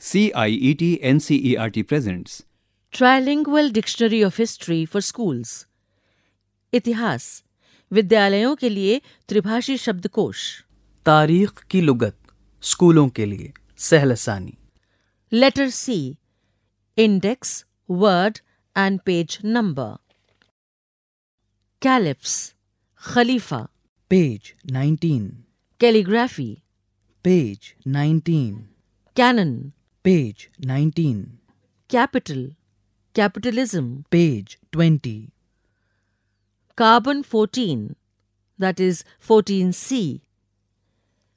CIET NCERT presents Trilingual Dictionary of History for Schools इतिहास विद्यालयों के लिए त्रिभाषी शब्दकोश तारीख की लुगत स्कूलों के लिए सहलसानी letter C index word and page number caliphs खलीफा page 19 calligraphy page 19 canon Page 19. Capital, capitalism. Page 20. Carbon 14, that is 14C.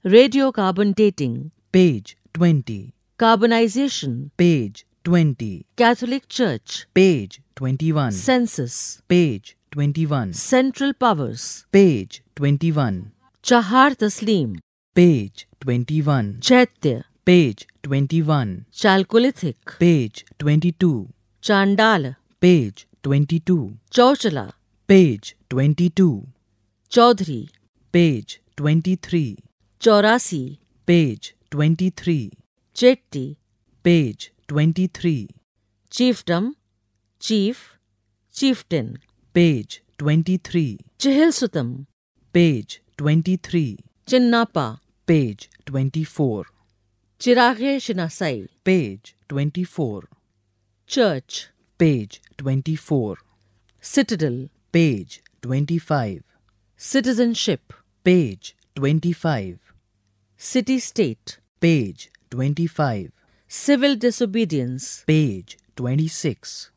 Radiocarbon dating. Page 20. Carbonization. Page 20. Catholic Church. Page 21. Census. Page 21. Central Powers. Page 21. Chahar Taslim. Page 21. Chaitya. Page 21 Chalcolithic Page 22 Chandala Page 22 Chauchala Page 22 Chaudhary Page 23 Chaurasi Page 23 Chetty Page 23 Chiefdom Chief Chieftain Page 23 Chihilsutam Page 23 Chinnapa Page 24 Chiraghe Shinasai. Page 24. Church. Page 24. Citadel. Page 25. Citizenship. Page 25. City State. Page 25. Civil Disobedience. Page 26.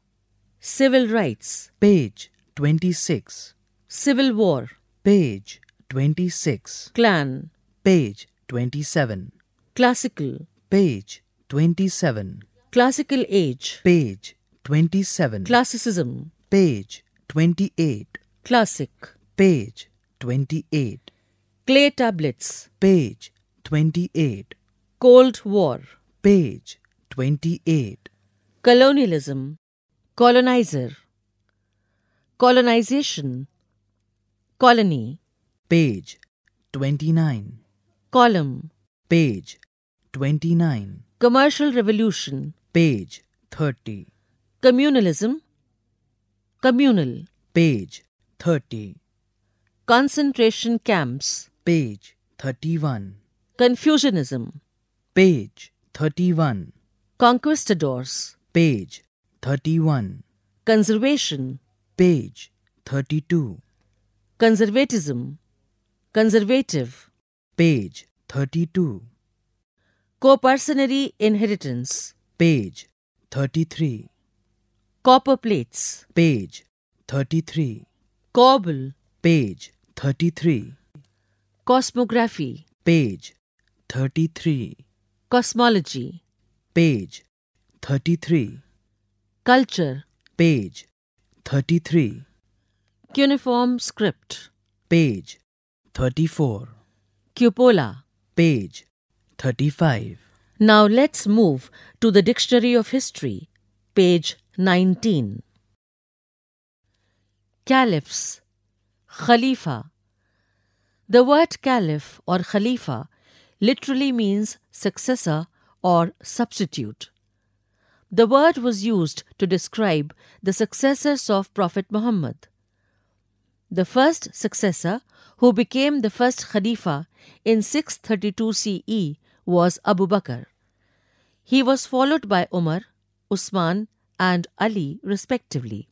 Civil Rights. Page 26. Civil War. Page 26. Clan. Page 27. Classical. Page 27. Classical age. Page 27. Classicism. Page 28. Classic. Page 28. Clay tablets. Page 28. Cold War. Page 28. Colonialism. Colonizer. Colonization. Colony. Page 29. Column. Page 29. Commercial Revolution. Page 30. Communalism. Communal. Page 30. Concentration camps. Page 31. Confucianism. Page 31. Conquistadors. Page 31. Conservation. Page 32. Conservatism. Conservative. Page 32. Coparcenary inheritance. Page 33. Copper plates. Page 33. Cobble. Page 33. Cosmography. Page 33. Cosmology. Page 33. Culture. Page 33. Cuneiform script. Page 34. Cupola. Page 35. Now let's move to the Dictionary of History, page 19. Caliphs, Khalifa. The word caliph or Khalifa literally means successor or substitute. The word was used to describe the successors of Prophet Muhammad. The first successor, who became the first Khalifa in 632 CE, was Abu Bakr. He was followed by Umar, Usman, and Ali, respectively.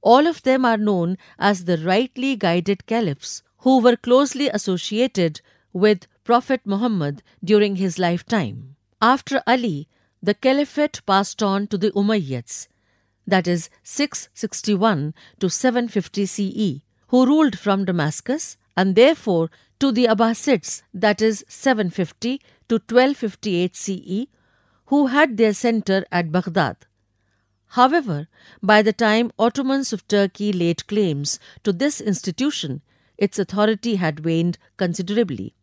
All of them are known as the rightly guided caliphs who were closely associated with Prophet Muhammad during his lifetime. After Ali, the caliphate passed on to the Umayyads, that is 661 to 750 CE, who ruled from Damascus and therefore to the Abbasids, that is 750 to 1258 CE, who had their center at Baghdad. However, by the time Ottomans of Turkey laid claims to this institution, its authority had waned considerably.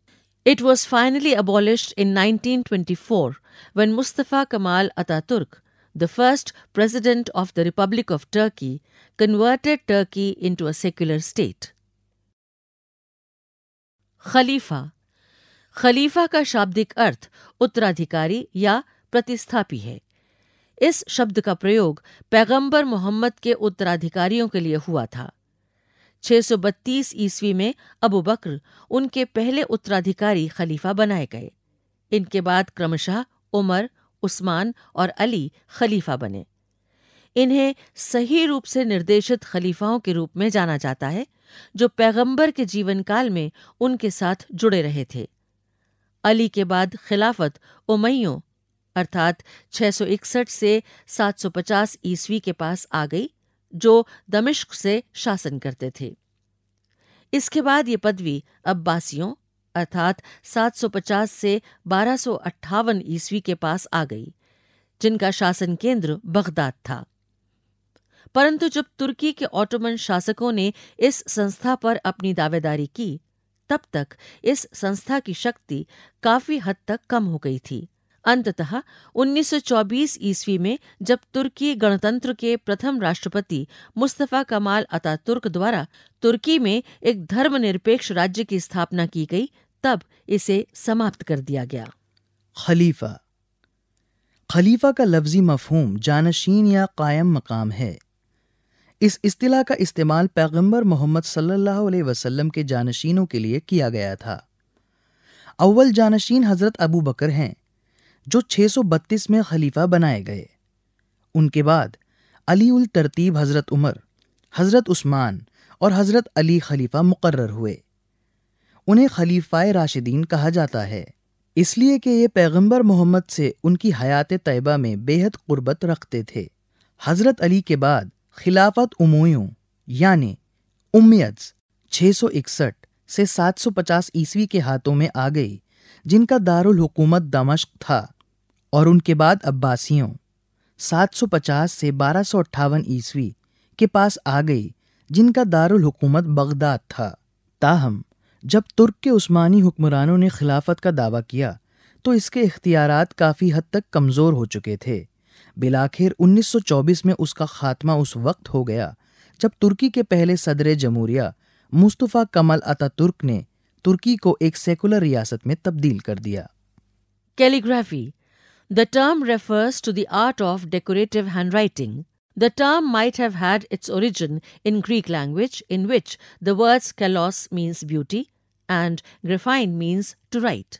It was finally abolished in 1924 when Mustafa Kemal Ataturk, the first president of the Republic of Turkey, converted Turkey into a secular state. खलीफा खलीफा का शाब्दिक अर्थ उत्तराधिकारी या प्रतिस्थापी है इस शब्द का प्रयोग पैगंबर मोहम्मद के उत्तराधिकारियों के लिए हुआ था 632 ईस्वी में अबू बकर उनके पहले उत्तराधिकारी खलीफा बनाए गए इनके बाद क्रमशः उमर उस्मान और अली खलीफा बने इन्हें सही रूप से निर्देशित खलीफाओं के रूप में जाना जाता है जो पैगंबर के जीवन काल में उनके साथ जुड़े रहे थे अली के बाद खिलाफत उमैयों अर्थात 661 से 750 ईसवी के पास आ गई जो दमिश्क से शासन करते थे इसके बाद ये पदवी अब्बासियों अर्थात 750 से बारह ईसवी के पास आ गई जिनका शासन केंद्र बगदाद था परंतु जब तुर्की के ऑटोमन शासकों ने इस संस्था पर अपनी दावेदारी की तब तक इस संस्था की शक्ति काफी हद तक कम हो गई थी अंततः 1924 ईस्वी में जब तुर्की गणतंत्र के प्रथम राष्ट्रपति मुस्तफ़ा कमाल अतातुर्क द्वारा तुर्की में एक धर्मनिरपेक्ष राज्य की स्थापना की गई तब इसे समाप्त कर दिया गया खलीफा खलीफा का लफ्जी मफहूम जानशीन या कायम मकाम है इस इस्तिला का इस्तेमाल पैगम्बर मोहम्मद सल्लल्लाहु अलैहि वसल्लम के जानशीनों के लिए किया गया था अव्वल जानशीन हज़रत अबू बकर हैं जो 632 में खलीफा बनाए गए उनके बाद अली उल तरतीब हज़रत उमर हज़रत उस्मान और हज़रत अली खलीफा मुकर हुए उन्हें खलीफाए राशिदीन कहा जाता है इसलिए कि ये पैगंबर मोहम्मद से उनकी हयात तयबा में बेहद गुर्बत रखते थे हज़रत अली के बाद खिलाफत उमोयों यानी उम्मीद 661 से 750 ईस्वी के हाथों में आ गई जिनका दारुल हुकूमत दमश्क था और उनके बाद अब्बासियों 750 से बारह ईस्वी के पास आ गई जिनका दारुल हुकूमत बगदाद था ताहम जब तुर्क के उस्मानी हुक्मरानों ने खिलाफत का दावा किया तो इसके इख्तियार काफ़ी हद तक कमज़ोर हो चुके थे बिलाखिर 1924 में उसका खात्मा उस वक्त हो गया जब तुर्की के पहले सदर जमहूरिया मुस्तफ़ा कमल अतातुर्क ने तुर्की को एक सेकुलर रियासत में तब्दील कर दिया calligraphy the term refers to the art of decorative handwriting the term might have had its origin in Greek language in which the words kallos means beauty and graphine means to write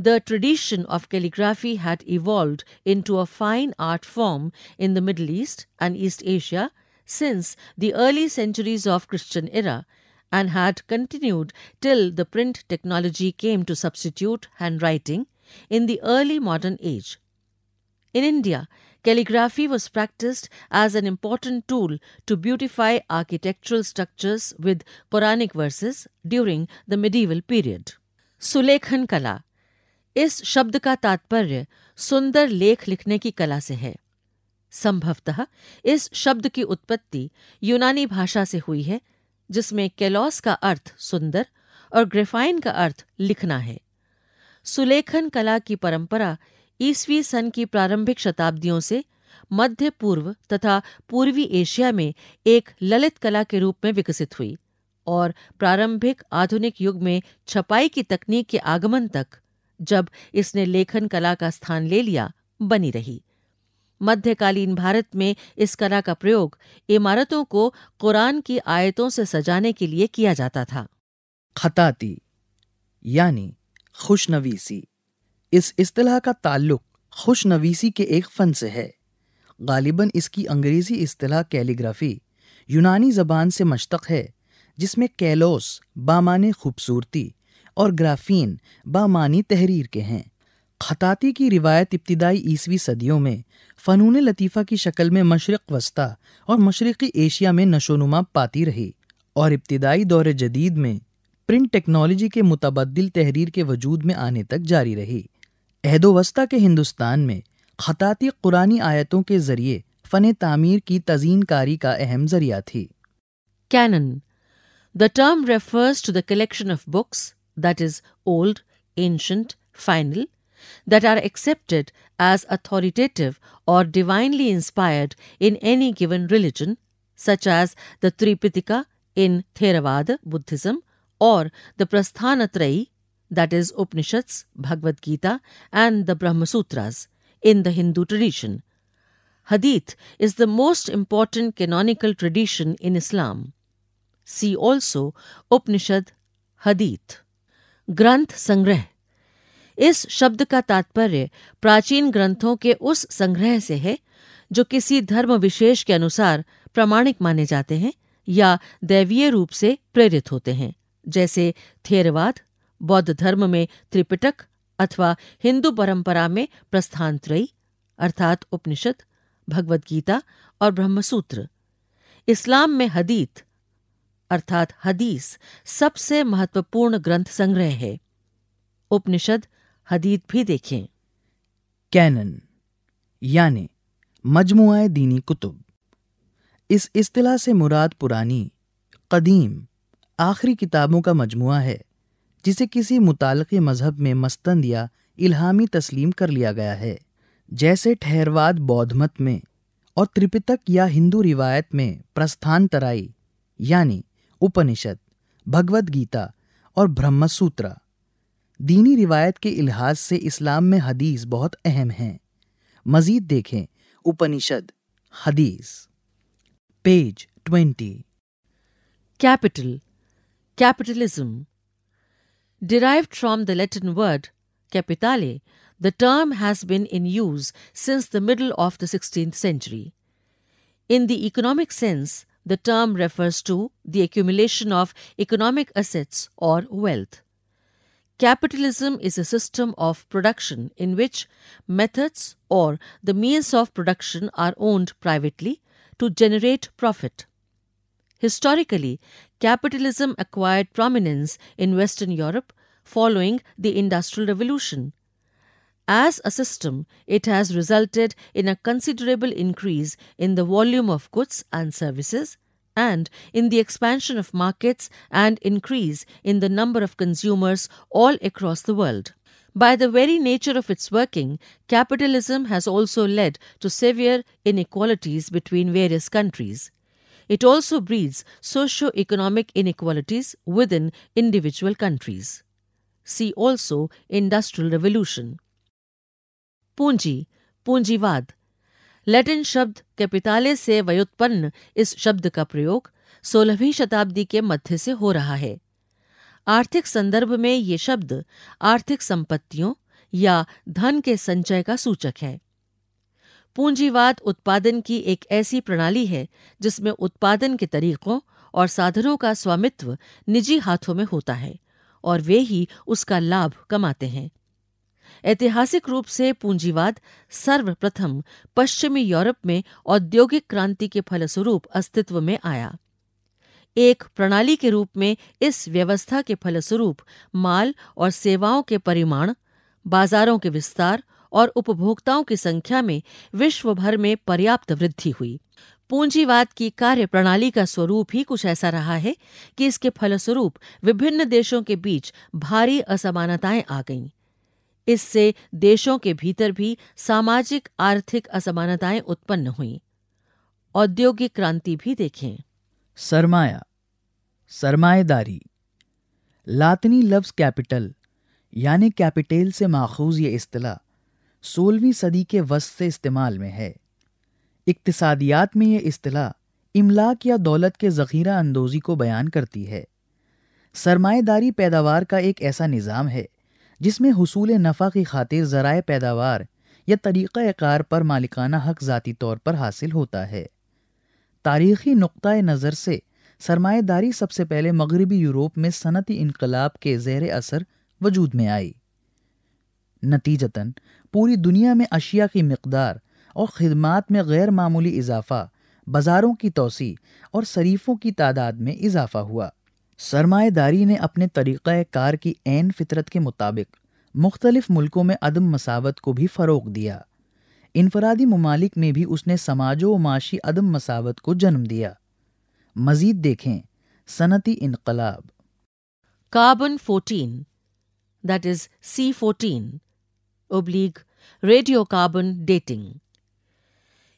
The tradition of calligraphy had evolved into a fine art form in the Middle East and East Asia since the early centuries of Christian era and had continued till the print technology came to substitute handwriting in the early modern age. In India, calligraphy was practiced as an important tool to beautify architectural structures with Quranic verses during the medieval period. Sulekhan Kala इस शब्द का तात्पर्य सुंदर लेख लिखने की कला से है संभवतः इस शब्द की उत्पत्ति यूनानी भाषा से हुई है जिसमें केलॉस का अर्थ सुंदर और ग्रेफाइन का अर्थ लिखना है सुलेखन कला की परंपरा ईसवी सन की प्रारंभिक शताब्दियों से मध्य पूर्व तथा पूर्वी एशिया में एक ललित कला के रूप में विकसित हुई और प्रारंभिक आधुनिक युग में छपाई की तकनीक के आगमन तक जब इसने लेखन कला का स्थान ले लिया बनी रही मध्यकालीन भारत में इस कला का प्रयोग इमारतों को कुरान की आयतों से सजाने के लिए किया जाता था खताती यानी खुशनवीसी इस अतलाह का ताल्लुक खुशनवीसी के एक फ़न से है गालिबन इसकी अंग्रेज़ी अतलाह कैलीग्राफ़ी यूनानी ज़बान से मशतक है जिसमें कैलोस बामाने खूबसूरती और ग्राफीन बामानी तहरीर के हैं खताती की रिवायत इब्तदाई ईसवी सदियों में फ़नून लतीफ़ा की शक्ल में मशरक़ वस्ता और मशरक़ी एशिया में नशोनुमा पाती रही और इब्तदाई दौर जदीद में प्रिंट टेक्नोलॉजी के मुतबदल तहरीर के वजूद में आने तक जारी रही अहदोवस्ता के हिंदुस्तान में खताती कुरानी आयतों के ज़रिए फ़न तामीर की तजीन कारी का अहम ज़रिया थी canon the term refers to the collection of books that is, old, ancient, final, that are accepted as authoritative or divinely inspired in any given religion, such as the Tripitaka in Theravada Buddhism or the Prasthanatrayi, that is, Upanishads, Bhagavad Gita, and the Brahma Sutras in the Hindu tradition. Hadith is the most important canonical tradition in Islam. See also Upanishad Hadith. ग्रंथ संग्रह इस शब्द का तात्पर्य प्राचीन ग्रंथों के उस संग्रह से है जो किसी धर्म विशेष के अनुसार प्रमाणिक माने जाते हैं या दैवीय रूप से प्रेरित होते हैं जैसे थेरवाद बौद्ध धर्म में त्रिपिटक अथवा हिंदू परंपरा में प्रस्थानत्रयी अर्थात उपनिषद भगवद गीता और ब्रह्मसूत्र इस्लाम में हदीत अर्थात हदीस सबसे महत्वपूर्ण ग्रंथ संग्रह है उपनिषद हदीत भी देखें कैनन यानी मजमुआ दीनी कुतुब इस इस्तिला से मुराद पुरानी कदीम आखिरी किताबों का मजमुआ है जिसे किसी मुतल मज़हब में मस्तंद या इल्हामी तस्लीम कर लिया गया है जैसे ठहरवाद बौद्धमत में और त्रिपितक या हिंदू रिवायत में प्रस्थान तराई यानी उपनिषद भगवद गीता और ब्रह्म सूत्र दीनी रिवायत के इलाहाज से इस्लाम में हदीस बहुत अहम है मजीद देखें उपनिषद हदीस page twenty capital capitalism derived from the Latin word capitale the term has been in use since the middle of the sixteen century in the economic sense The term refers to the accumulation of economic assets or wealth. Capitalism is a system of production in which methods or the means of production are owned privately to generate profit. Historically, capitalism acquired prominence in Western Europe following the Industrial Revolution as a system, it has resulted in a considerable increase in the volume of goods and services and in the expansion of markets and increase in the number of consumers all across the world. By the very nature of its working, capitalism has also led to severe inequalities between various countries. It also breeds socio-economic inequalities within individual countries. See also Industrial Revolution. पूंजी पूंजीवाद Latin शब्द कैपिताले से व्युत्पन्न इस शब्द का प्रयोग सोलहवीं शताब्दी के मध्य से हो रहा है आर्थिक संदर्भ में ये शब्द आर्थिक संपत्तियों या धन के संचय का सूचक है पूंजीवाद उत्पादन की एक ऐसी प्रणाली है जिसमें उत्पादन के तरीकों और साधनों का स्वामित्व निजी हाथों में होता है और वे ही उसका लाभ कमाते हैं ऐतिहासिक रूप से पूंजीवाद सर्वप्रथम पश्चिमी यूरोप में औद्योगिक क्रांति के फलस्वरूप अस्तित्व में आया एक प्रणाली के रूप में इस व्यवस्था के फलस्वरूप माल और सेवाओं के परिमाण बाजारों के विस्तार और उपभोक्ताओं की संख्या में विश्व भर में पर्याप्त वृद्धि हुई पूंजीवाद की कार्य प्रणाली का स्वरूप ही कुछ ऐसा रहा है कि इसके फलस्वरूप विभिन्न देशों के बीच भारी असमानताएं आ गईं इससे देशों के भीतर भी सामाजिक आर्थिक असमानताएं उत्पन्न हुई औद्योगिक क्रांति भी देखें सरमाया सरमाएदारी लातनी लफ्ज़ कैपिटल यानी कैपिटेल से माखूज ये अतलाह सोलहवीं सदी के वस्त से इस्तेमाल में है इकतसादियात में यह अतलाह इमलाक या दौलत के ज़ख़ीरा अंदोज़ी को बयान करती है सरमाएदारी पैदावार का एक ऐसा निज़ाम है जिसमें हसूल नफ़ा की खातिर ज़राए पैदावार या तरीक़ कार पर मालिकाना हक ज़ाती तौर पर हासिल होता है तारीखी नुक़ नज़र से सरमाएदारी सबसे पहले मगरबी यूरोप में सनती इनकलाब के ज़ेर असर वजूद में आई नतीजतन पूरी दुनिया में अशिया की मकदार और ख़दमात में गैर मामूली इजाफा बाज़ारों की तोसी और शरीफों की तादाद में इजाफा हुआ सरमाएदारी ने अपने तरीक़ कार की ऐन फितरत के मुताबिक मुख्तलिफ़ मुल्कों में अदम मसावत को भी फ़रोग दिया इनफरादी ममालिक में भी उसने समाजो माशी अदम मसावत को जन्म दिया मज़ीद देखें सनती इनकलाब carbon fourteen that is C fourteen oblique radio carbon dating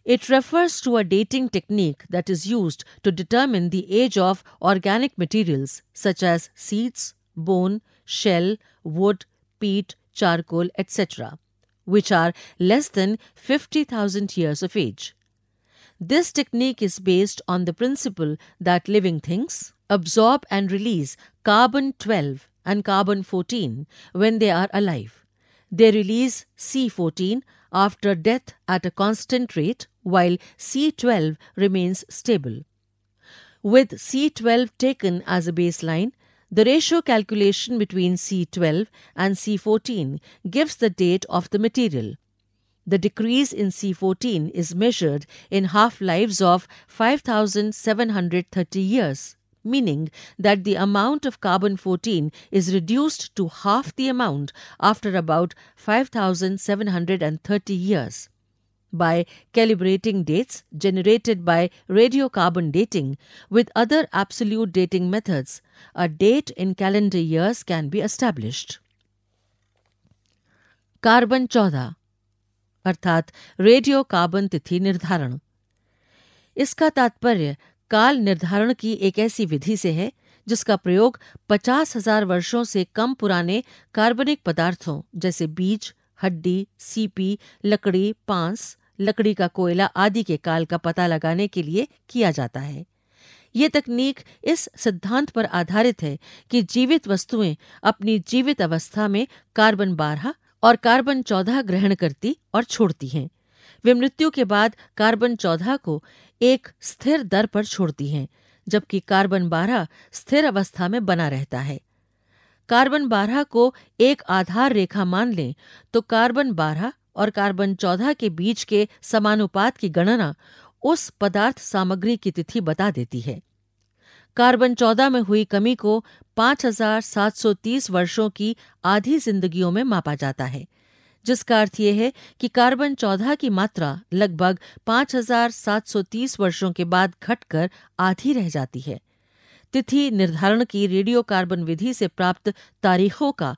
It refers to a dating technique that is used to determine the age of organic materials such as seeds, bone, shell, wood, peat, charcoal, etc., which are less than 50,000 years of age. This technique is based on the principle that living things absorb and release carbon 12 and carbon 14 when they are alive. They release C14 after death at a constant rate while C12 remains stable. With C12 taken as a baseline, the ratio calculation between C12 and C14 gives the date of the material. The decrease in C14 is measured in half lives of 5,730 years, meaning that the amount of carbon 14 is reduced to half the amount after about 5,730 years. by calibrating dates generated by radiocarbon dating with other absolute dating methods, a date in calendar years can be established. Carbon चौदह अर्थात radio carbon तिथि निर्धारण इसका तात्पर्य काल निर्धारण की एक ऐसी विधि से है जिसका प्रयोग पचास हजार वर्षों से कम पुराने कार्बनिक पदार्थों जैसे बीज हड्डी सीपी लकड़ी पांस लकड़ी का कोयला आदि के काल का पता लगाने के लिए किया जाता है ये तकनीक इस सिद्धांत पर आधारित है कि जीवित वस्तुएं अपनी जीवित अवस्था में कार्बन बारह और कार्बन चौदह ग्रहण करती और छोड़ती हैं वे मृत्यु के बाद कार्बन चौदह को एक स्थिर दर पर छोड़ती हैं जबकि कार्बन बारह स्थिर अवस्था में बना रहता है कार्बन बारह को एक आधार रेखा मान लें तो कार्बन बारह और कार्बन चौदह के बीच के समानुपात की गणना उस पदार्थ सामग्री की तिथि बता देती है कार्बन चौदह में हुई कमी को 5,730 वर्षों की आधी जिंदगियों में मापा जाता है जिसका अर्थ यह है कि कार्बन चौदह की मात्रा लगभग 5,730 वर्षों के बाद घटकर आधी रह जाती है तिथि निर्धारण की रेडियो कार्बन विधि से प्राप्त तारीखों का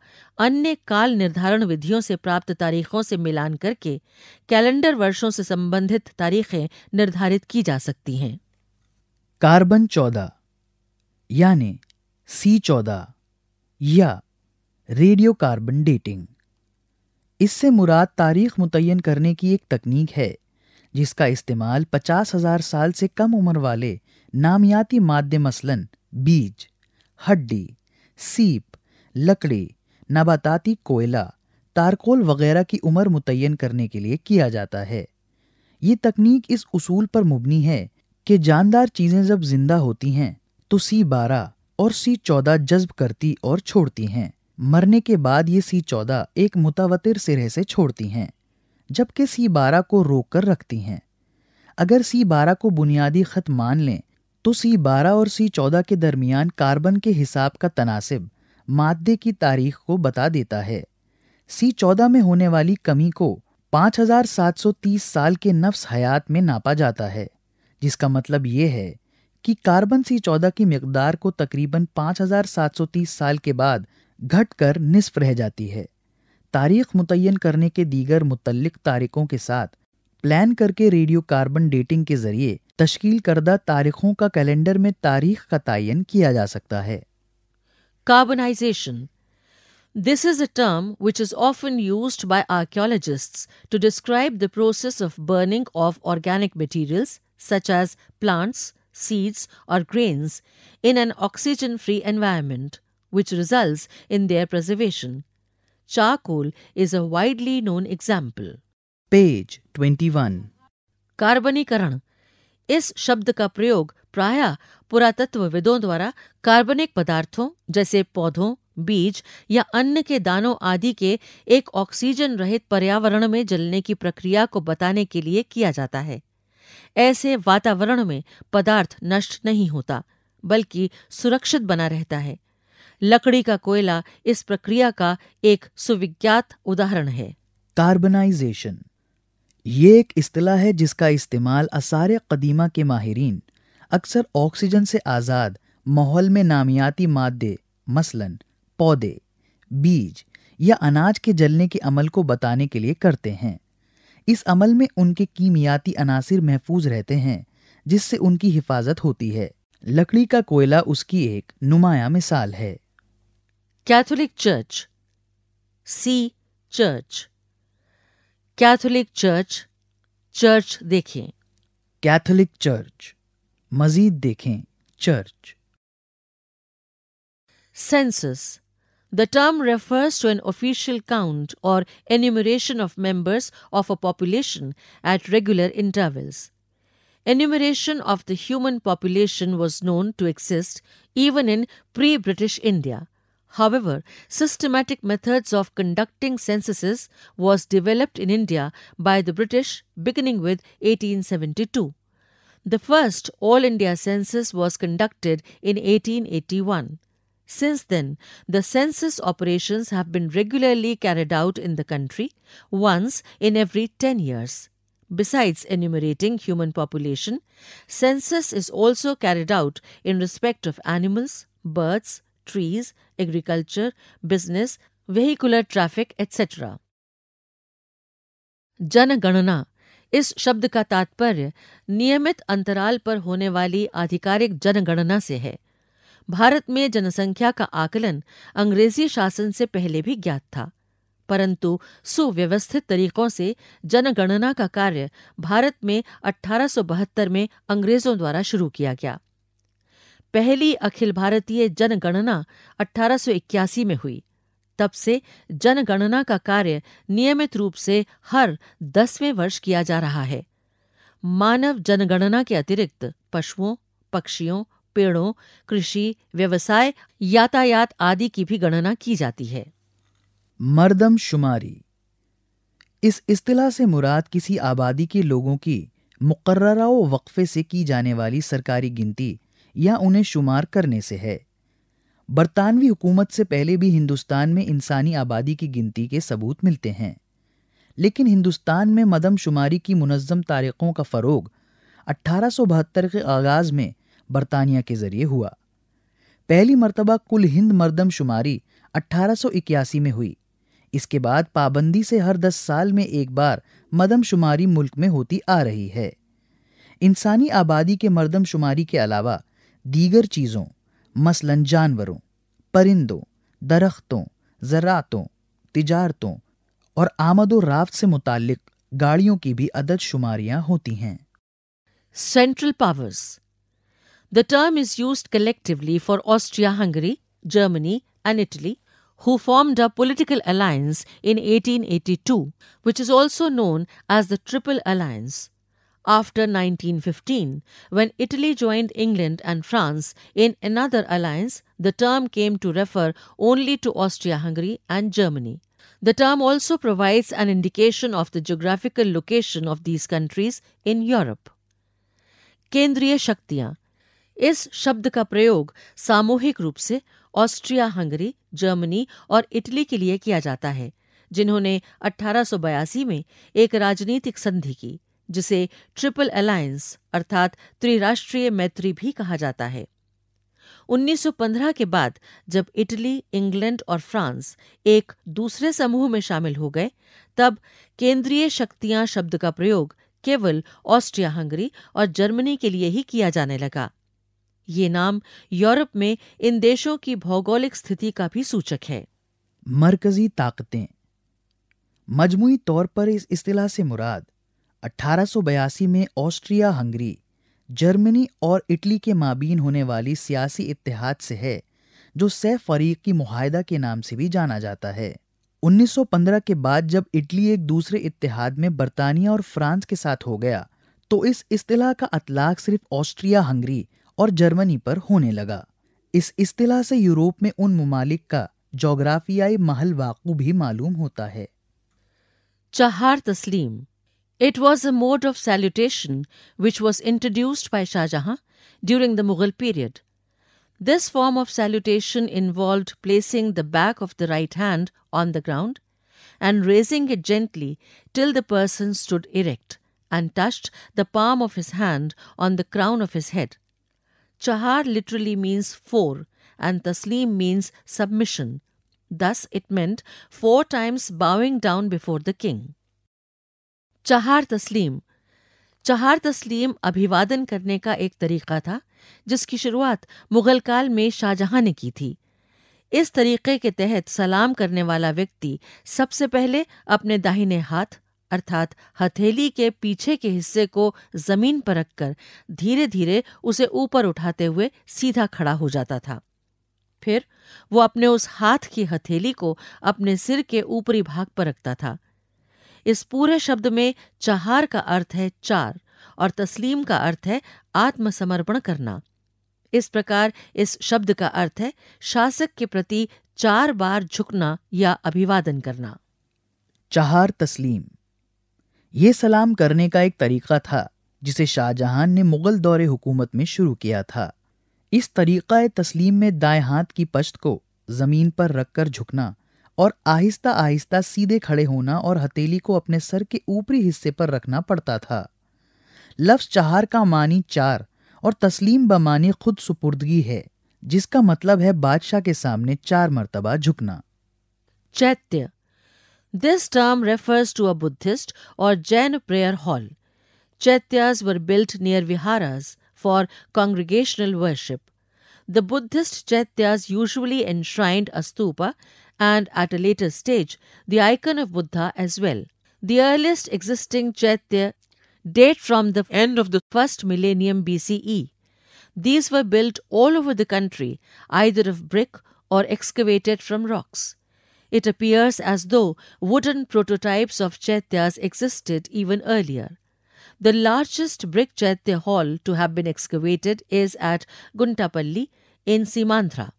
अन्य काल निर्धारण विधियों से प्राप्त तारीखों से मिलान करके कैलेंडर वर्षों से संबंधित तारीखें निर्धारित की जा सकती हैं कार्बन चौदह यानी सी चौदह या रेडियो कार्बन डेटिंग इससे मुराद तारीख मुतयन करने की एक तकनीक है जिसका इस्तेमाल पचास हजार साल से कम उम्र वाले नामियाती मादे मसलन बीज हड्डी सीप लकड़ी नबाताती कोयला तारकोल वगैरह की उम्र मुतयन करने के लिए किया जाता है ये तकनीक इस उसूल पर मुबनी है कि जानदार चीज़ें जब जिंदा होती हैं तो सी बारह और सी चौदह जज्ब करती और छोड़ती हैं मरने के बाद ये सी चौदह एक मुतावतर सिरे से छोड़ती हैं जबकि सी बारह को रोक कर रखती हैं अगर सी बारह को बुनियादी ख़त मान लें तो सी बारह और सी चौदह के दरमियान कार्बन के हिसाब का तनासिब मादे की तारीख को बता देता है सी चौदह में होने वाली कमी को 5730 साल के नफ्स हयात में नापा जाता है जिसका मतलब ये है कि कार्बन सी चौदह की मकदार को तकरीबन 5730 साल के बाद घट कर निसफ रह जाती है तारीख मुतन करने के दीगर मुतलक तारीखों के साथ प्लान करके रेडियो कार्बन डेटिंग के ज़रिए तश्कील करदा तारीखों का कैलेंडर में तारीख का तयन किया जा सकता है carbonization this is a term which is often use by archaeologist to describe the process of burning of organic material such as plants seeds और grains in an oxygen free environment which result in their preservation charcoal is a widely known example page twenty one कार्बनीकरण इस शब्द का प्रयोग प्रायः पुरातत्वविदों द्वारा कार्बनिक पदार्थों जैसे पौधों बीज या अन्न के दानों आदि के एक ऑक्सीजन रहित पर्यावरण में जलने की प्रक्रिया को बताने के लिए किया जाता है ऐसे वातावरण में पदार्थ नष्ट नहीं होता बल्कि सुरक्षित बना रहता है लकड़ी का कोयला इस प्रक्रिया का एक सुविज्ञात उदाहरण है कार्बनाइजेशन ये एक अतलाह है जिसका इस्तेमाल आसार कदीमा के माहरीन अक्सर ऑक्सीजन से आज़ाद माहौल में नामियाती मादे मसलन पौधे बीज या अनाज के जलने के अमल को बताने के लिए करते हैं इस अमल में उनके कीमियाती अनासर महफूज रहते हैं जिससे उनकी हिफाजत होती है लकड़ी का कोयला उसकी एक नुमाया मिसाल है Catholic church see church Catholic Church, Church. देखें Catholic Church. मजीद देखें Church. census. The term refers to an official count or enumeration of members of a population at regular intervals. Enumeration of the human population was known to exist even in pre British India. However, systematic methods of conducting censuses was developed in India by the British beginning with 1872. The first All India census was conducted in 1881. Since then, the census operations have been regularly carried out in the country, once in every 10 years. Besides enumerating human population, census is also carried out in respect of animals, birds, trees agriculture business vehicular traffic etc. जनगणना इस शब्द का तात्पर्य नियमित अंतराल पर होने वाली आधिकारिक जनगणना से है भारत में जनसंख्या का आकलन अंग्रेजी शासन से पहले भी ज्ञात था परंतु सुव्यवस्थित तरीकों से जनगणना का कार्य भारत में 1872 में अंग्रेजों द्वारा शुरू किया गया पहली अखिल भारतीय जनगणना 1881 में हुई तब से जनगणना का कार्य नियमित रूप से हर दसवें वर्ष किया जा रहा है मानव जनगणना के अतिरिक्त पशुओं पक्षियों पेड़ों कृषि व्यवसाय यातायात आदि की भी गणना की जाती है मर्दम शुमारी इस इस्तिला से मुराद किसी आबादी के लोगों की मुकर्रा वक्फे से की जाने वाली सरकारी गिनती या उन्हें शुमार करने से है बरतानवी हुकूमत से पहले भी हिंदुस्तान में इंसानी आबादी की गिनती के सबूत मिलते हैं लेकिन हिंदुस्तान में मदमशुमारी की मुनज़म तारीखों का फ़रोग बहत्तर के आगाज़ में बरतानिया के ज़रिए हुआ पहली मरतबा कुल हिंद मरदम शुमारी इक्यासी में हुई इसके बाद पाबंदी से हर दस साल में एक बार मदम शुमारी मुल्क में होती आ रही है इंसानी आबादी के मरदम शुमारी के अलावा दीगर चीज़ों मसलन जानवरों परिंदों दरख्तों ज़रातों तिजारतों और आमदो राफ्त से मुतल गाड़ियों की भी अदद शुमारियाँ होती हैं central powers the term is use collectively for Austria Hungary Germany and Italy who political alliance in eighteen eighty 1882, which is also known as the triple alliance after 1915, when Italy joined England and France in another alliance, the term came to refer only to Austria Hungary and Germany. The term also provides an indication of the geographical location of these countries in Europe. Kendriya Shaktiya, इस शब्द का प्रयोग सामूहिक रूप से से Austria-Hungary, Germany और Italy के लिए किया जाता है जिन्होंने 1882 में एक राजनीतिक संधि की जिसे ट्रिपल अलायंस अर्थात त्रिराष्ट्रीय मैत्री भी कहा जाता है 1915 के बाद जब इटली इंग्लैंड और फ्रांस एक दूसरे समूह में शामिल हो गए तब केंद्रीय शक्तियां शब्द का प्रयोग केवल ऑस्ट्रिया हंगरी और जर्मनी के लिए ही किया जाने लगा ये नाम यूरोप में इन देशों की भौगोलिक स्थिति का भी सूचक है मरकजी ताकतें मजमुई तौर पर इस इतलाह से मुराद 1882 में ऑस्ट्रिया हंगरी जर्मनी और इटली के माबीन होने वाली सियासी इतिहाद से है जो सैफ फरीक की माहिदा के नाम से भी जाना जाता है 1915 के बाद जब इटली एक दूसरे इतिहाद में बरतानिया और फ्रांस के साथ हो गया तो इस अतलाह का अतलाक सिर्फ ऑस्ट्रिया हंगरी और जर्मनी पर होने लगा इस अतलाह से यूरोप में उन ममालिक का जोग्राफियाई महल वाकू भी मालूम होता है चहार तस्लीम It was a mode of salutation which was introduced by Shah Jahan during the Mughal period. This form of salutation involved placing the back of the right hand on the ground and raising it gently till the person stood erect and touched the palm of his hand on the crown of his head. Chahar literally means four and taslim means submission. Thus it meant four times bowing down before the king. चहार तस्लीम चहार तस्लीम अभिवादन करने का एक तरीका था जिसकी शुरुआत मुगल काल में शाहजहां ने की थी इस तरीके के तहत सलाम करने वाला व्यक्ति सबसे पहले अपने दाहिने हाथ अर्थात हथेली के पीछे के हिस्से को जमीन पर रखकर धीरे धीरे उसे ऊपर उठाते हुए सीधा खड़ा हो जाता था फिर वो अपने उस हाथ की हथेली को अपने सिर के ऊपरी भाग पर रखता था इस पूरे शब्द में चहार का अर्थ है चार और तस्लीम का अर्थ है आत्मसमर्पण करना इस प्रकार इस शब्द का अर्थ है शासक के प्रति चार बार झुकना या अभिवादन करना चहार तस्लीम ये सलाम करने का एक तरीका था जिसे शाहजहां ने मुगल दौरे हुकूमत में शुरू किया था इस तरीक़ा तस्लीम में दाएं हाथ की पश्त को ज़मीन पर रखकर झुकना और आहिस्ता आहिस्ता सीधे खड़े होना और हथेली को अपने सर के ऊपरी हिस्से पर रखना पड़ता था लफ्ज चहार का मानी चार और तस्लीम बमानी खुद सुपुर्दगी है जिसका मतलब है बादशाह के सामने चार मरतबा झुकना chaitya this term refers to a Buddhist or Jain prayer hall chaityas were built near viharas for congregational worship the Buddhist Chaityas usually enshrined a stupa and at a later stage the icon of Buddha as well. The earliest existing Chaitya date from the end of the first millennium BCE. These were built all over the country, either of brick or excavated from rocks. It appears as though wooden prototypes of Chaityas existed even earlier. The largest brick Chaitya hall to have been excavated is at Guntapalli in Simandra.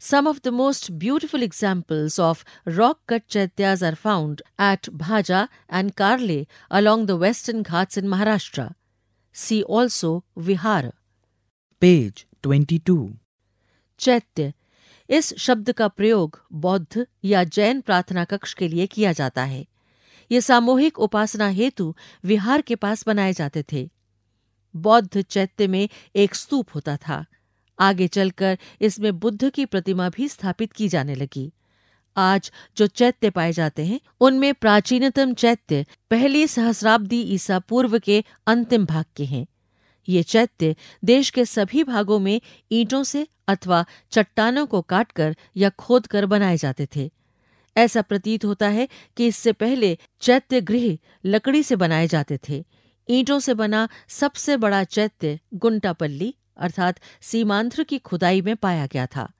Some of the most beautiful examples of rock cut chaityas are found at Bhaja and Karle along the western Ghats in Maharashtra. See also Vihar. Page 22. Chaitya. इस शब्द का प्रयोग बौद्ध या जैन प्रार्थना कक्ष के लिए किया जाता है ये सामूहिक उपासना हेतु विहार के पास बनाए जाते थे बौद्ध चैत्य में एक स्तूप होता था आगे चलकर इसमें बुद्ध की प्रतिमा भी स्थापित की जाने लगी आज जो चैत्य पाए जाते हैं उनमें प्राचीनतम चैत्य पहली सहस्राब्दी ईसा पूर्व के अंतिम भाग के हैं ये चैत्य देश के सभी भागों में ईंटों से अथवा चट्टानों को काटकर या खोदकर बनाए जाते थे ऐसा प्रतीत होता है कि इससे पहले चैत्य गृह लकड़ी से बनाए जाते थे ईंटों से बना सबसे बड़ा चैत्य गुंटापल्ली अर्थात सीमांध्र की खुदाई में पाया गया था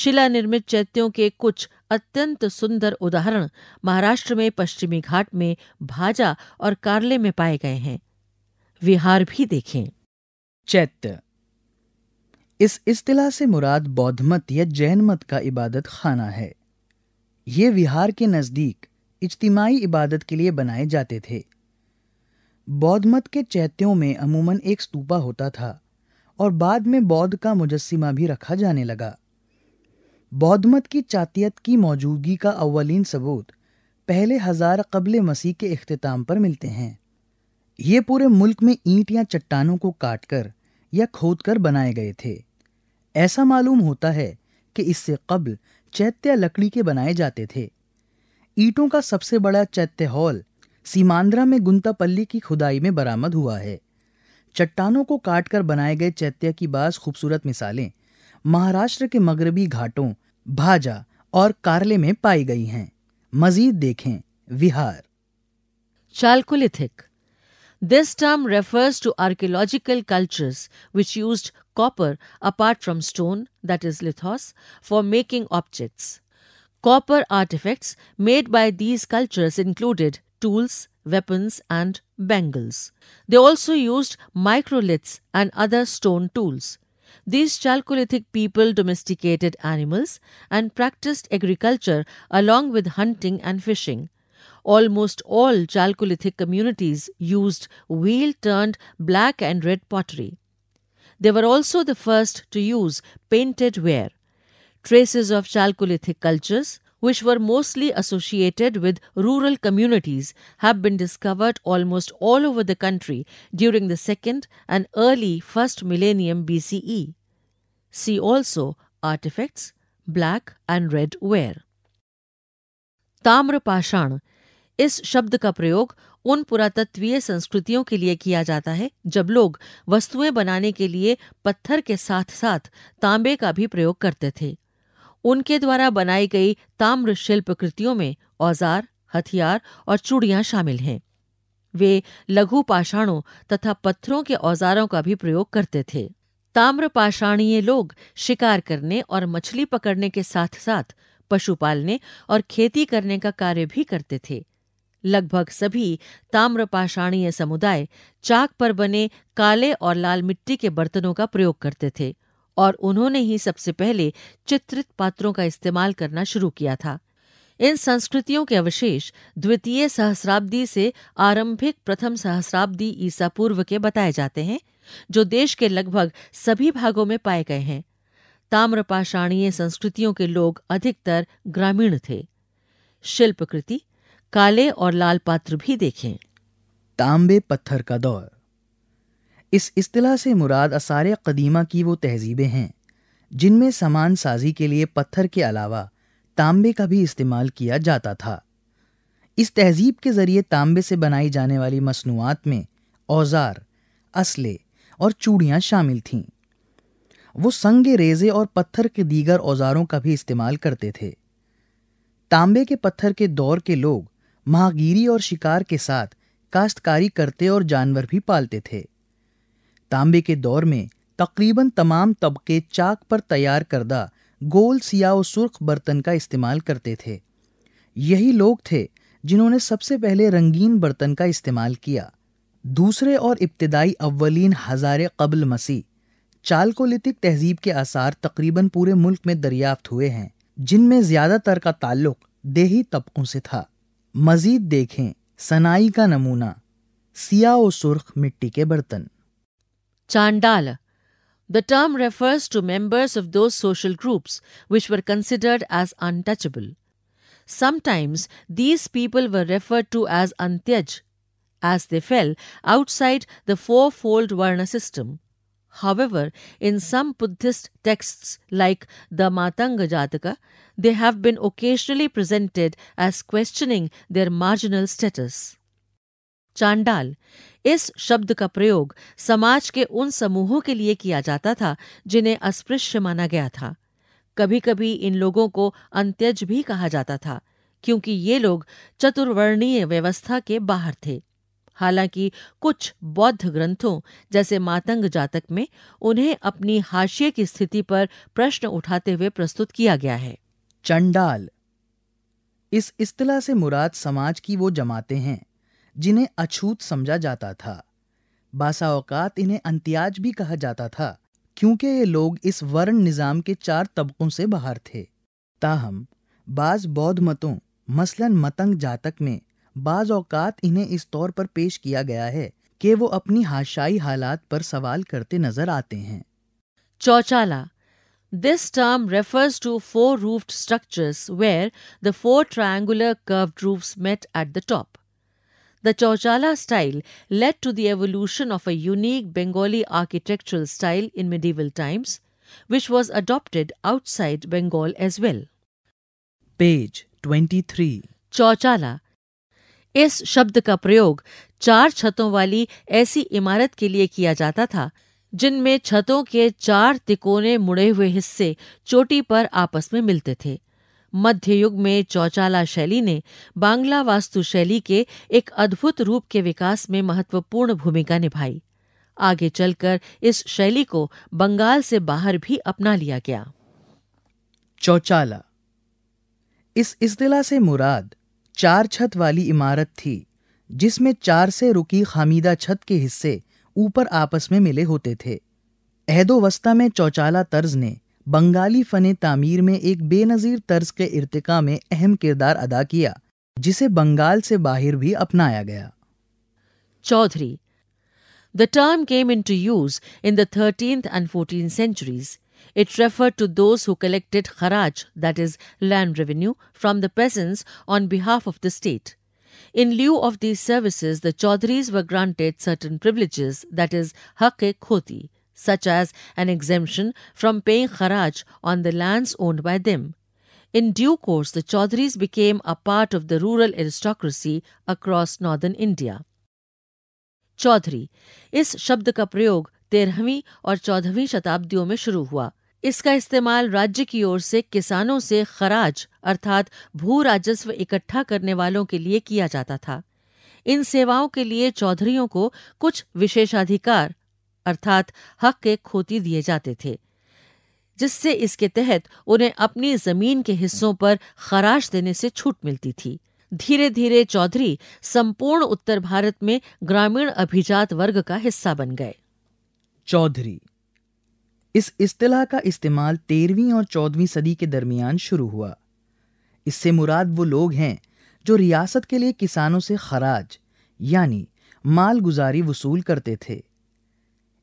शिला निर्मित चैत्यों के कुछ अत्यंत सुंदर उदाहरण महाराष्ट्र में पश्चिमी घाट में भाजा और कार्ले में पाए गए हैं विहार भी देखें चैत्य इस इस्तिला से मुराद बौद्ध मत या जैन मत का इबादत खाना है ये विहार के नज़दीक इज्तिमाही इबादत के लिए बनाए जाते थे बौद्ध मत के चैत्यों में अमूमन एक स्तूपा होता था और बाद में बौद्ध का मुजस्मा भी रखा जाने लगा बौद्ध मत की चातियत की मौजूदगी का अव्वलीन सबूत पहले हजार कबल मसीह के अख्ताम पर मिलते हैं ये पूरे मुल्क में ईंट या चट्टानों को काट कर या खोद कर बनाए गए थे ऐसा मालूम होता है कि इससे कबल चैत्य लकड़ी के बनाए जाते थे ईंटों का सबसे बड़ा चैत्य हॉल सीमांद्रा में गुंतापल्ली की खुदाई में बरामद हुआ है चट्टानों को काट कर बनाए गए चैत्य की बास खूबसूरत मिसालें महाराष्ट्र के मगरबी घाटों भाजा और कारले में पाई गई हैं मजीद देखें vihara chalcolithic this term refers to archaeological cultures which use copper apart from stone that is lithos for making objects copper artefacts made by these cultures included tools weapons and bangles. They also used microliths and other stone tools. These Chalcolithic people domesticated animals and practiced agriculture along with hunting and fishing. Almost all Chalcolithic communities used wheel turned black and red pottery. They were also the first to use painted ware. Traces of Chalcolithic cultures which were mostly associated with rural communities, have been discovered almost all over the country during the second and early first millennium BCE. See also artifacts, black and red ware. ताम्रपाषाण इस शब्द का प्रयोग उन पुरातत्वीय संस्कृतियों के लिए किया जाता है जब लोग वस्तुएं बनाने के लिए पत्थर के साथ साथ तांबे का भी प्रयोग करते थे उनके द्वारा बनाई गई ताम्र शिल्प कृतियों में औजार हथियार और चूड़ियां शामिल हैं वे लघु पाषाणों तथा पत्थरों के औजारों का भी प्रयोग करते थे ताम्र पाषाणीय लोग शिकार करने और मछली पकड़ने के साथ साथ पशु पालने और खेती करने का कार्य भी करते थे लगभग सभी ताम्रपाषाणीय समुदाय चाक पर बने काले और लाल मिट्टी के बर्तनों का प्रयोग करते थे और उन्होंने ही सबसे पहले चित्रित पात्रों का इस्तेमाल करना शुरू किया था इन संस्कृतियों के अवशेष द्वितीय सहस्राब्दी से आरंभिक प्रथम सहस्राब्दी ईसा पूर्व के बताए जाते हैं जो देश के लगभग सभी भागों में पाए गए हैं ताम्रपाषाणीय संस्कृतियों के लोग अधिकतर ग्रामीण थे शिल्पकृति काले और लाल पात्र भी देखें तांबे पत्थर का दौर इस अतलाह से मुराद आसार कदीमा की वो तहजीबें हैं जिनमें सामान साजी के लिए पत्थर के अलावा तांबे का भी इस्तेमाल किया जाता था इस तहजीब के ज़रिए तांबे से बनाई जाने वाली मसनूआत में औजार असले और चूड़ियाँ शामिल थीं वो संग रेज़े और पत्थर के दीगर औजारों का भी इस्तेमाल करते थे तांबे के पत्थर के दौर के लोग माहगीरी और शिकार के साथ काश्तकारी करते और जानवर भी पालते थे तांबे के दौर में तकरीबन तमाम तबके चाक पर तैयार करदा गोल सिया और सुर्ख बर्तन का इस्तेमाल करते थे यही लोग थे जिन्होंने सबसे पहले रंगीन बर्तन का इस्तेमाल किया दूसरे और इब्तदाई अवलिन हज़ार कबल मसीह चालकोलितिक तहजीब के आसार तकरीबन पूरे मुल्क में दरियाफ्त हुए हैं जिनमें ज़्यादातर का ताल्लुक देही तबकों से था मज़ीद देखें सनाई का नमूना सिया और सुर्ख मिट्टी के बर्तन Chandala. The term refers to members of those social groups which were considered as untouchable. Sometimes these people were referred to as Antyaj, as they fell outside the fourfold Varna system. However, in some Buddhist texts like the Matanga Jataka, they have been occasionally presented as questioning their marginal status. Chandal इस शब्द का प्रयोग समाज के उन समूहों के लिए किया जाता था जिन्हें अस्पृश्य माना गया था कभी कभी इन लोगों को अंत्यज भी कहा जाता था क्योंकि ये लोग चतुर्वर्णीय व्यवस्था के बाहर थे हालांकि कुछ बौद्ध ग्रंथों जैसे मातंग जातक में उन्हें अपनी हाशिए की स्थिति पर प्रश्न उठाते हुए प्रस्तुत किया गया है चंडाल इस इस्तला से मुराद समाज की वो जमाते हैं जिन्हें अछूत समझा जाता था बासा औकात इन्हें अंत्याज भी कहा जाता था क्योंकि ये लोग इस वर्ण निज़ाम के चार तबकों से बाहर थे ताहम बाज़ बौद्ध मतों मसलन मतंग जातक में बाज़ औकात इन्हें इस तौर पर पेश किया गया है कि वो अपनी हाशाई हालात पर सवाल करते नजर आते हैं chauchala this term refers to four roofed structures where the four triangular curved roofs met at the top The Chaujala style led to the evolution of a unique Bengali architectural style in medieval times, which was adopted outside Bengal as well. Page 23 Chaujala इस शब्द का प्रयोग चार छतों वाली ऐसी इमारत के लिए किया जाता था जिनमें छतों के चार तिकोने मुड़े हुए हिस्से चोटी पर आपस में मिलते थे मध्य युग में चौचाला शैली ने बांग्ला वास्तुशैली के एक अद्भुत रूप के विकास में महत्वपूर्ण भूमिका निभाई आगे चलकर इस शैली को बंगाल से बाहर भी अपना लिया गया चौचाला इस इजिला से मुराद चार छत वाली इमारत थी जिसमें चार से रुकी खामीदा छत के हिस्से ऊपर आपस में मिले होते थे अहदोवस्था में चौचाला तर्ज ने बंगाली फन तामीर में एक बेनज़ीर तर्ज के इरतका में अहम किरदार अदा किया जिसे बंगाल से बाहर भी अपनाया गया chaudhari the term came into use in thirteenth and fourteen centuries it refer to those collected kharaj that is land revenue from the peasants on behalf of the state in lieu of of services the chaudharis were granted certain privileges that is haq e खोती such as an exemption from paying kharaj on the lands owned by them. In due course, the Chaudhrys became a part of the rural aristocracy across northern India. Chaudhary Is shabd ka prayog 13vi aur 14vi shatabdiyon mein shuru hua. इसका इस्तेमाल राज्य की ओर से किसानों से खराज अर्थात भू राजस्व इकट्ठा करने वालों के लिए किया जाता था इन सेवाओं के लिए चौधरियों को कुछ विशेषाधिकार अर्थात हक के खोती दिए जाते थे जिससे इसके तहत उन्हें अपनी जमीन के हिस्सों पर खराश देने से छूट मिलती थी धीरे धीरे चौधरी संपूर्ण उत्तर भारत में ग्रामीण अभिजात वर्ग का हिस्सा बन गए चौधरी इस इस्तेला का इस्तेमाल तेरहवीं और चौदहवीं सदी के दरमियान शुरू हुआ इससे मुराद वो लोग हैं जो रियासत के लिए किसानों से खराज यानी मालगुजारी वसूल करते थे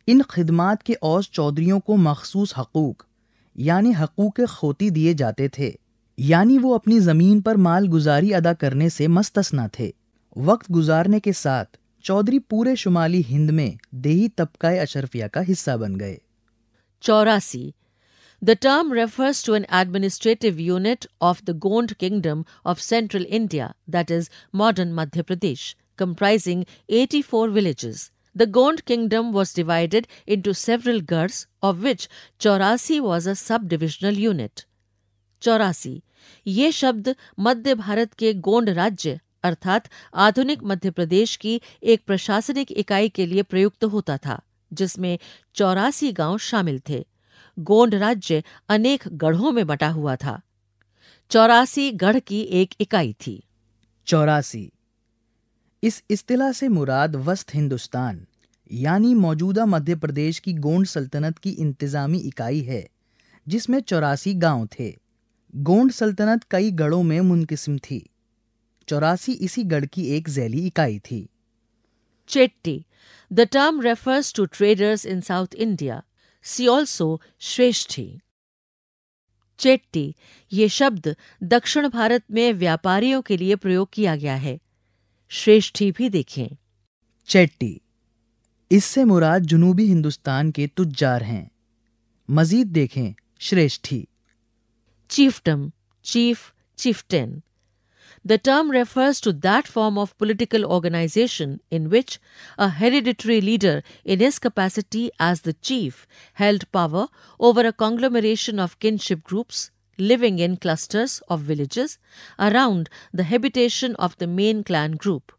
इन खदमात के औस चौधरी को मखसूस हकूक यानी हकूक खोती दिए जाते थे यानी वो अपनी जमीन पर माल गुजारी अदा करने से मस्तना थे वक्त गुजारने के साथ चौधरी पूरे शुमाली हिंद में देही तबका अशरफिया का हिस्सा बन गए chaurasi the term refers to an administrative unit of the Gond kingdom of central India that is modern Madhya Pradesh comprising eighty four villages The Gond kingdom was divided into several Gars, of which Chaurasi was a subdivisional unit. चौरासी ये शब्द मध्य भारत के गोंड राज्य अर्थात आधुनिक मध्य प्रदेश की एक प्रशासनिक इकाई के लिए प्रयुक्त होता था जिसमें चौरासी गांव शामिल थे गोंड राज्य अनेक गढ़ों में बटा हुआ था चौरासी गढ़ की एक इकाई थी चौरासी इस इस्तिला से मुराद वस्त हिंदुस्तान यानी मौजूदा मध्य प्रदेश की गोंड सल्तनत की इंतज़ामी इकाई है जिसमें चौरासी गांव थे गोंड सल्तनत कई गढ़ों में मुनकसम थी चौरासी इसी गढ़ की एक जैली इकाई थी chetti the term refers to traders in south India see also shreshthi chetti ये शब्द दक्षिण भारत में व्यापारियों के लिए प्रयोग किया गया है श्रेष्ठी भी देखें चेट्टी इससे मुराद जुनूबी हिंदुस्तान के तुजार हैं मजीद देखें श्रेष्ठी chiefdom, chief, chieftain. The term refers to that form of political organization in which a hereditary leader, in his capacity as the chief, held power over a conglomeration of kinship groups, living in clusters of villages around the habitation of the main clan group.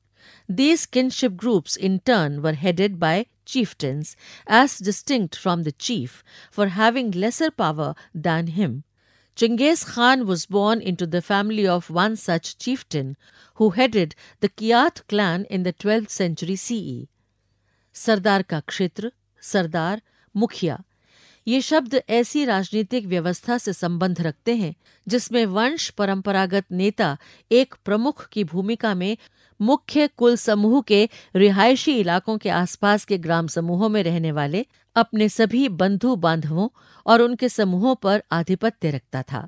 These kinship groups in turn were headed by chieftains, as distinct from the chief for having lesser power than him. Chinggis Khan was born into the family of one such chieftain who headed the Kiat clan in the 12th century CE. Sardar ka kshetra, Sardar, Mukhya ये शब्द ऐसी राजनीतिक व्यवस्था से संबंध रखते हैं जिसमें वंश परंपरागत नेता एक प्रमुख की भूमिका में मुख्य कुल समूह के रिहायशी इलाकों के आसपास के ग्राम समूहों में रहने वाले अपने सभी बंधु बांधवों और उनके समूहों पर आधिपत्य रखता था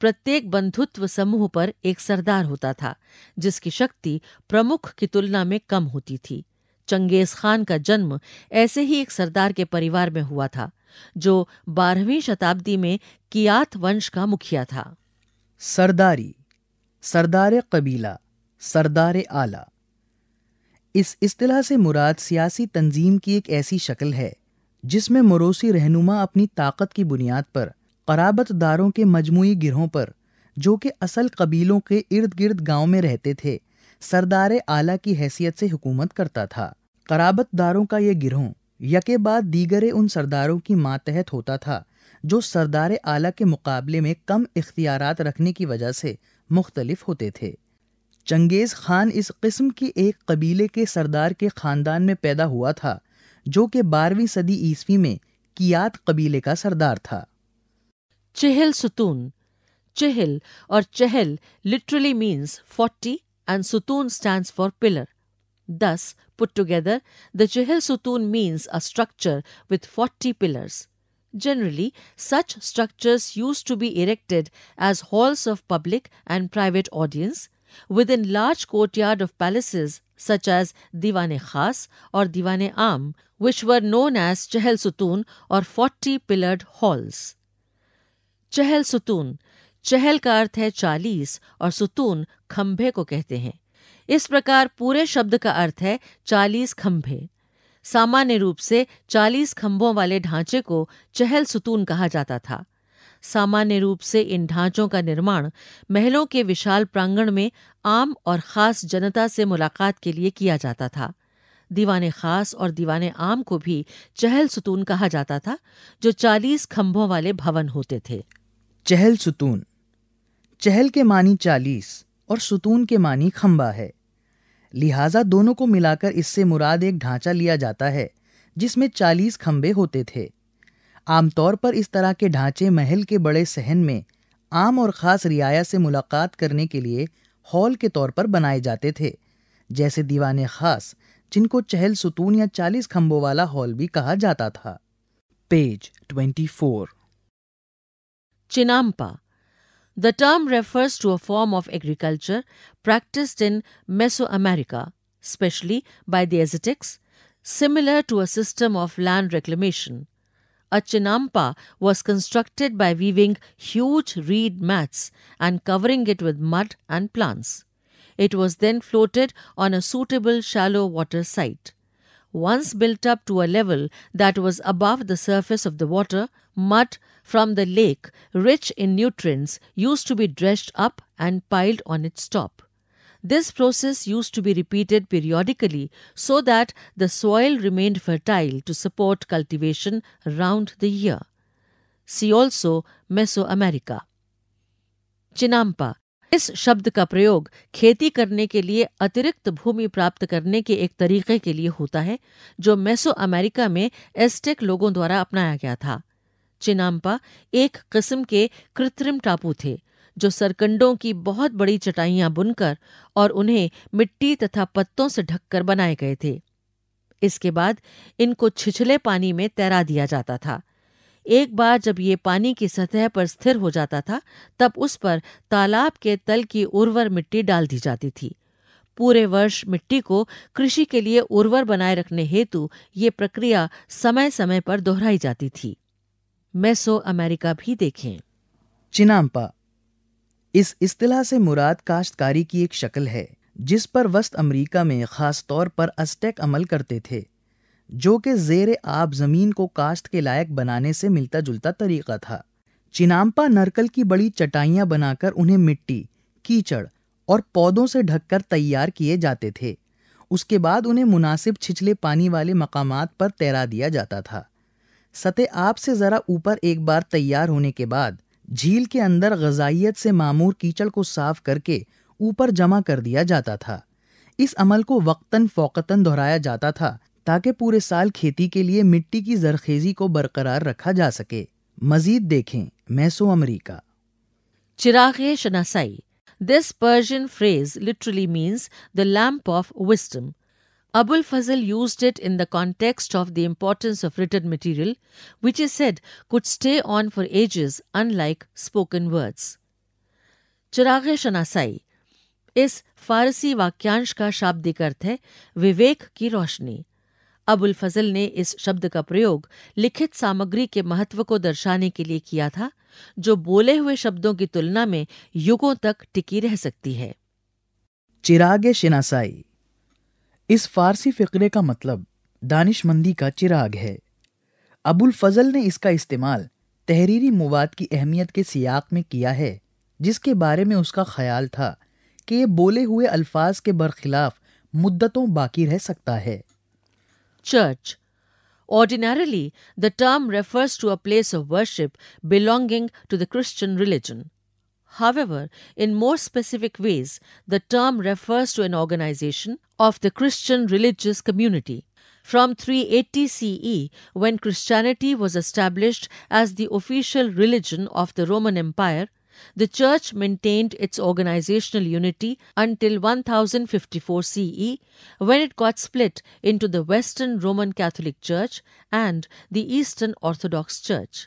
प्रत्येक बंधुत्व समूह पर एक सरदार होता था जिसकी शक्ति प्रमुख की तुलना में कम होती थी चंगेज खान का जन्म ऐसे ही एक सरदार के परिवार में हुआ था जो बारहवीं शताब्दी में कियात वंश का मुखिया था सरदारी सरदार कबीला सरदार आला इस अतलाह से मुराद सियासी तंजीम की एक ऐसी शक्ल है जिसमें मरोसी रहनुमा अपनी ताकत की बुनियाद पर कराबतदारों के मजमू गिरों पर जो कि असल कबीलों के इर्द गिर्द गांव में रहते थे सरदार आला की हैसियत से हुकूमत करता था कराबतदारों का यह गिरोह यके बाद दीगरे उन सरदारों की मातहत होता था जो सरदार आला के मुकाबले में कम इख्तियार रखने की वजह से मुख्तलिफ होते थे चंगेज़ खान इस किस्म के एक कबीले के सरदार के ख़ानदान में पैदा हुआ था जो कि बारहवीं सदी ईस्वी में कियात कबीले का सरदार था चहल सुतून चहल और chahal literally means forty and sutun stand for pillar thus Put together, the Jehel Sutun means a structure with 40 pillars. Generally, such structures used to be erected as halls of public and private audience within large courtyard of palaces such as Diwane Khas or Diwane Am, which were known as Chahel Sutun or 40 pillared halls. Chahel Sutun, Chahel ka arth hai चालीस और sutun khambhe ko कहते hain. इस प्रकार पूरे शब्द का अर्थ है चालीस खंभे सामान्य रूप से चालीस खंभों वाले ढांचे को चहल सुतून कहा जाता था सामान्य रूप से इन ढांचों का निर्माण महलों के विशाल प्रांगण में आम और खास जनता से मुलाकात के लिए किया जाता था दीवाने खास और दीवाने आम को भी चहल सुतून कहा जाता था जो चालीस खंभों वाले भवन होते थे चहल सुतून चहल के मानी चालीस और सुतून के मानी खम्बा है लिहाजा दोनों को मिलाकर इससे मुराद एक ढांचा लिया जाता है जिसमें चालीस खम्बे होते थे आमतौर पर इस तरह के ढांचे महल के बड़े सहन में आम और ख़ास रियाया से मुलाकात करने के लिए हॉल के तौर पर बनाए जाते थे जैसे दीवान ख़ास जिनको चहल सुतून या चालीस खम्बों वाला हॉल भी कहा जाता था page twenty four chinampa The term refers to a form of agriculture practiced in Mesoamerica, especially by the Aztecs, similar to a system of land reclamation. A chinampa was constructed by weaving huge reed mats and covering it with mud and plants. It was then floated on a suitable shallow water site. Once built up to a level that was above the surface of the water, mud from the lake, rich in nutrients, used to be dredged up and piled on its top. This process used to be repeated periodically so that the soil remained fertile to support cultivation round the year. See also Mesoamerica. Chinampa. इस शब्द का प्रयोग खेती करने के लिए अतिरिक्त भूमि प्राप्त करने के एक तरीके के लिए होता है जो मेसो अमेरिका में एस्टेक लोगों द्वारा अपनाया गया था चिनाम्पा एक किस्म के कृत्रिम टापू थे जो सरकंडों की बहुत बड़ी चटाइयां बुनकर और उन्हें मिट्टी तथा पत्तों से ढककर बनाए गए थे इसके बाद इनको छिछले पानी में तैरा दिया जाता था एक बार जब ये पानी की सतह पर स्थिर हो जाता था तब उस पर तालाब के तल की उर्वर मिट्टी डाल दी जाती थी पूरे वर्ष मिट्टी को कृषि के लिए उर्वर बनाए रखने हेतु ये प्रक्रिया समय समय पर दोहराई जाती थी मेसो अमेरिका भी देखें चिनाम्पा इस इस्तलाह से मुराद काश्तकारी की एक शक्ल है जिस पर वस्त अमेरिका में ख़ास तौर पर अस्टेक अमल करते थे जो कि जेर आब ज़मीन को काश्त के लायक बनाने से मिलता जुलता तरीक़ा था चिनाम्पा नरकल की बड़ी चटाइयां बनाकर उन्हें मिट्टी कीचड़ और पौधों से ढककर तैयार किए जाते थे उसके बाद उन्हें मुनासिब छिछले पानी वाले मकामात पर तैरा दिया जाता था सतह आप से ज़रा ऊपर एक बार तैयार होने के बाद झील के अंदर गजाइत से मामूर कीचड़ को साफ करके ऊपर जमा कर दिया जाता था इस अमल को वक्तन फोकतन दोहराया जाता था ताकि पूरे साल खेती के लिए मिट्टी की जरखेजी को बरकरार रखा जा सके मजीद देखें Mesoamerica chirag shanasai this Persian phrase literally means the lamp of wisdom Abul Fazl used it in the context of the importance of written material, which he said could stay on for ages, unlike spoken words. Chirag shanasai इस फारसी वाक्यांश का शाब्दिक अर्थ है विवेक की रोशनी अबुल फजल ने इस शब्द का प्रयोग लिखित सामग्री के महत्व को दर्शाने के लिए किया था जो बोले हुए शब्दों की तुलना में युगों तक टिकी रह सकती है चिरागे शिनासाई इस फारसी फ़िक्रे का मतलब दानिशमंदी का चिराग है अबुल फजल ने इसका इस्तेमाल तहरीरी मवाद की अहमियत के सियाक में किया है जिसके बारे में उसका ख्याल था कि ये बोले हुए अल्फाज के बरखिलाफ मुद्दतों बाकी रह सकता है church ordinarily the term refers to a place of worship belonging to the Christian religion However, in more specific ways, the term refers to an organization of the Christian religious community. From 380 CE, when Christianity was established as the official religion of the Roman Empire, the Church maintained its organizational unity until 1054 CE, when it got split into the Western Roman Catholic Church and the Eastern Orthodox Church.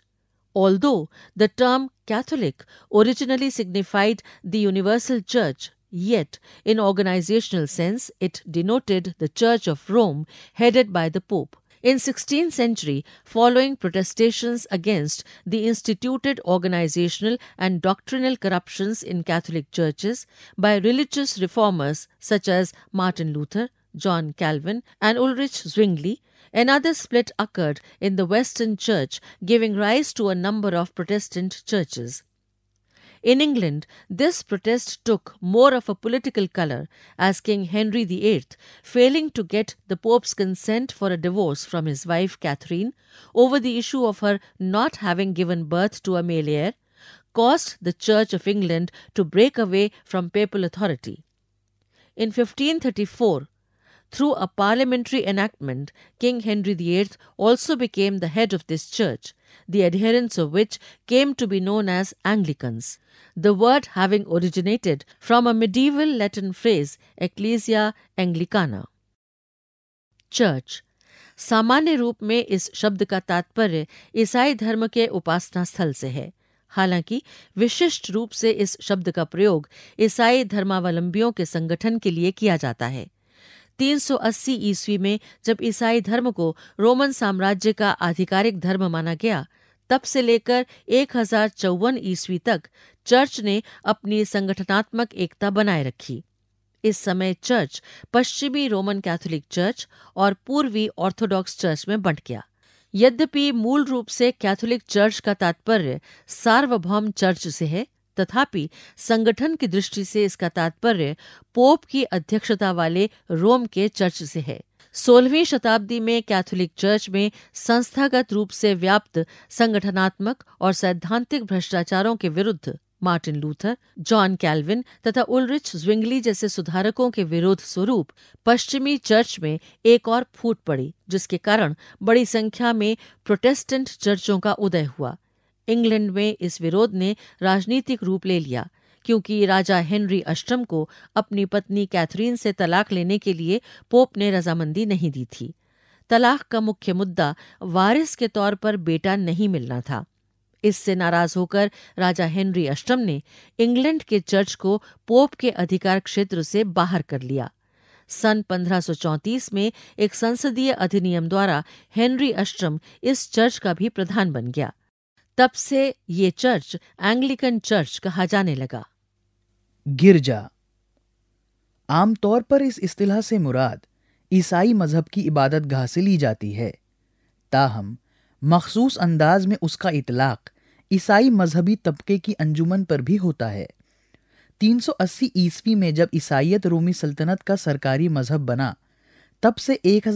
Although the term Catholic originally signified the universal church, yet in organizational sense it denoted the Church of Rome headed by the Pope. In 16th century, following protestations against the instituted organizational and doctrinal corruptions in Catholic churches by religious reformers such as Martin Luther, John Calvin, and Ulrich Zwingli, Another split occurred in the Western Church, giving rise to a number of Protestant churches. In England, this protest took more of a political colour as King Henry VIII, failing to get the Pope's consent for a divorce from his wife Catherine over the issue of her not having given birth to a male heir, caused the Church of England to break away from papal authority. In 1534, Through a parliamentary enactment, King Henry VIII also became the head of this church, the adherents of which came to be known as Anglicans. The word having originated from a medieval Latin phrase, Ecclesia Anglicana. Church सामान्य रूप में इस शब्द का तात्पर्य ईसाई धर्म के उपासना स्थल से है हालांकि विशिष्ट रूप से इस शब्द का प्रयोग ईसाई धर्मावलंबियों के संगठन के लिए किया जाता है 380 ईस्वी में जब ईसाई धर्म को रोमन साम्राज्य का आधिकारिक धर्म माना गया तब से लेकर एक ईस्वी तक चर्च ने अपनी संगठनात्मक एकता बनाए रखी इस समय चर्च पश्चिमी रोमन कैथोलिक चर्च और पूर्वी ऑर्थोडॉक्स चर्च में बंट गया यद्यपि मूल रूप से कैथोलिक चर्च का तात्पर्य सार्वभौम चर्च से है तथापि संगठन की दृष्टि से इसका तात्पर्य पोप की अध्यक्षता वाले रोम के चर्च से है सोलहवीं शताब्दी में कैथोलिक चर्च में संस्थागत रूप से व्याप्त संगठनात्मक और सैद्धांतिक भ्रष्टाचारों के विरुद्ध मार्टिन लूथर जॉन कैल्विन तथा उलरिच ज्विंगली जैसे सुधारकों के विरोध स्वरूप पश्चिमी चर्च में एक और फूट पड़ी जिसके कारण बड़ी संख्या में प्रोटेस्टेंट चर्चों का उदय हुआ इंग्लैंड में इस विरोध ने राजनीतिक रूप ले लिया क्योंकि राजा हेनरी अष्टम को अपनी पत्नी कैथरीन से तलाक लेने के लिए पोप ने रजामंदी नहीं दी थी तलाक का मुख्य मुद्दा वारिस के तौर पर बेटा नहीं मिलना था इससे नाराज होकर राजा हेनरी अष्टम ने इंग्लैंड के चर्च को पोप के अधिकार क्षेत्र से बाहर कर लिया सन 1534 में एक संसदीय अधिनियम द्वारा हेनरी अष्टम इस चर्च का भी प्रधान बन गया तब से ये चर्च एंग्लिकन चर्च कहा जाने लगा गिरजा आमतौर पर इस अतलाह से मुराद ईसाई मज़हब की इबादत गाह से ली जाती है ताहम मखसूस अंदाज में उसका इतलाक़ ईसाई मजहबी तबके की अंजुमन पर भी होता है 380 ईस्वी में जब ईसाइत रोमी सल्तनत का सरकारी मजहब बना तब से एक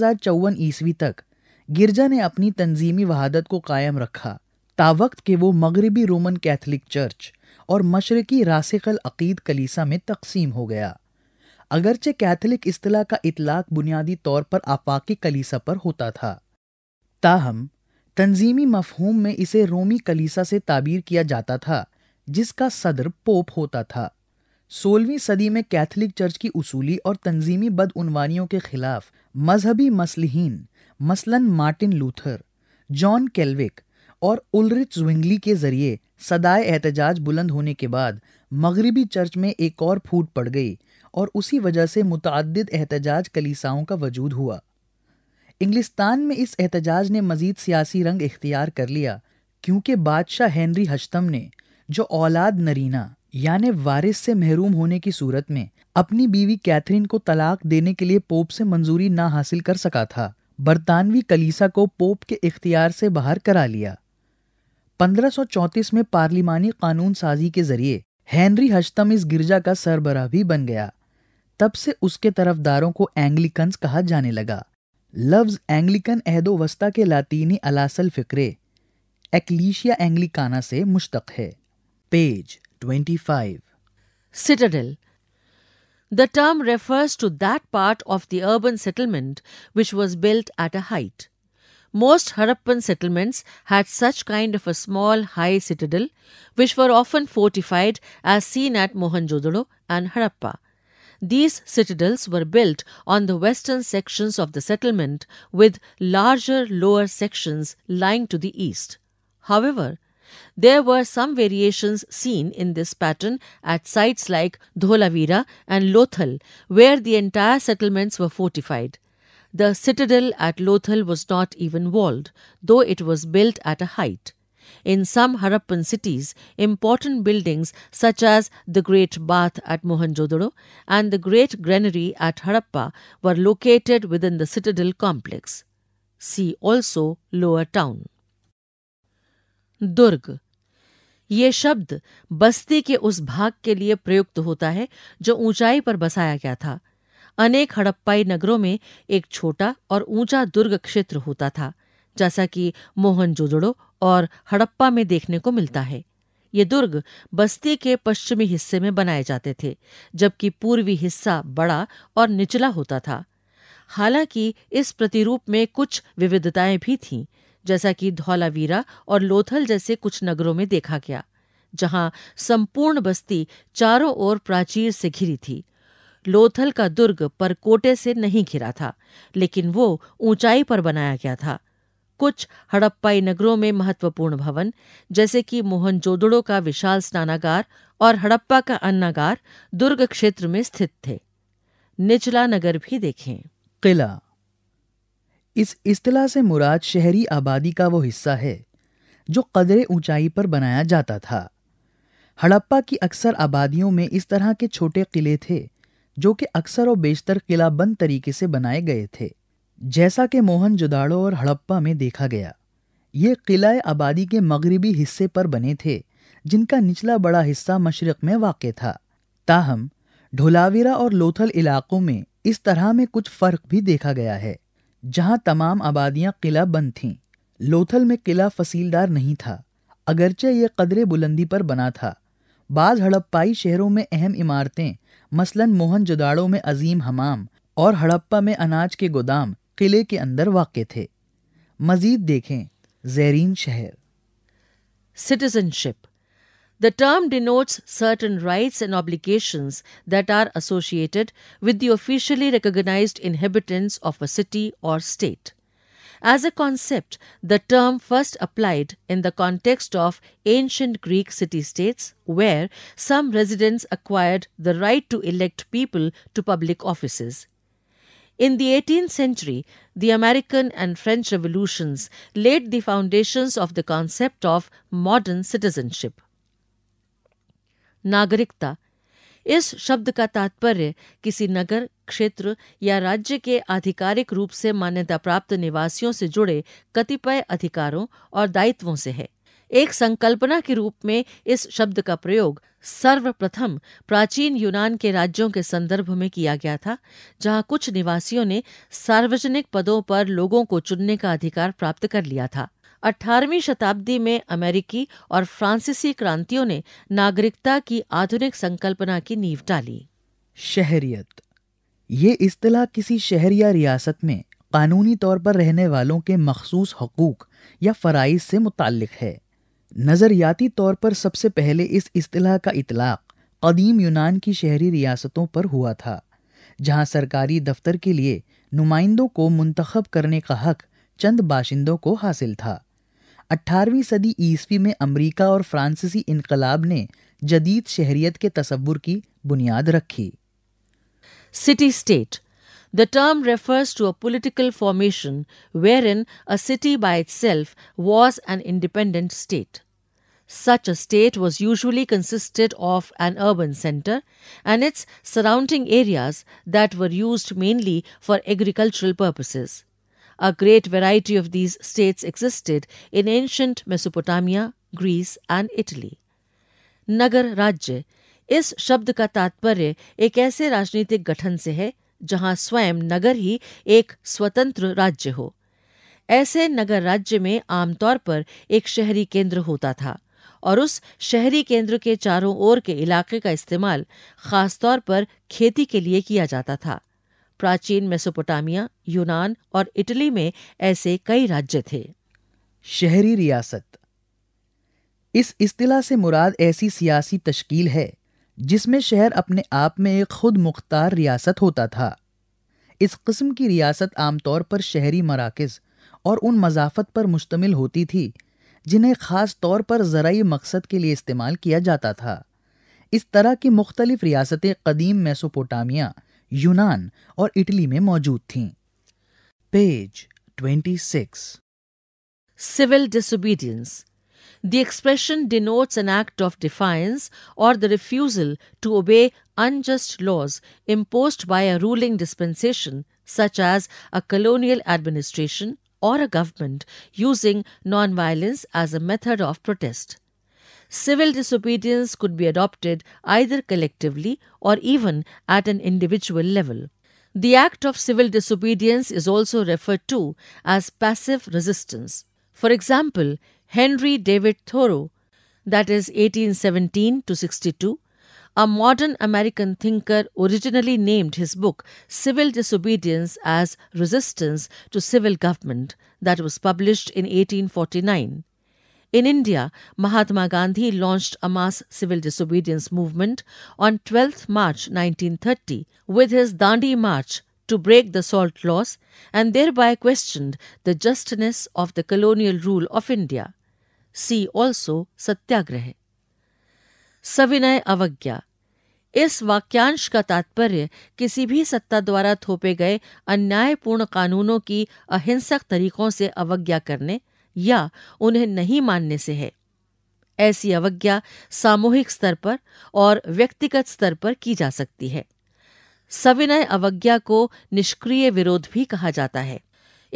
ईस्वी तक गिरजा ने अपनी तंजीमी वहादत को कायम रखा तावक्त के वो मगरबी रोमन कैथलिक चर्च और मशरकी रासिकल अकीद कलीसा में तकसीम हो गया अगरचे कैथलिक अतलाह का इतलाक बुनियादी तौर पर आफाकी कलीसा पर होता था ताहम तंजीमी मफहूम में इसे रोमी कलीसा से ताबीर किया जाता था जिसका सदर पोप होता था सोलहवीं सदी में कैथलिक चर्च की उसूली और तंजीमी बदउनवानियों के खिलाफ मजहबी मसलहीन मसलन मार्टिन लूथर जॉन केल्विक और उलरिच ज्विंगली के जरिए सदाए एहतजाज बुलंद होने के बाद मगरबी चर्च में एक और फूट पड़ गई और उसी वजह से मुतद एहतजाज कलीसाओं का वजूद हुआ इंग्लिस्तान में इस एहतजाज ने मजीद सियासी रंग इख्तियार कर लिया क्योंकि बादशाह हेनरी हशतम ने जो औलाद नरीना यानि वारिस से महरूम होने की सूरत में अपनी बीवी कैथरीन को तलाक देने के लिए पोप से मंजूरी ना हासिल कर सका था बरतानवी कलीसा को पोप के इख्तियार से बाहर करा लिया 1534 में पार्लिमानी कानून साजी के जरिए हेनरी हजतम इस गिरजा का सरबरा भी बन गया तब से उसके तरफदारों को एंग्लिकन्स कहा जाने लगा लफ्ज एंग्लिकन अहदो वस्ता के लातीनी अलासल फिक्रे एक्लिशिया एंग्लिकाना से मुश्तक है page 25 citadel the term refers to that part of the urban settlement which was built at Most Harappan settlements had such kind of a small high citadel, which were often fortified as seen at Mohenjo-daro and Harappa. These citadels were built on the western sections of the settlement with larger lower sections lying to the east. However, there were some variations seen in this pattern at sites like Dholavira and Lothal, where the entire settlements were fortified. The citadel at Lothal was not even walled, though it was built at a height. In some Harappan cities, important buildings such as the Great Bath at Mohenjo-daro and the Great Granary at Harappa were located within the citadel complex. See also Lower Town. Durg, ये शब्द बस्ती के उस भाग के लिए प्रयुक्त होता है जो ऊंचाई पर बसाया गया था अनेक हड़प्पाई नगरों में एक छोटा और ऊंचा दुर्ग क्षेत्र होता था जैसा कि मोहनजोदड़ो और हड़प्पा में देखने को मिलता है ये दुर्ग बस्ती के पश्चिमी हिस्से में बनाए जाते थे जबकि पूर्वी हिस्सा बड़ा और निचला होता था हालांकि इस प्रतिरूप में कुछ विविधताएं भी थीं जैसा कि धौलावीरा और लोथल जैसे कुछ नगरों में देखा गया जहां संपूर्ण बस्ती चारों ओर प्राचीर से घिरी थी लोथल का दुर्ग परकोटे से नहीं घिरा था लेकिन वो ऊंचाई पर बनाया गया था कुछ हड़प्पाई नगरों में महत्वपूर्ण भवन जैसे कि मोहनजोदड़ो का विशाल स्नानागार और हड़प्पा का अन्नागार दुर्ग क्षेत्र में स्थित थे निचला नगर भी देखें किला इस इस्तला से मुराद शहरी आबादी का वो हिस्सा है जो कदरे ऊंचाई पर बनाया जाता था हड़प्पा की अक्सर आबादियों में इस तरह के छोटे किले थे जो कि अक्सर और बेशतर किलाबंद तरीके से बनाए गए थे जैसा कि मोहन जुदाड़ो और हड़प्पा में देखा गया ये किले आबादी के मगरबी हिस्से पर बने थे जिनका निचला बड़ा हिस्सा मशरक में वाक़ था ताहम ढोलावीरा और लोथल इलाकों में इस तरह में कुछ फ़र्क भी देखा गया है जहां तमाम आबादियां किला बंद थीं लोथल में किला फसीलदार नहीं था अगरचे ये कदरे बुलंदी पर बना था बाज हड़प्पाई शहरों में अहम इमारतें मसलन मोहनजोदाड़ो में अजीम हमाम और हड़प्पा में अनाज के गोदाम किले के अंदर वाक़ थे मजीद देखें जैरीन शहर citizenship. The term denotes certain rights and obligations that are associated with the officially recognized inhabitants of a city or state. As a concept, the term first applied in the context of ancient Greek city states, where some residents acquired the right to elect people to public offices. In the 18th century, the American and French revolutions laid the foundations of the concept of modern citizenship. Nagarikta इस शब्द का तात्पर्य किसी नगर क्षेत्र या राज्य के आधिकारिक रूप से मान्यता प्राप्त निवासियों से जुड़े कतिपय अधिकारों और दायित्वों से है एक संकल्पना के रूप में इस शब्द का प्रयोग सर्वप्रथम प्राचीन यूनान के राज्यों के संदर्भ में किया गया था जहां कुछ निवासियों ने सार्वजनिक पदों पर लोगों को चुनने का अधिकार प्राप्त कर लिया था 18वीं शताब्दी में अमेरिकी और फ्रांसीसी क्रांतियों ने नागरिकता की आधुनिक संकल्पना की नींव डाली शहरियत ये अतलाह किसी शहर या रियासत में कानूनी तौर पर रहने वालों के मखसूस हकूक़ या फ़राइज से मुतक़ है नज़रियाती तौर पर सबसे पहले इस अतलाह का इतलाक़ कदीम यूनान की शहरी रियासतों पर हुआ था जहां सरकारी दफ्तर के लिए नुमाइंदों को मुंतखब करने का हक चंद बाशिंदों को हासिल था अट्ठारहवीं सदी ईस्वी में अमेरिका और फ्रांसीसी इनकलाब ने जदीद शहरीत के तस्वुर की बुनियाद रखी city state the term refers to a political formation wherein a city by itself was an independent state Such a state was usually consisted of an urban center and its surrounding areas that were used mainly for agricultural purposes. A great variety of these states existed in ancient Mesopotamia, Greece and Italy नगर राज्य इस शब्द का तात्पर्य एक ऐसे राजनीतिक गठन से है जहां स्वयं नगर ही एक स्वतंत्र राज्य हो ऐसे नगर राज्य में आमतौर पर एक शहरी केंद्र होता था और उस शहरी केंद्र के चारों ओर के इलाके का इस्तेमाल खासतौर पर खेती के लिए किया जाता था प्राचीन मेसोपोटामिया यूनान और इटली में ऐसे कई राज्य थे शहरी रियासत इस इस्तिला से मुराद ऐसी सियासी तश्कील है जिसमें शहर अपने आप में एक खुद मुख्तार रियासत होता था इस कस्म की रियासत आमतौर पर शहरी मराकज़ और उन मजाफत पर मुश्तमिल होती थी जिन्हें ख़ास तौर पर ज़रूरी मकसद के लिए इस्तेमाल किया जाता था इस तरह की मुख्तलिफ रियासतें कदीम मेसोपोटामिया यूनान और इटली में मौजूद थीं page 26 civil disobedience The expression denotes an act of defiance or the refusal to obey unjust laws imposed by a ruling dispensation, such as a colonial administration or a government, using nonviolence as a method of protest. civil disobedience could be adopted either collectively or even at an individual level. The act of civil disobedience is also referred to as passive resistance. For example, Henry David Thoreau, that is 1817 to 62, a modern American thinker originally named his book Civil Disobedience as Resistance to Civil Government, that was published in 1849. In India, Mahatma Gandhi launched a mass civil disobedience movement on 12th March 1930 with his Dandi March to break the salt laws and thereby questioned the justness of the colonial rule of India. See also Satyagrah. सविनय अवज्ञा इस वाक्यांश का तात्पर्य किसी भी सत्ता द्वारा थोपे गए अन्यायपूर्ण कानूनों की अहिंसक तरीकों से अवज्ञा करने या उन्हें नहीं मानने से है ऐसी अवज्ञा सामूहिक स्तर पर और व्यक्तिगत स्तर पर की जा सकती है सविनय अवज्ञा को निष्क्रिय विरोध भी कहा जाता है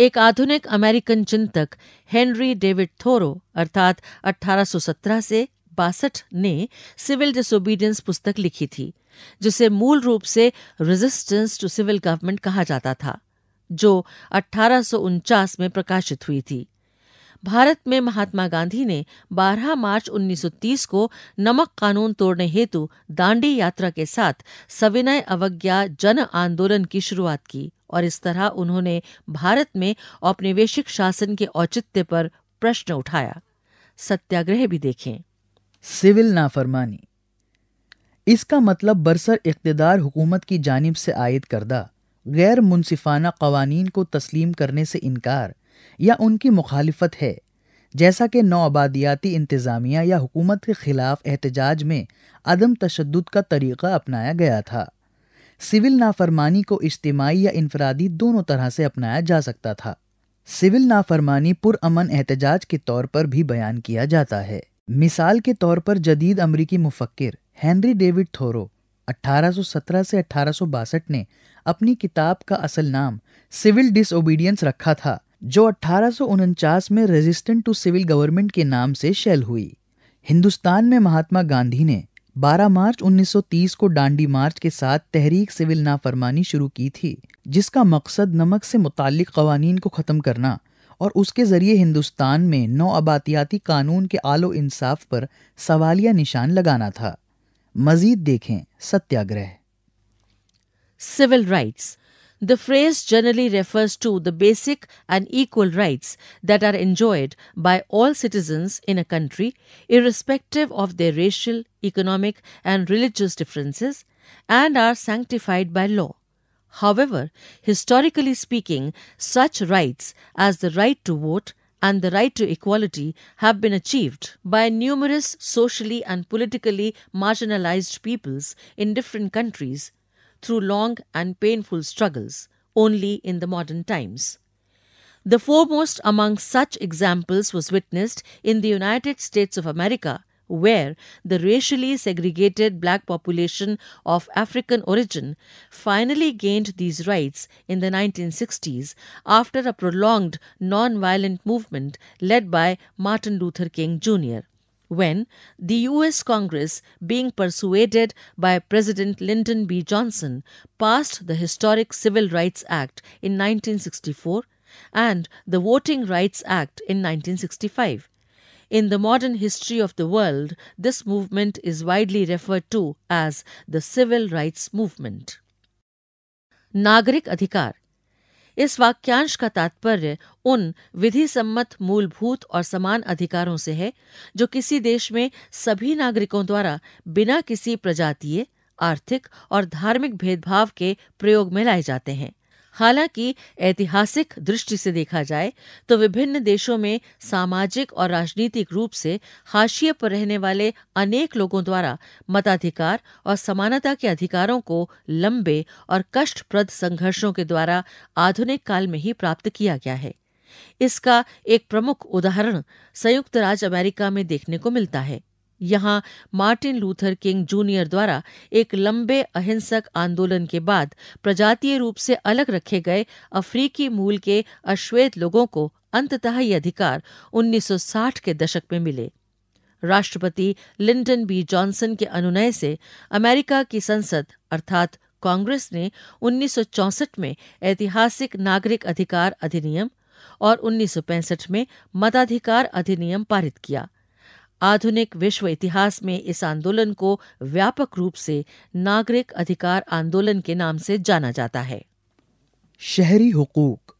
एक आधुनिक अमेरिकन चिंतक हेनरी डेविड थोरो अर्थात 1817 से बासठ ने सिविल डिसोबीडियंस पुस्तक लिखी थी जिसे मूल रूप से रेजिस्टेंस टू सिविल गवर्नमेंट कहा जाता था जो अठारह में प्रकाशित हुई थी भारत में महात्मा गांधी ने 12 मार्च 1930 को नमक कानून तोड़ने हेतु दांडी यात्रा के साथ सविनय अवज्ञा जन आंदोलन की शुरुआत की और इस तरह उन्होंने भारत में औपनिवेशिक शासन के औचित्य पर प्रश्न उठाया सत्याग्रह भी देखें सिविल नाफरमानी इसका मतलब बरसर इकतदार हुकूमत की जानब से आयद करदा गैर मुनसिफाना कवानीन को तस्लीम करने से इनकार या उनकी मुखालिफत है जैसा कि नौ आबादियाती इंतज़ामिया या हुकूमत के खिलाफ एहतजाज में अदम तशद का तरीक़ा अपनाया गया था सिविल नाफरमानी को इज्तमाही या इनफरादी दोनों तरह से अपनाया जा सकता था सिविल नाफरमानी पुरअमन एहतजाज के तौर पर भी बयान किया जाता है मिसाल के तौर पर जदीद अमरीकी मुफक्र हैंनरी डेविड थोरो 1817 से अठारह ने अपनी किताब का असल नाम सिविल डिसोबीडियंस रखा था जो अठारह में रेजिस्टेंट टू सिविल गवर्नमेंट के नाम से शेल हुई हिंदुस्तान में महात्मा गांधी ने 12 मार्च 1930 को डांडी मार्च के साथ तहरीक सिविल नाफरमानी शुरू की थी जिसका मकसद नमक से मुतल कवानीन को ख़त्म करना और उसके ज़रिए हिंदुस्तान में नौ आबातियाती कानून के आलो इंसाफ पर सवालिया निशान लगाना था मज़ीद देखें satyagraha civil rights The phrase generally refers to the basic and equal rights that are enjoyed by all citizens in a country, irrespective of their racial, economic, and religious differences, and are sanctified by law. However, historically speaking, such rights as the right to vote and the right to equality have been achieved by numerous socially and politically marginalized peoples in different countries through long and painful struggles only in the modern times. The foremost among such examples was witnessed in the United States of America, where the racially segregated black population of African origin finally gained these rights in the 1960s after a prolonged non violent movement led by Martin Luther King Jr when the US Congress, being persuaded by President Lyndon B. Johnson, passed the historic Civil Rights Act in 1964 and the Voting Rights Act in 1965. In the modern history of the world, this movement is widely referred to as the Civil Rights Movement. Nagarik Adhikar इस वाक्यांश का तात्पर्य उन विधि सम्मत मूलभूत और समान अधिकारों से है जो किसी देश में सभी नागरिकों द्वारा बिना किसी प्रजातीय आर्थिक और धार्मिक भेदभाव के प्रयोग में लाए जाते हैं हालांकि ऐतिहासिक दृष्टि से देखा जाए तो विभिन्न देशों में सामाजिक और राजनीतिक रूप से हाशिए पर रहने वाले अनेक लोगों द्वारा मताधिकार और समानता के अधिकारों को लंबे और कष्टप्रद संघर्षों के द्वारा आधुनिक काल में ही प्राप्त किया गया है इसका एक प्रमुख उदाहरण संयुक्त राज्य अमेरिका में देखने को मिलता है यहाँ मार्टिन लूथर किंग जूनियर द्वारा एक लंबे अहिंसक आंदोलन के बाद प्रजातीय रूप से अलग रखे गए अफ्रीकी मूल के अश्वेत लोगों को अंततः ये अधिकार 1960 के दशक में मिले राष्ट्रपति लिंटन बी जॉनसन के अनुनय से अमेरिका की संसद अर्थात कांग्रेस ने 1964 में ऐतिहासिक नागरिक अधिकार अधिनियम और 1965 में मताधिकार अधिनियम पारित किया आधुनिक विश्व इतिहास में इस आंदोलन को व्यापक रूप से नागरिक अधिकार आंदोलन के नाम से जाना जाता है शहरी हकूक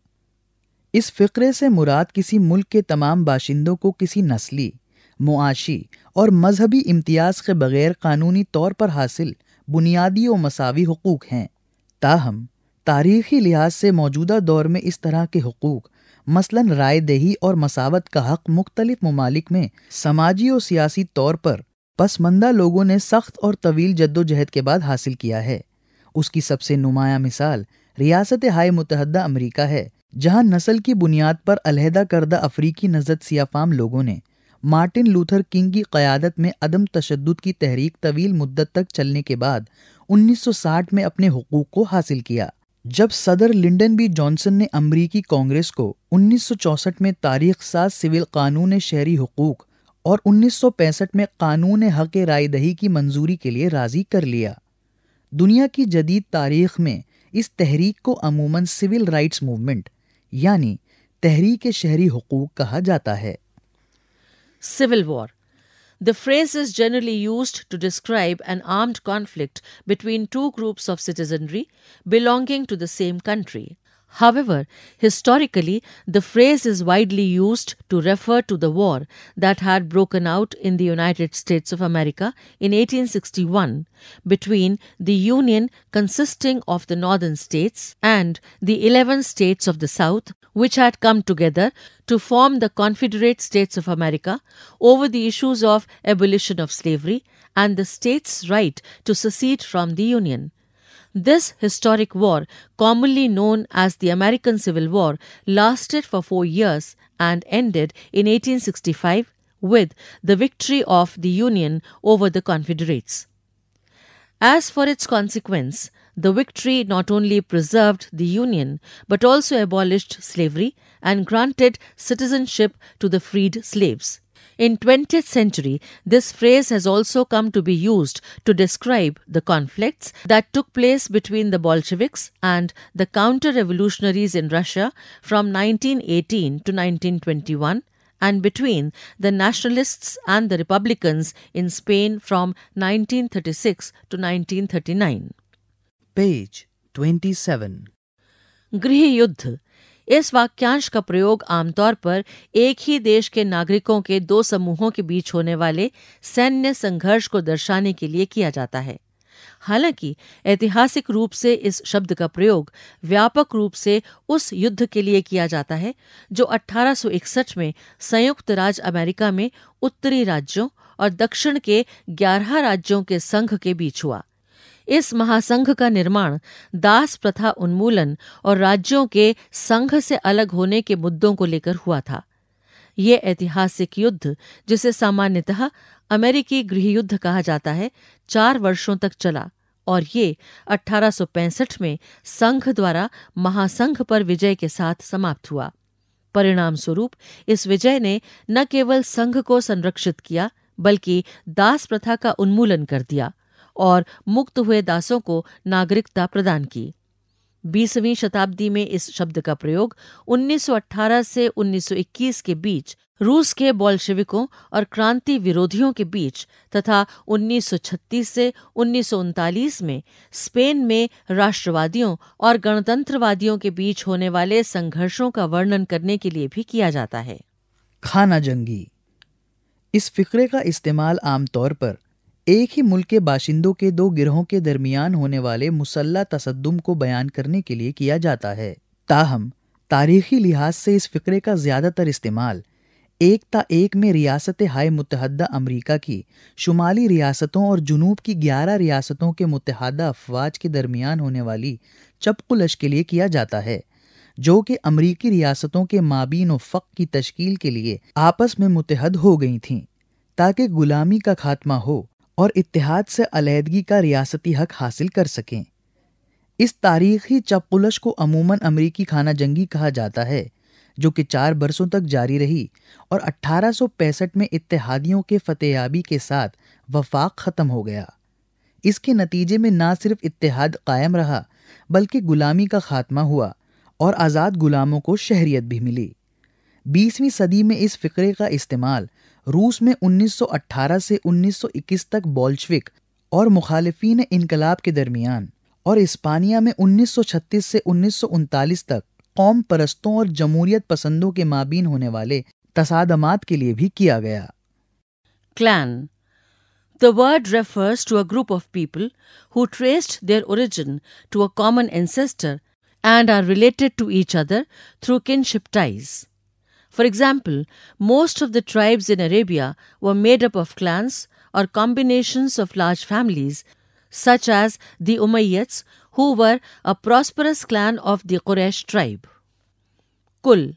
इस फ़िक्रे से मुराद किसी मुल्क के तमाम बाशिंदों को किसी नस्ली मुआशी और मजहबी इम्तियाज़ के बगैर कानूनी तौर पर हासिल बुनियादी और मसावी हकूक़ हैं ताहम तारीखी लिहाज से मौजूदा दौर में इस तरह के हकूक़ मसलन रायदेही और मसावत का हक मुख्तलिफ ममालिक में समाजी और सियासी तौर पर पसमंदा लोगों ने सख्त और तवील जद्दोजहद के बाद हासिल किया है उसकी सबसे नुमाया मिसाल रियासत हाय मुतहदा अमरीका है जहाँ नस्ल की बुनियाद पर अलहदा करदा अफ्रीकी नजद सियाफाम लोगों ने मार्टिन लूथर किंग की क़्यादत में अदम तशद की तहरीक तवील मुद्दत तक चलने के बाद 1960 में अपने हकूक़ को हासिल किया जब सदर लिंडन बी जॉनसन ने अमरीकी कांग्रेस को 1964 में तारीख साज सिविल कानून शहरी हकूक और 1965 में कानून हक रायदही की मंजूरी के लिए राज़ी कर लिया दुनिया की जदीद तारीख में इस तहरीक को अमूमन सिविल राइट्स मूवमेंट यानी तहरीक शहरी हकूक कहा जाता है civil war The phrase is generally used to describe an armed conflict between two groups of citizenry belonging to the same country. However, historically, the phrase is widely used to refer to the war that had broken out in the United States of America in 1861 between the Union consisting of the northern states and the 11 states of the South, which had come together to form the Confederate States of America over the issues of abolition of slavery and the states' right to secede from the Union. This historic war, commonly known as the American Civil War, lasted for four years and ended in 1865 with the victory of the Union over the Confederates. As for its consequence, the victory not only preserved the Union but also abolished slavery and granted citizenship to the freed slaves. In 20th century, this phrase has also come to be used to describe the conflicts that took place between the Bolsheviks and the counter-revolutionaries in Russia from 1918 to 1921 and between the nationalists and the republicans in Spain from 1936 to 1939. Page 27 Grihyudh इस वाक्यांश का प्रयोग आमतौर पर एक ही देश के नागरिकों के दो समूहों के बीच होने वाले सैन्य संघर्ष को दर्शाने के लिए किया जाता है हालांकि ऐतिहासिक रूप से इस शब्द का प्रयोग व्यापक रूप से उस युद्ध के लिए किया जाता है जो 1861 में संयुक्त राज्य अमेरिका में उत्तरी राज्यों और दक्षिण के 11 राज्यों के संघ के बीच हुआ इस महासंघ का निर्माण दास प्रथा उन्मूलन और राज्यों के संघ से अलग होने के मुद्दों को लेकर हुआ था ये ऐतिहासिक युद्ध जिसे सामान्यतः अमेरिकी गृह युद्ध कहा जाता है चार वर्षों तक चला और ये 1865 में संघ द्वारा महासंघ पर विजय के साथ समाप्त हुआ परिणाम स्वरूप इस विजय ने न केवल संघ को संरक्षित किया बल्कि दास प्रथा का उन्मूलन कर दिया और मुक्त हुए दासों को नागरिकता प्रदान की बीसवीं शताब्दी में इस शब्द का प्रयोग 1918 से 1921 के बीच रूस के बोल्शेविकों और क्रांति विरोधियों के बीच तथा 1936 से उन्नीस में स्पेन में राष्ट्रवादियों और गणतंत्रवादियों के बीच होने वाले संघर्षों का वर्णन करने के लिए भी किया जाता है खाना जंगी इस फिक्रे का इस्तेमाल आमतौर पर एक ही मुल्क के बाशिंदों के दो गिरोहों के दरमियान होने वाले मुसल्ला तसदम को बयान करने के लिए किया जाता है ताहम तारीखी लिहाज से इस फ़िक्रे का ज़्यादातर इस्तेमाल एकता एक में रियासत हाय मुतहदा अमरीका की शुमाली रियासतों और जुनूब की ग्यारह रियासतों के मुतहदा अफवाज के दरमियान होने वाली चपकुलश के लिए किया जाता है जो कि अमरीकी रियासतों के माबीन फ़क की तश्कील के लिए आपस में मुतहद हो गई थीं ताकि ग़ुलामी का खात्मा हो और इतिहाद से अलीहदगी का रियासती हक हासिल कर सकें इस तारीखी चपुलश को अमूमन अमरीकी खाना जंगी कहा जाता है जो कि चार बरसों तक जारी रही और 1865 में इतिहादियों के फतेयाबी के साथ वफाक ख़त्म हो गया इसके नतीजे में ना सिर्फ इतिहाद कायम रहा बल्कि गुलामी का खात्मा हुआ और आज़ाद गुलामों को शहरीत भी मिली बीसवीं सदी में इस फ़िक्रे का इस्तेमाल रूस में 1918 से 1921 तक बोल्शविक और मुखालिफिन इनकलाब के दरमियान और इस्पानिया में 1936 से उन्नीस तक कौम परस्तों और जमूरियत पसंदों के माबीन होने वाले तसादमात के लिए भी किया गया clan the word refers to a group of people who traced their origin to a common ancestor and are related to each other through kinship ties For example, most of the tribes in Arabia were made up of clans or combinations of large families, such as the Umayyads, who were a prosperous clan of the Quraysh tribe. Kul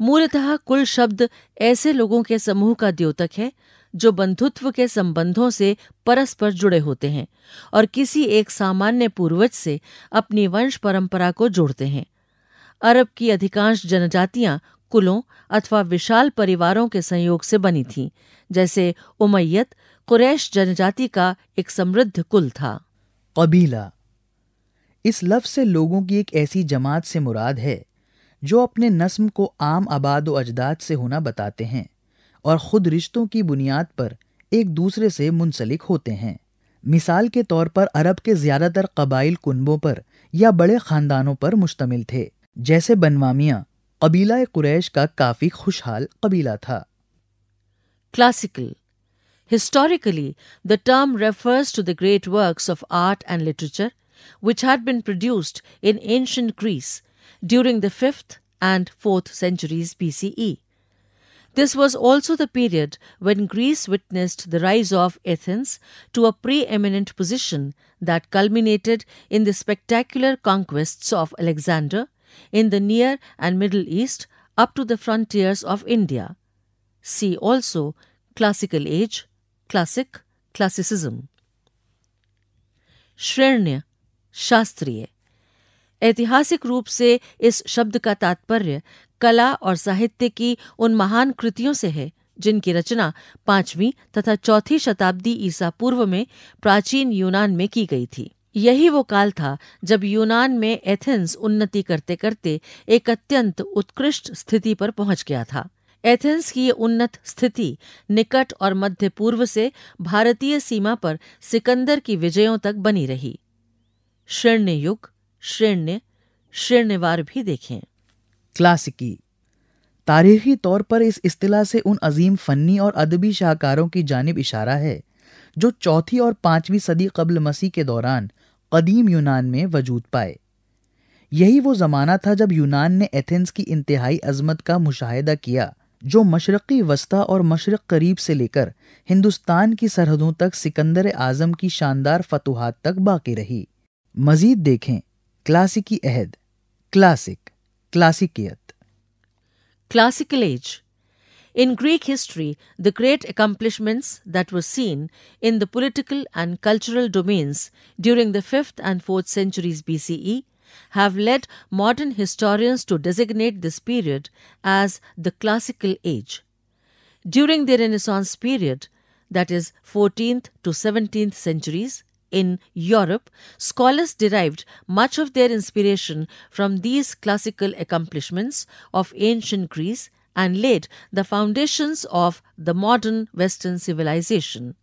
मूलतः कुल शब्द ऐसे लोगों के समूह का द्योतक है जो बंधुत्व के संबंधों से परस्पर जुड़े होते हैं और किसी एक सामान्य पूर्वज से अपनी वंश परंपरा को जोड़ते हैं अरब की अधिकांश जनजातियां कुलों अथवा विशाल परिवारों के संयोग से बनी थी जैसे उमैयत कुरैश जनजाति का एक समृद्ध कुल था कबीला इस लफ्ज से लोगों की एक ऐसी जमात से मुराद है जो अपने नस्म को आम आबाद अजदाद से होना बताते हैं और ख़ुद रिश्तों की बुनियाद पर एक दूसरे से मुंसलिक होते हैं मिसाल के तौर पर अरब के ज़्यादातर कबाइल कुनबों पर या बड़े ख़ानदानों पर मुश्तमिल थे जैसे बनवामिया कबीला कुरैश का काफ़ी खुशहाल कबीला था Classical Historically, the term refers to the great works of art and literature which had been produced in ancient Greece during the 5th and 4th centuries BCE. This was also the period when Greece witnessed the rise of Athens to a preeminent position that culminated in the spectacular conquests of Alexander in the Near and Middle East up to the frontiers of India. See also Classical Age, Classic, Classicism. Shrenya, शास्त्रीय ऐतिहासिक रूप से इस शब्द का तात्पर्य कला और साहित्य की उन महान कृतियों से है जिनकी रचना पांचवीं तथा चौथी शताब्दी ईसा पूर्व में प्राचीन यूनान में की गई थी यही वो काल था जब यूनान में एथेंस उन्नति करते करते एक अत्यंत उत्कृष्ट स्थिति पर पहुंच गया था एथेंस की ये उन्नत स्थिति निकट और मध्य पूर्व से भारतीय सीमा पर सिकंदर की विजयों तक बनी रही श्रेण्य युग शून्य शून्यवार भी देखें क्लासिकी e। तारीखी तौर पर इस इस्तिला से उन अजीम फनी और अदबी शाहकारों की जानब इशारा है जो चौथी और पांचवी सदी कबल मसीह के दौरान कदीम यूनान में वजूद पाए यही वो ज़माना था जब यूनान ने एथेंस की इंतहाई अजमत का मुशाहिदा किया जो मशरक़ी वस्ता और मशरक़ करीब से लेकर हिंदुस्तान की सरहदों तक सिकंदर आज़म की शानदार फतूहत तक बाकी रही मज़ीद देखें क्लासिकी अहद क्लासिक क्लासिकियत classical age In Greek history, the great accomplishments that were seen in the political and cultural domains during the 5th and 4th centuries BCE have led modern historians to designate this period as the Classical Age. During the Renaissance period, that is 14th to 17th centuries, in Europe, scholars derived much of their inspiration from these classical accomplishments of ancient Greece and laid the foundations of the modern Western civilization.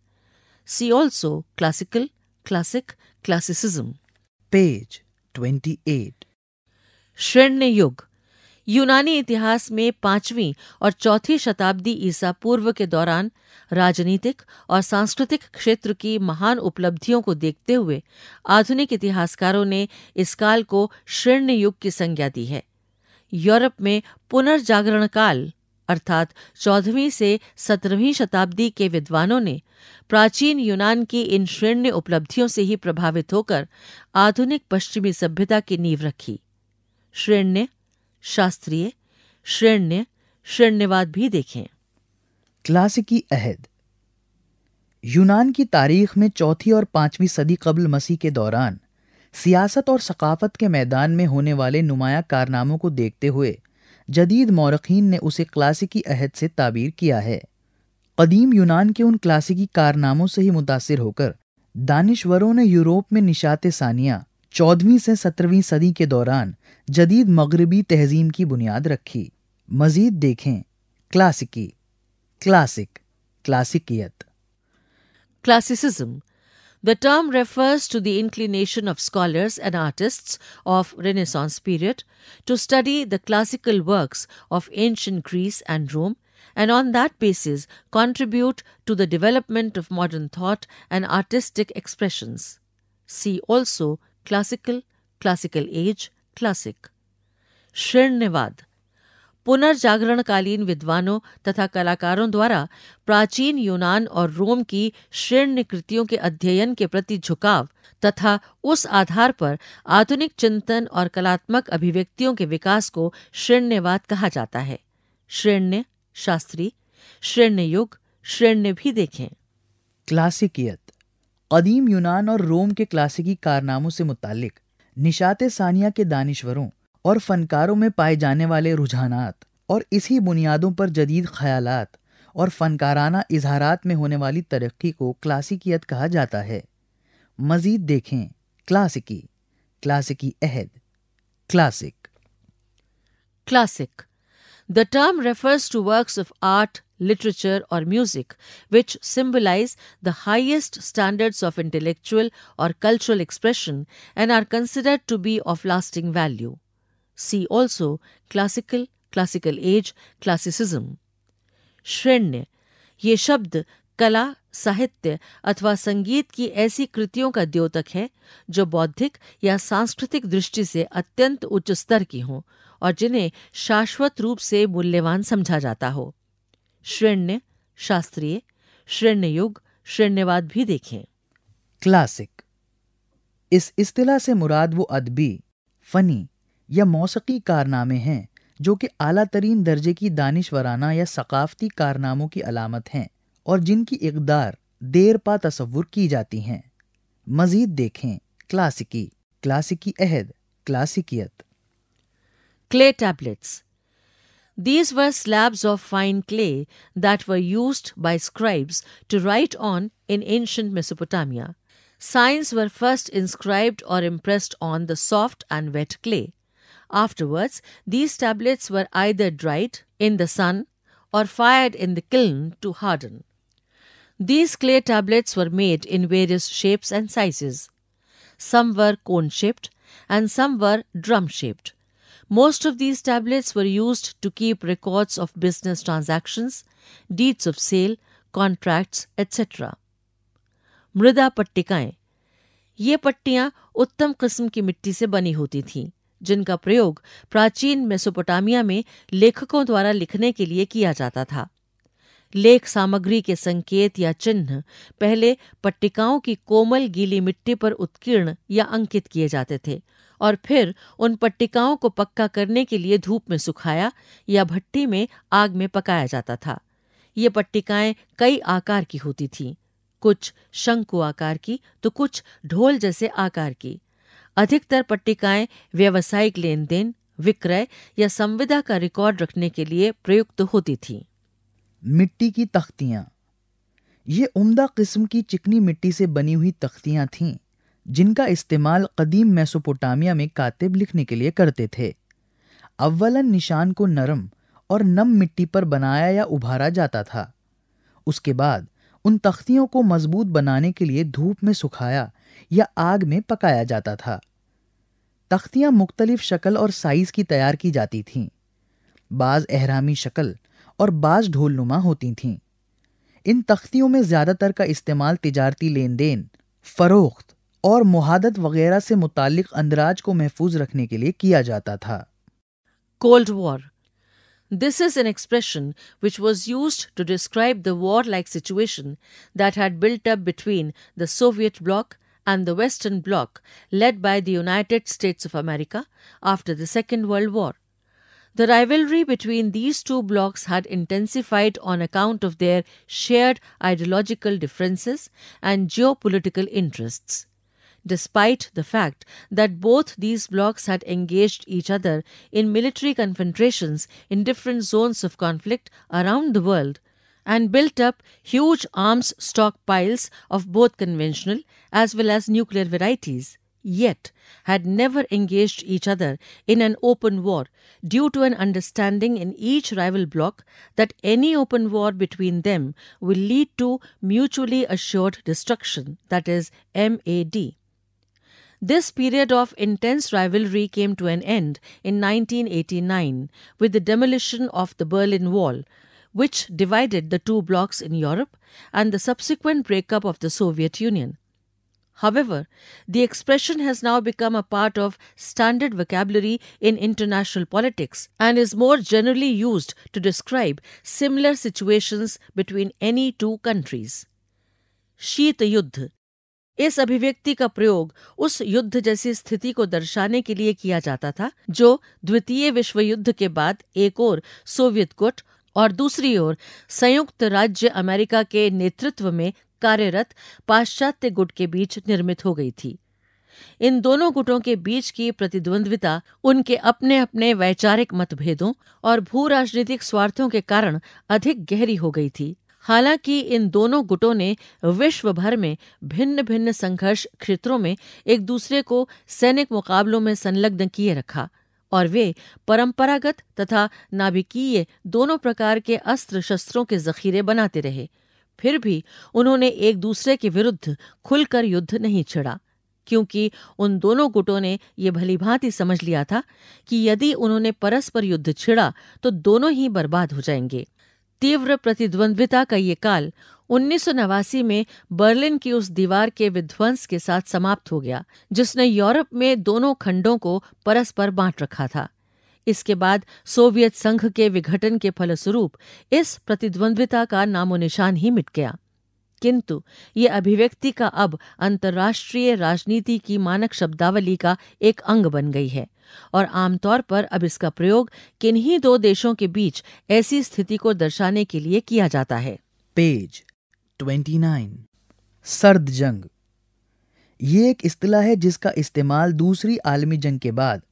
See also Classical, Classic, Classicism. Page 28. Shrenya युग यूनानी इतिहास में पांचवीं और चौथी शताब्दी ईसा पूर्व के दौरान राजनीतिक और सांस्कृतिक क्षेत्र की महान उपलब्धियों को देखते हुए आधुनिक इतिहासकारों ने इस काल को श्रेण्य युग की संज्ञा दी है यूरोप में पुनर्जागरण काल अर्थात चौदहवीं से सत्रहवीं शताब्दी के विद्वानों ने प्राचीन यूनान की इन श्रेण्य उपलब्धियों से ही प्रभावित होकर आधुनिक पश्चिमी सभ्यता की नींव रखी श्रेण्य शास्त्रीय श्रेण्य श्रेण्यवाद भी देखें क्लासिकी अहद यूनान की तारीख में चौथी और पांचवीं सदी कबल मसीह के दौरान सियासत और सकाफ़त के मैदान में होने वाले नुमाया कारनामों को देखते हुए जदीद मौरखीन ने उसे क्लासिकी अहद से ताबीर किया है कदीम यूनान के उन क्लासिकी कारनामों से ही मुतासर होकर दानिशवरों ने यूरोप में निशात सानिया चौदहवीं से सत्रहवीं सदी के दौरान जदीद मगरबी तहजीम की बुनियाद रखी मजीद देखें क्लासिकी क्लासिक क्लासिकियत classicism The term refers to the inclination of scholars and artists of Renaissance period to study the classical works of ancient Greece and Rome and on that basis contribute to the development of modern thought and artistic expressions. See also classical, classical age, classic. Shirnevad पुनर्जागरणकालीन विद्वानों तथा कलाकारों द्वारा प्राचीन यूनान और रोम की श्रेण्य कृतियों के अध्ययन के प्रति झुकाव तथा उस आधार पर आधुनिक चिंतन और कलात्मक अभिव्यक्तियों के विकास को श्रेण्यवाद कहा जाता है श्रेण्य शास्त्री श्रेण्य युग श्रेण्य भी देखें क्लासिकियत कदीम यूनान और रोम के क्लासिकी कारनामों से मुतालिक निशाते सानिया के दानिश्वरों और फनकारों में पाए जाने वाले रुझानात और इसी बुनियादों पर जदीद ख्याल और फनकाराना इजहार में होने वाली तरक्की को क्लासिकियत कहा जाता है मजीद देखें क्लासिकी क्लासिकी अहद classic classic the term refers to works of art literature or music which symbolise the highest standards of intellectual or cultural expression and are considered to be of lasting value See also classical, classical age, classicism. श्रेण्य ये शब्द कला साहित्य अथवा संगीत की ऐसी कृतियों का द्योतक है जो बौद्धिक या सांस्कृतिक दृष्टि से अत्यंत उच्च स्तर की हों और जिन्हें शाश्वत रूप से मूल्यवान समझा जाता हो श्रेण्य शास्त्रीय श्रेण्य युग श्रेण्यवाद भी देखें क्लासिक इस इस्तिला से मुराद वो अदबी फनी या मौसकी कारनामे हैं जो कि आला तरीन दर्जे की दानिशवराना या सकाफती कारनामों की अलामत हैं और जिनकी इकदार देर पा तस्वुर की जाती हैं मजीद देखें क्लासिकी क्लासिकी अहद क्लासिकियत clay tablets these were slabs of fine clay that were used by scribes to write on in ancient Mesopotamia signs were first inscribed or impressed on the soft and wet clay Afterwards, these tablets were either dried in the sun or fired in the kiln to harden. These clay tablets were made in various shapes and sizes. Some were cone shaped and some were drum shaped. Most of these tablets were used to keep records of business transactions, deeds of sale, contracts, etc. मृदा पट्टिकाएं ये पट्टियां उत्तम किस्म की मिट्टी से बनी होती थीं। जिनका प्रयोग प्राचीन मेसोपोटामिया में लेखकों द्वारा लिखने के लिए किया जाता था लेख सामग्री के संकेत या चिन्ह पहले पट्टिकाओं की कोमल गीली मिट्टी पर उत्कीर्ण या अंकित किए जाते थे और फिर उन पट्टिकाओं को पक्का करने के लिए धूप में सुखाया या भट्टी में आग में पकाया जाता था ये पट्टिकाएं कई आकार की होती थीं कुछ शंकु आकार की तो कुछ ढोल जैसे आकार की अधिकतर पट्टिकाएं व्यावसायिक लेन देन विक्रय या संविदा का रिकॉर्ड रखने के लिए प्रयुक्त होती थी मिट्टी की तख्तियाँ ये उम्दा किस्म की चिकनी मिट्टी से बनी हुई तख्तियाँ थीं जिनका इस्तेमाल कदीम मेसोपोटामिया में कातिब लिखने के लिए करते थे अव्वलन निशान को नरम और नम मिट्टी पर बनाया या उभारा जाता था उसके बाद उन तख्तियों को मजबूत बनाने के लिए धूप में सुखाया या आग में पकाया जाता था तख्तियां मुख्तलिफ शक्ल और साइज़ की तैयार की जाती थीं बाज़ अहरामी शक्ल और बाज़ ढोलनुमा होती थीं इन तख्तियों में ज़्यादातर का इस्तेमाल तिजारती लेन देन फ़रोख्त और मुहादत वगैरह से मुतालिक अंदराज को महफूज रखने के लिए किया जाता था cold war this is an expression which was used to describe the war like situation that है built up and the Western Bloc, led by the United States of America after the Second World War. The rivalry between these two blocs had intensified on account of their shared ideological differences and geopolitical interests. Despite the fact that both these blocs had engaged each other in military confrontations in different zones of conflict around the world, and built up huge arms stockpiles of both conventional as well as nuclear varieties, yet had never engaged each other in an open war due to an understanding in each rival bloc that any open war between them will lead to mutually assured destruction, that is, MAD. This period of intense rivalry came to an end in 1989 with the demolition of the Berlin Wall, which divided the two blocs in Europe and the subsequent breakup of the Soviet Union. However, the expression has now become a part of standard vocabulary in international politics and is more generally used to describe similar situations between any two countries. Sheet युद्ध इस अभिव्यक्ति का प्रयोग उस युद्ध जैसी स्थिति को दर्शाने के लिए किया जाता था जो द्वितीय विश्व युद्ध के बाद एक और सोवियत गुट और दूसरी ओर संयुक्त राज्य अमेरिका के नेतृत्व में कार्यरत पाश्चात्य गुट के बीच निर्मित हो गई थी इन दोनों गुटों के बीच की प्रतिद्वंद्विता उनके अपने अपने वैचारिक मतभेदों और भू राजनीतिक स्वार्थों के कारण अधिक गहरी हो गई थी हालांकि इन दोनों गुटों ने विश्व भर में भिन्न भिन्न संघर्ष क्षेत्रों में एक दूसरे को सैनिक मुकाबलों में संलग्न किए रखा और वे परंपरागत तथा नाभिकीय दोनों प्रकार के अस्त्र शस्त्रों के जखीरे बनाते रहे फिर भी उन्होंने एक दूसरे के विरुद्ध खुलकर युद्ध नहीं छिड़ा क्योंकि उन दोनों गुटों ने ये भलीभांति समझ लिया था कि यदि उन्होंने परस्पर युद्ध छिड़ा तो दोनों ही बर्बाद हो जाएंगे तीव्र प्रतिद्वंद्विता का ये काल उन्नीस में बर्लिन की उस दीवार के विध्वंस के साथ समाप्त हो गया जिसने यूरोप में दोनों खंडों को परस्पर बांट रखा था इसके बाद सोवियत संघ के विघटन के फलस्वरूप इस प्रतिद्वंद्विता का नामो निशान ही मिट गया किंतु ये अभिव्यक्ति का अब अंतर्राष्ट्रीय राजनीति की मानक शब्दावली का एक अंग बन गई है और आमतौर पर अब इसका प्रयोग किन्हीं दो देशों के बीच ऐसी स्थिति को दर्शाने के लिए किया जाता है पेज 29 सर्द जंग ये एक अतलाह है जिसका इस्तेमाल दूसरी आलमी जंग के बाद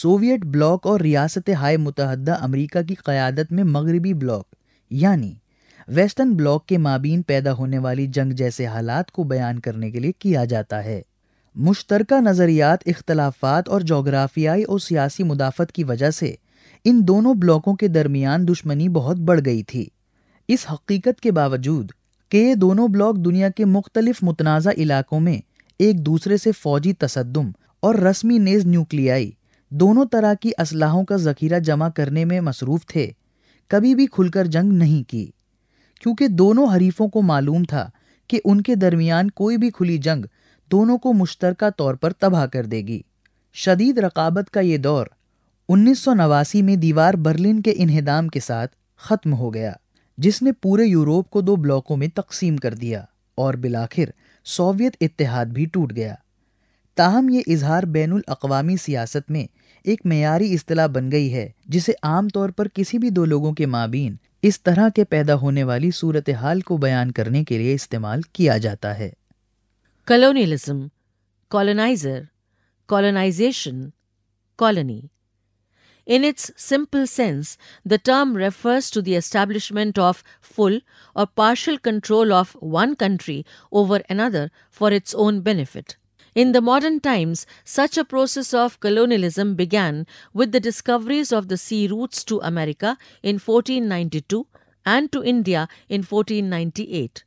सोवियत ब्लॉक और रियासत हाय मुतहदा अमरीका की क़्यादत में मगरबी ब्लॉक यानी वेस्टर्न ब्लॉक के माबीन पैदा होने वाली जंग जैसे हालात को बयान करने के लिए किया जाता है मुश्तरक नज़रियात इख्तलाफात और जोग्राफियाई और सियासी मुदाफ़त की वजह से इन दोनों ब्लॉकों के दरमियान दुश्मनी बहुत बढ़ गई थी इस हकीकत के बावजूद कि ये दोनों ब्लॉक दुनिया के मुख्तलिफ मुतनाज़ा इलाकों में एक दूसरे से फौजी तसदम और रस्मी नेज न्यूक्लियाई दोनों तरह की असलाहों का जखीरा जमा करने में मसरूफ थे कभी भी खुलकर जंग नहीं की क्योंकि दोनों हरीफों को मालूम था कि उनके दरमियान कोई भी खुली जंग दोनों को मुश्तरक तौर पर तबाह कर देगी शदीद रकाबत का ये दौर उन्नीस में दीवार बर्लिन के इन्हदाम के साथ ख़त्म हो गया जिसने पूरे यूरोप को दो ब्लॉकों में तकसीम कर दिया और बिलाखिर सोवियत इतिहाद भी टूट गया ताहम ये इजहार बैन अवी सियासत में एक मैारी असलाह बन गई है जिसे आमतौर पर किसी भी दो लोगों के माबीन इस तरह के पैदा होने वाली सूरत हाल को बयान करने के लिए इस्तेमाल किया जाता है colonialism coloniser colonisation colony In its simple sense, the term refers to the establishment of full or partial control of one country over another for its own benefit. In the modern times, such a process of colonialism began with the discoveries of the sea routes to America in 1492 and to India in 1498.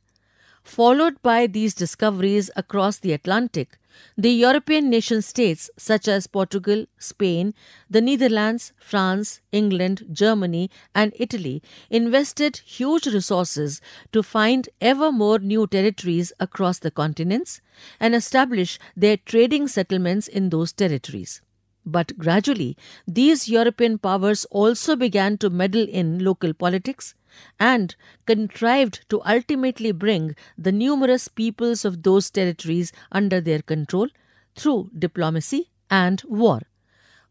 Followed by these discoveries across the Atlantic, the European nation states such as Portugal, Spain, the Netherlands, France, England, Germany, and Italy invested huge resources to find ever more new territories across the continents and establish their trading settlements in those territories. But gradually, these European powers also began to meddle in local politics and contrived to ultimately bring the numerous peoples of those territories under their control through diplomacy and war.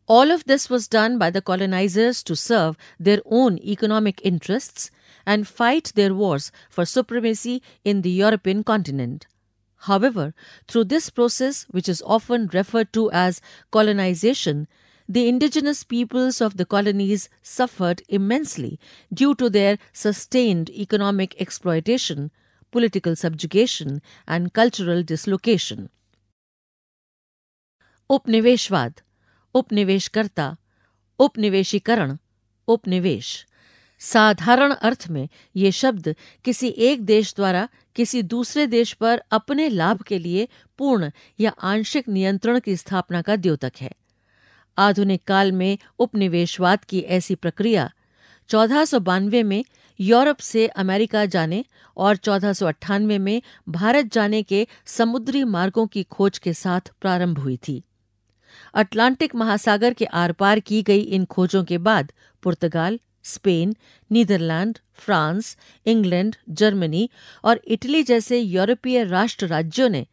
All of this was done by the colonizers to serve their own economic interests and fight their wars for supremacy in the European continent. However, through this process, which is often referred to as colonization, the indigenous peoples of the colonies suffered immensely due to their sustained economic exploitation, political subjugation, and cultural dislocation. उपनिवेशवाद उपनिवेशकर्ता उपनिवेशीकरण उपनिवेश साधारण अर्थ में ये शब्द किसी एक देश द्वारा किसी दूसरे देश पर अपने लाभ के लिए पूर्ण या आंशिक नियंत्रण की स्थापना का द्योतक है आधुनिक काल में उपनिवेशवाद की ऐसी प्रक्रिया चौदह में यूरोप से अमेरिका जाने और चौदह में भारत जाने के समुद्री मार्गों की खोज के साथ प्रारंभ हुई थी अटलांटिक महासागर के आर पार की गई इन खोजों के बाद Portugal Spain Netherlands France England Germany और इटली जैसे यूरोपीय राष्ट्र राज्यों ने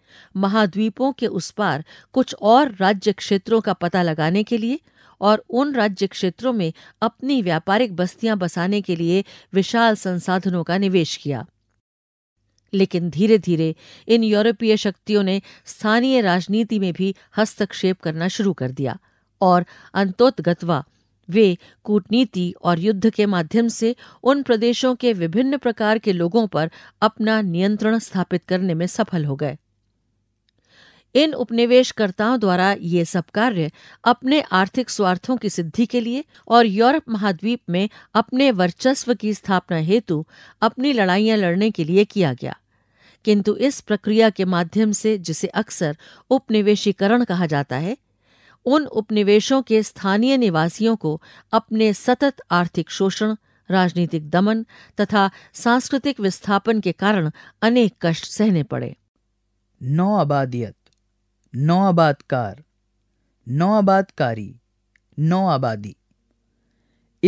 महाद्वीपों के उस पार कुछ और राज्य क्षेत्रों का पता लगाने के लिए और उन राज्य क्षेत्रों में अपनी व्यापारिक बस्तियां बसाने के लिए विशाल संसाधनों का निवेश किया लेकिन धीरे धीरे इन यूरोपीय शक्तियों ने स्थानीय राजनीति में भी हस्तक्षेप करना शुरू कर दिया और अंतोतगत्वा वे कूटनीति और युद्ध के माध्यम से उन प्रदेशों के विभिन्न प्रकार के लोगों पर अपना नियंत्रण स्थापित करने में सफल हो गए इन उपनिवेशकर्ताओं द्वारा ये सब कार्य अपने आर्थिक स्वार्थों की सिद्धि के लिए और यूरोप महाद्वीप में अपने वर्चस्व की स्थापना हेतु अपनी लड़ाइयां लड़ने के लिए किया गया किंतु इस प्रक्रिया के माध्यम से जिसे अक्सर उपनिवेशीकरण कहा जाता है उन उपनिवेशों के स्थानीय निवासियों को अपने सतत आर्थिक शोषण राजनीतिक दमन तथा सांस्कृतिक विस्थापन के कारण अनेक कष्ट सहने पड़े नौ आबादियत नौ आबादकार नौ आबादकारी नौ आबादी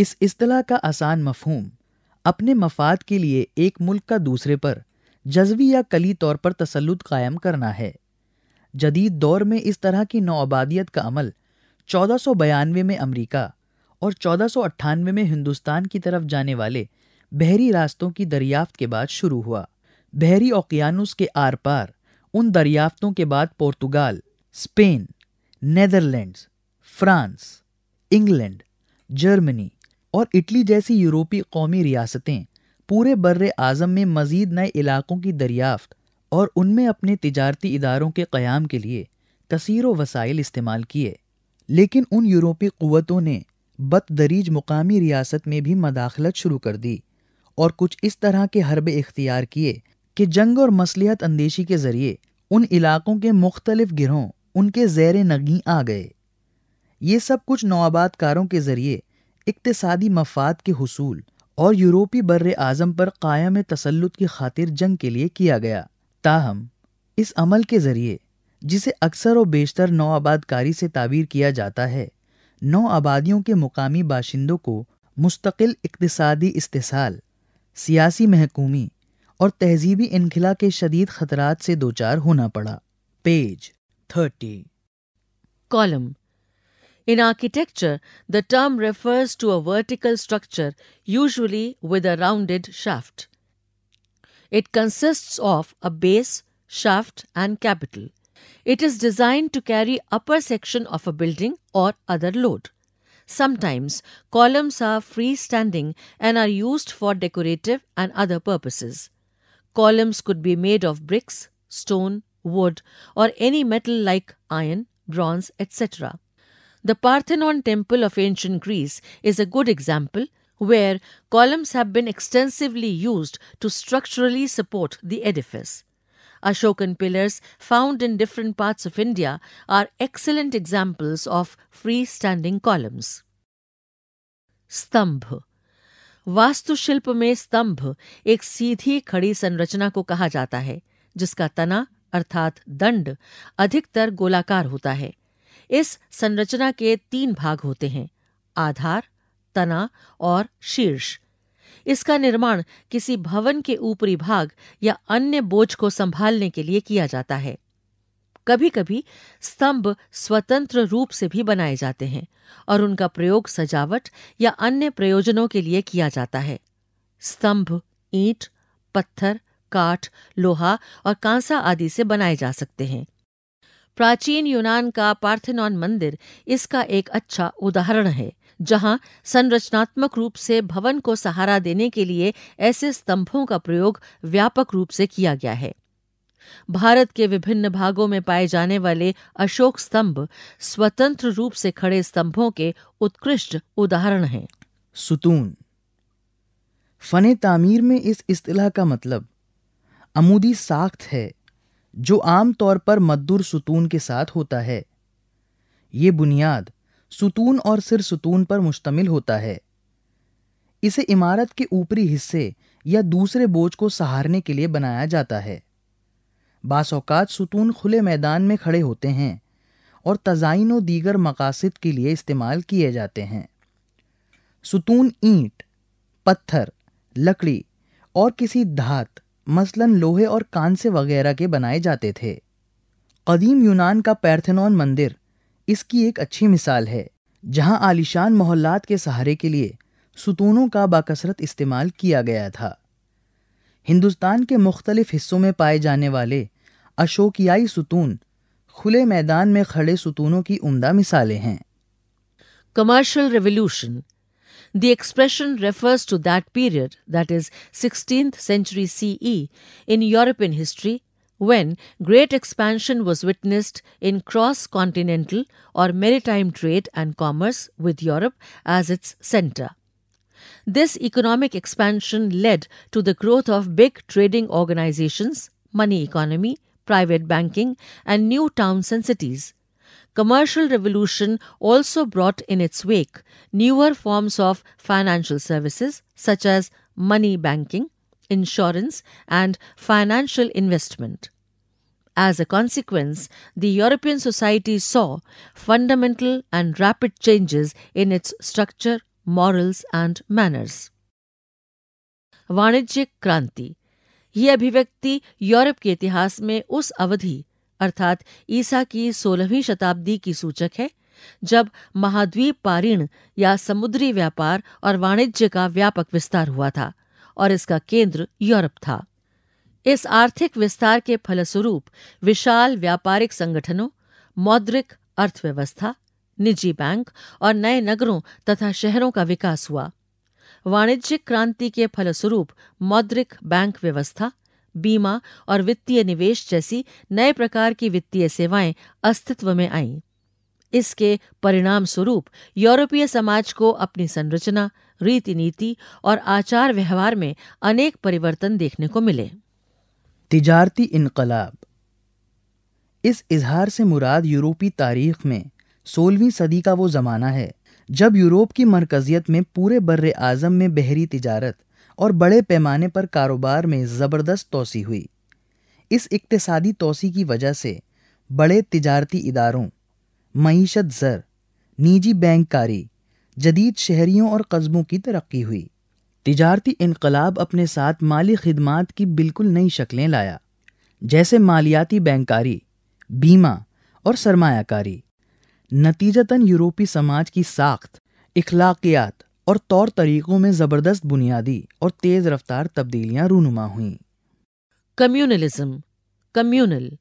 इस अतलाह का आसान मफहूम अपने मफाद के लिए एक मुल्क का दूसरे पर जज्वी या कली तौर पर तसलुत कायम करना है जदीद दौर में इस तरह की नौआबादियत का अमल चौदह में अमरीका और चौदह में हिंदुस्तान की तरफ जाने वाले बहरी रास्तों की दरियाफ्त के बाद शुरू हुआ बहरी ओकियानुस के आर पार उन दरियाफ्तों के बाद Portugal Spain Netherlands France England Germany और इटली जैसी यूरोपीय कौमी रियासतें पूरे बर्र आज़म में मज़ीद नए इलाकों की दरियाफ्त और उनमें अपने तजारती इदारों के क़्याम के लिए कसर वसाइल इस्तेमाल किए लेकिन उन यूरोपी क़वतों ने बददरीज मुकामी रियासत में भी मदाखलत शुरू कर दी और कुछ इस तरह के हरबे इख्तियार किए कि जंग और मसलियत अंदेशी के ज़रिए उन इलाक़ों के मुख्तलिफ गिरों उनके जैर नगी आ गए ये सब कुछ नौआबादकारों के ज़रिए इकतसादी मफाद के हसूल और यूरोपी बर आज़म पर कायम तसलुत की खातिर जंग के लिए किया गया ताहम इस अमल के ज़रिए जिसे अक्सर व बेशतर नौ आबादकारी से ताबीर किया जाता है नौ आबादियों के मुकामी बाशिंदों को मुस्तकिल इकतसादी इस्तेसाल सियासी महकूमी और तहजीबी इनखिला के शदीद खतरात से दो चार होना पड़ा page thirty column In architecture, the term refers to a vertical structure, usually with a rounded shaft. It consists of a base, shaft and capital. It is designed to carry upper section of a building or other load. Sometimes columns are freestanding and are used for decorative and other purposes. Columns could be made of bricks, stone, wood or any metal like iron, bronze, etc. The Parthenon temple of ancient Greece is a good example where columns have been extensively used to structurally support the edifice. Ashokan pillars found in different parts of India are excellent examples of freestanding columns. स्तंभ वास्तुशिल्प में स्तंभ एक सीधी खड़ी संरचना को कहा जाता है जिसका तना अर्थात दंड अधिकतर गोलाकार होता है इस संरचना के तीन भाग होते हैं आधार तना और शीर्ष इसका निर्माण किसी भवन के ऊपरी भाग या अन्य बोझ को संभालने के लिए किया जाता है कभी कभी स्तंभ स्वतंत्र रूप से भी बनाए जाते हैं और उनका प्रयोग सजावट या अन्य प्रयोजनों के लिए किया जाता है स्तंभ ईंट पत्थर काठ लोहा और कांसा आदि से बनाए जा सकते हैं प्राचीन यूनान का पार्थेनॉन मंदिर इसका एक अच्छा उदाहरण है जहां संरचनात्मक रूप से भवन को सहारा देने के लिए ऐसे स्तंभों का प्रयोग व्यापक रूप से किया गया है भारत के विभिन्न भागों में पाए जाने वाले अशोक स्तंभ स्वतंत्र रूप से खड़े स्तंभों के उत्कृष्ट उदाहरण हैं सुतून फने तामीर में इस इस्तलाह का मतलब अमूदी साख्त है जो आम तौर पर मद्दूर सुतून के साथ होता है ये बुनियाद सुतून और सिर सुतून पर मुश्तमिल होता है इसे इमारत के ऊपरी हिस्से या दूसरे बोझ को सहारने के लिए बनाया जाता है बासौकात सुतून खुले मैदान में खड़े होते हैं और तजाइन और दीगर मकासद के लिए इस्तेमाल किए जाते हैं सुतून ईंट पत्थर लकड़ी और किसी धात मसलन लोहे और कांसे वगैरह के बनाए जाते थे कदीम यूनान का पैर्थेनॉन मंदिर इसकी एक अच्छी मिसाल है जहां आलिशान मोहल्लात के सहारे के लिए सुतूनों का बाकसरत इस्तेमाल किया गया था हिंदुस्तान के मुख्तलिफ हिस्सों में पाए जाने वाले अशोकियाई सुतून खुले मैदान में खड़े सुतूनों की उम्दा मिसालें हैं commercial revolution The expression refers to that period, that is, 16th century CE, in European history when great expansion was witnessed in cross continental or maritime trade and commerce with Europe as its center. This economic expansion led to the growth of big trading organizations, money economy, private banking, and new towns and cities commercial revolution also brought in its wake newer forms of financial services such as money banking, insurance, and financial investment. As a consequence, the European society saw fundamental and rapid changes in its structure, morals, and manners. वाणिज्यिक क्रांति यह अभिव्यक्ति Europe के इतिहास में उस अवधि अर्थात ईसा की सोलहवीं शताब्दी की सूचक है जब महाद्वीप पारिण या समुद्री व्यापार और वाणिज्य का व्यापक विस्तार हुआ था और इसका केंद्र यूरोप था इस आर्थिक विस्तार के फलस्वरूप विशाल व्यापारिक संगठनों मौद्रिक अर्थव्यवस्था निजी बैंक और नए नगरों तथा शहरों का विकास हुआ वाणिज्यिक क्रांति के फलस्वरूप मौद्रिक बैंक व्यवस्था बीमा और वित्तीय निवेश जैसी नए प्रकार की वित्तीय सेवाएं अस्तित्व में आईं इसके परिणाम स्वरूप यूरोपीय समाज को अपनी संरचना रीति नीति और आचार व्यवहार में अनेक परिवर्तन देखने को मिले तिजारती इनकलाब इस इजहार से मुराद यूरोपी तारीख में सोलहवीं सदी का वो ज़माना है जब यूरोप की मरकजियत में पूरे बर्र आज़म में बहरी तिजारत और बड़े पैमाने पर कारोबार में ज़बरदस्त तोसी हुई इस इकतसादी तोसी की वजह से बड़े तजारती इदारों मीशत ज़र निजी बैंककारी जदीद शहरीों और कस्बों की तरक्की हुई तजारती इनकलाब अपने साथ माली खदमात की बिल्कुल नई शक्लें लाया जैसे मालियाती बैंकारी बीमा और सरमाकारी नतीजतन यूरोपी समाज की साख्त इखलाकियात और तौर तरीकों में जबरदस्त बुनियादी और तेज रफ्तार तब्दीलियां रूनुमा हुई communalism communal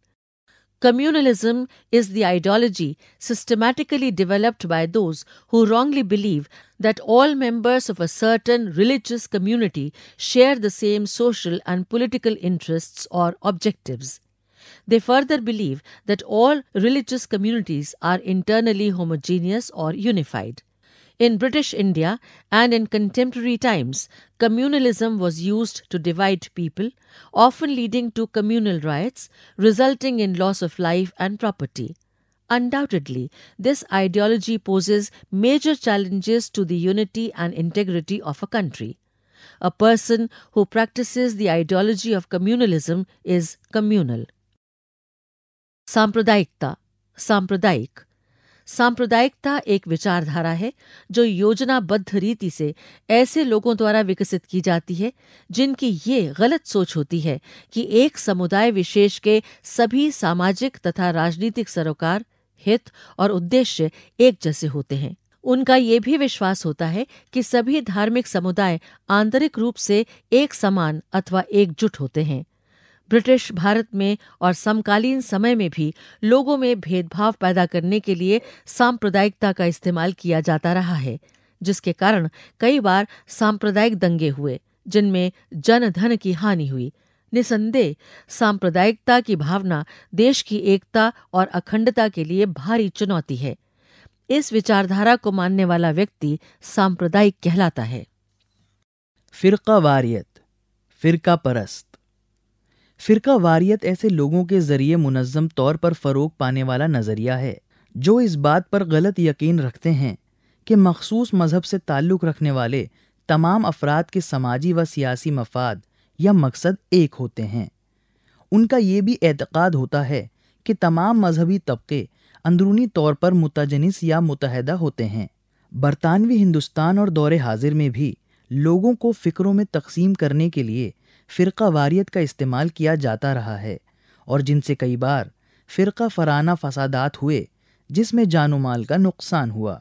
communalism is the ideology systematically developed by those who wrongly believe that all members of a certain religious community share the same social and political interest or objective they further believe that all religious communities are internally homogeneous or unified In British India and in contemporary times, communalism was used to divide people, often leading to communal riots, resulting in loss of life and property. Undoubtedly, this ideology poses major challenges to the unity and integrity of a country. A person who practices the ideology of communalism is communal. Sampradayikta, sampradayik. सांप्रदायिकता एक विचारधारा है जो योजनाबद्ध रीति से ऐसे लोगों द्वारा विकसित की जाती है जिनकी ये गलत सोच होती है कि एक समुदाय विशेष के सभी सामाजिक तथा राजनीतिक सरोकार हित और उद्देश्य एक जैसे होते हैं उनका ये भी विश्वास होता है कि सभी धार्मिक समुदाय आंतरिक रूप से एक समान अथवा एकजुट होते हैं ब्रिटिश भारत में और समकालीन समय में भी लोगों में भेदभाव पैदा करने के लिए सांप्रदायिकता का इस्तेमाल किया जाता रहा है जिसके कारण कई बार सांप्रदायिक दंगे हुए जिनमें जन धन की हानि हुई निसंदेह सांप्रदायिकता की भावना देश की एकता और अखंडता के लिए भारी चुनौती है इस विचारधारा को मानने वाला व्यक्ति सांप्रदायिक कहलाता है फिरका वारियत फिरका परस्त फ़िरका वारियत ऐसे लोगों के ज़रिए मुनज़म तौर पर फ़रोग पाने वाला नज़रिया है जो इस बात पर गलत यकीन रखते हैं कि मखसूस मज़हब से ताल्लुक़ रखने वाले तमाम अफराद के समाजी व सियासी मफाद या मकसद एक होते हैं उनका ये भी एतक़ाद होता है कि तमाम मजहबी तबके अंदरूनी तौर पर मुतजनस या मुतहदा होते हैं बरतानवी हिंदुस्तान और दौरे हाजिर में भी लोगों को फ़िक्रों में तकसीम करने के लिए फ़िरका वारियत का इस्तेमाल किया जाता रहा है और जिनसे कई बार फ़िरका फराना फसादात हुए जिसमें जानो माल का नुकसान हुआ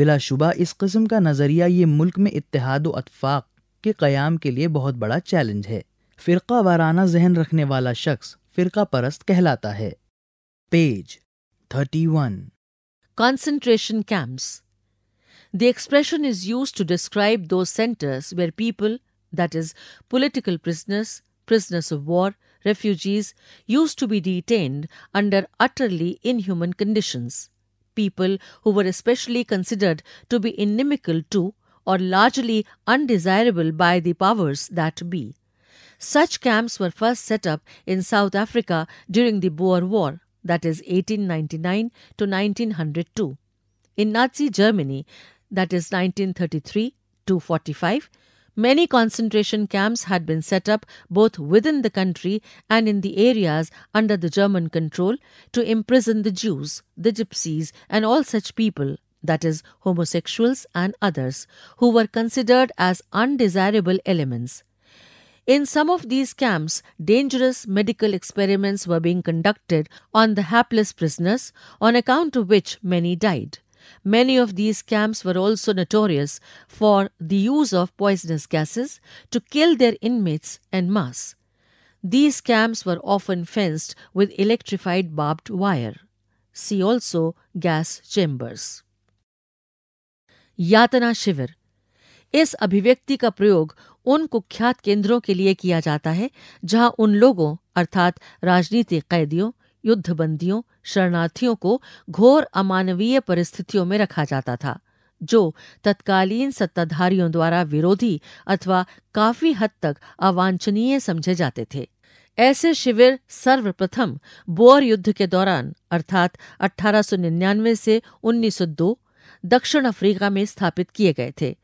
बिलाशुबा इस कस्म का नज़रिया ये मुल्क में इतिहाद अतफाक़ के क़्याम के लिए बहुत बड़ा चैलेंज है फ़िरका वाराना जहन रखने वाला शख्स फ़िरका परस्त कहलाता है page thirty one concentration camps. The expression is used to describe those centres where people that is, political prisoners, prisoners of war, refugees, used to be detained under utterly inhuman conditions. People who were especially considered to be inimical to or largely undesirable by the powers that be. Such camps were first set up in South Africa during the Boer War, that is 1899 to 1902. In Nazi Germany, that is 1933 to 45, Many concentration camps had been set up both within the country and in the areas under the German control to imprison the Jews, the Gypsies, and all such people, that is, homosexuals and others, who were considered as undesirable elements. In some of these camps, dangerous medical experiments were being conducted on the hapless prisoners, on account of which many died. Many of these camps were also notorious for the use of poisonous gases to kill their inmates en masse. These camps were often fenced with electrified barbed wire. See also gas chambers. यातना शिविर इस अभिव्यक्ति का प्रयोग उन कुख्यात केंद्रों के लिए किया जाता है जहां उन लोगों अर्थात राजनीतिक कैदियों युद्धबंदियों शरणार्थियों को घोर अमानवीय परिस्थितियों में रखा जाता था जो तत्कालीन सत्ताधारियों द्वारा विरोधी अथवा काफी हद तक अवांछनीय समझे जाते थे ऐसे शिविर सर्वप्रथम बोअर युद्ध के दौरान अर्थात 1899 से 1902 दक्षिण अफ्रीका में स्थापित किए गए थे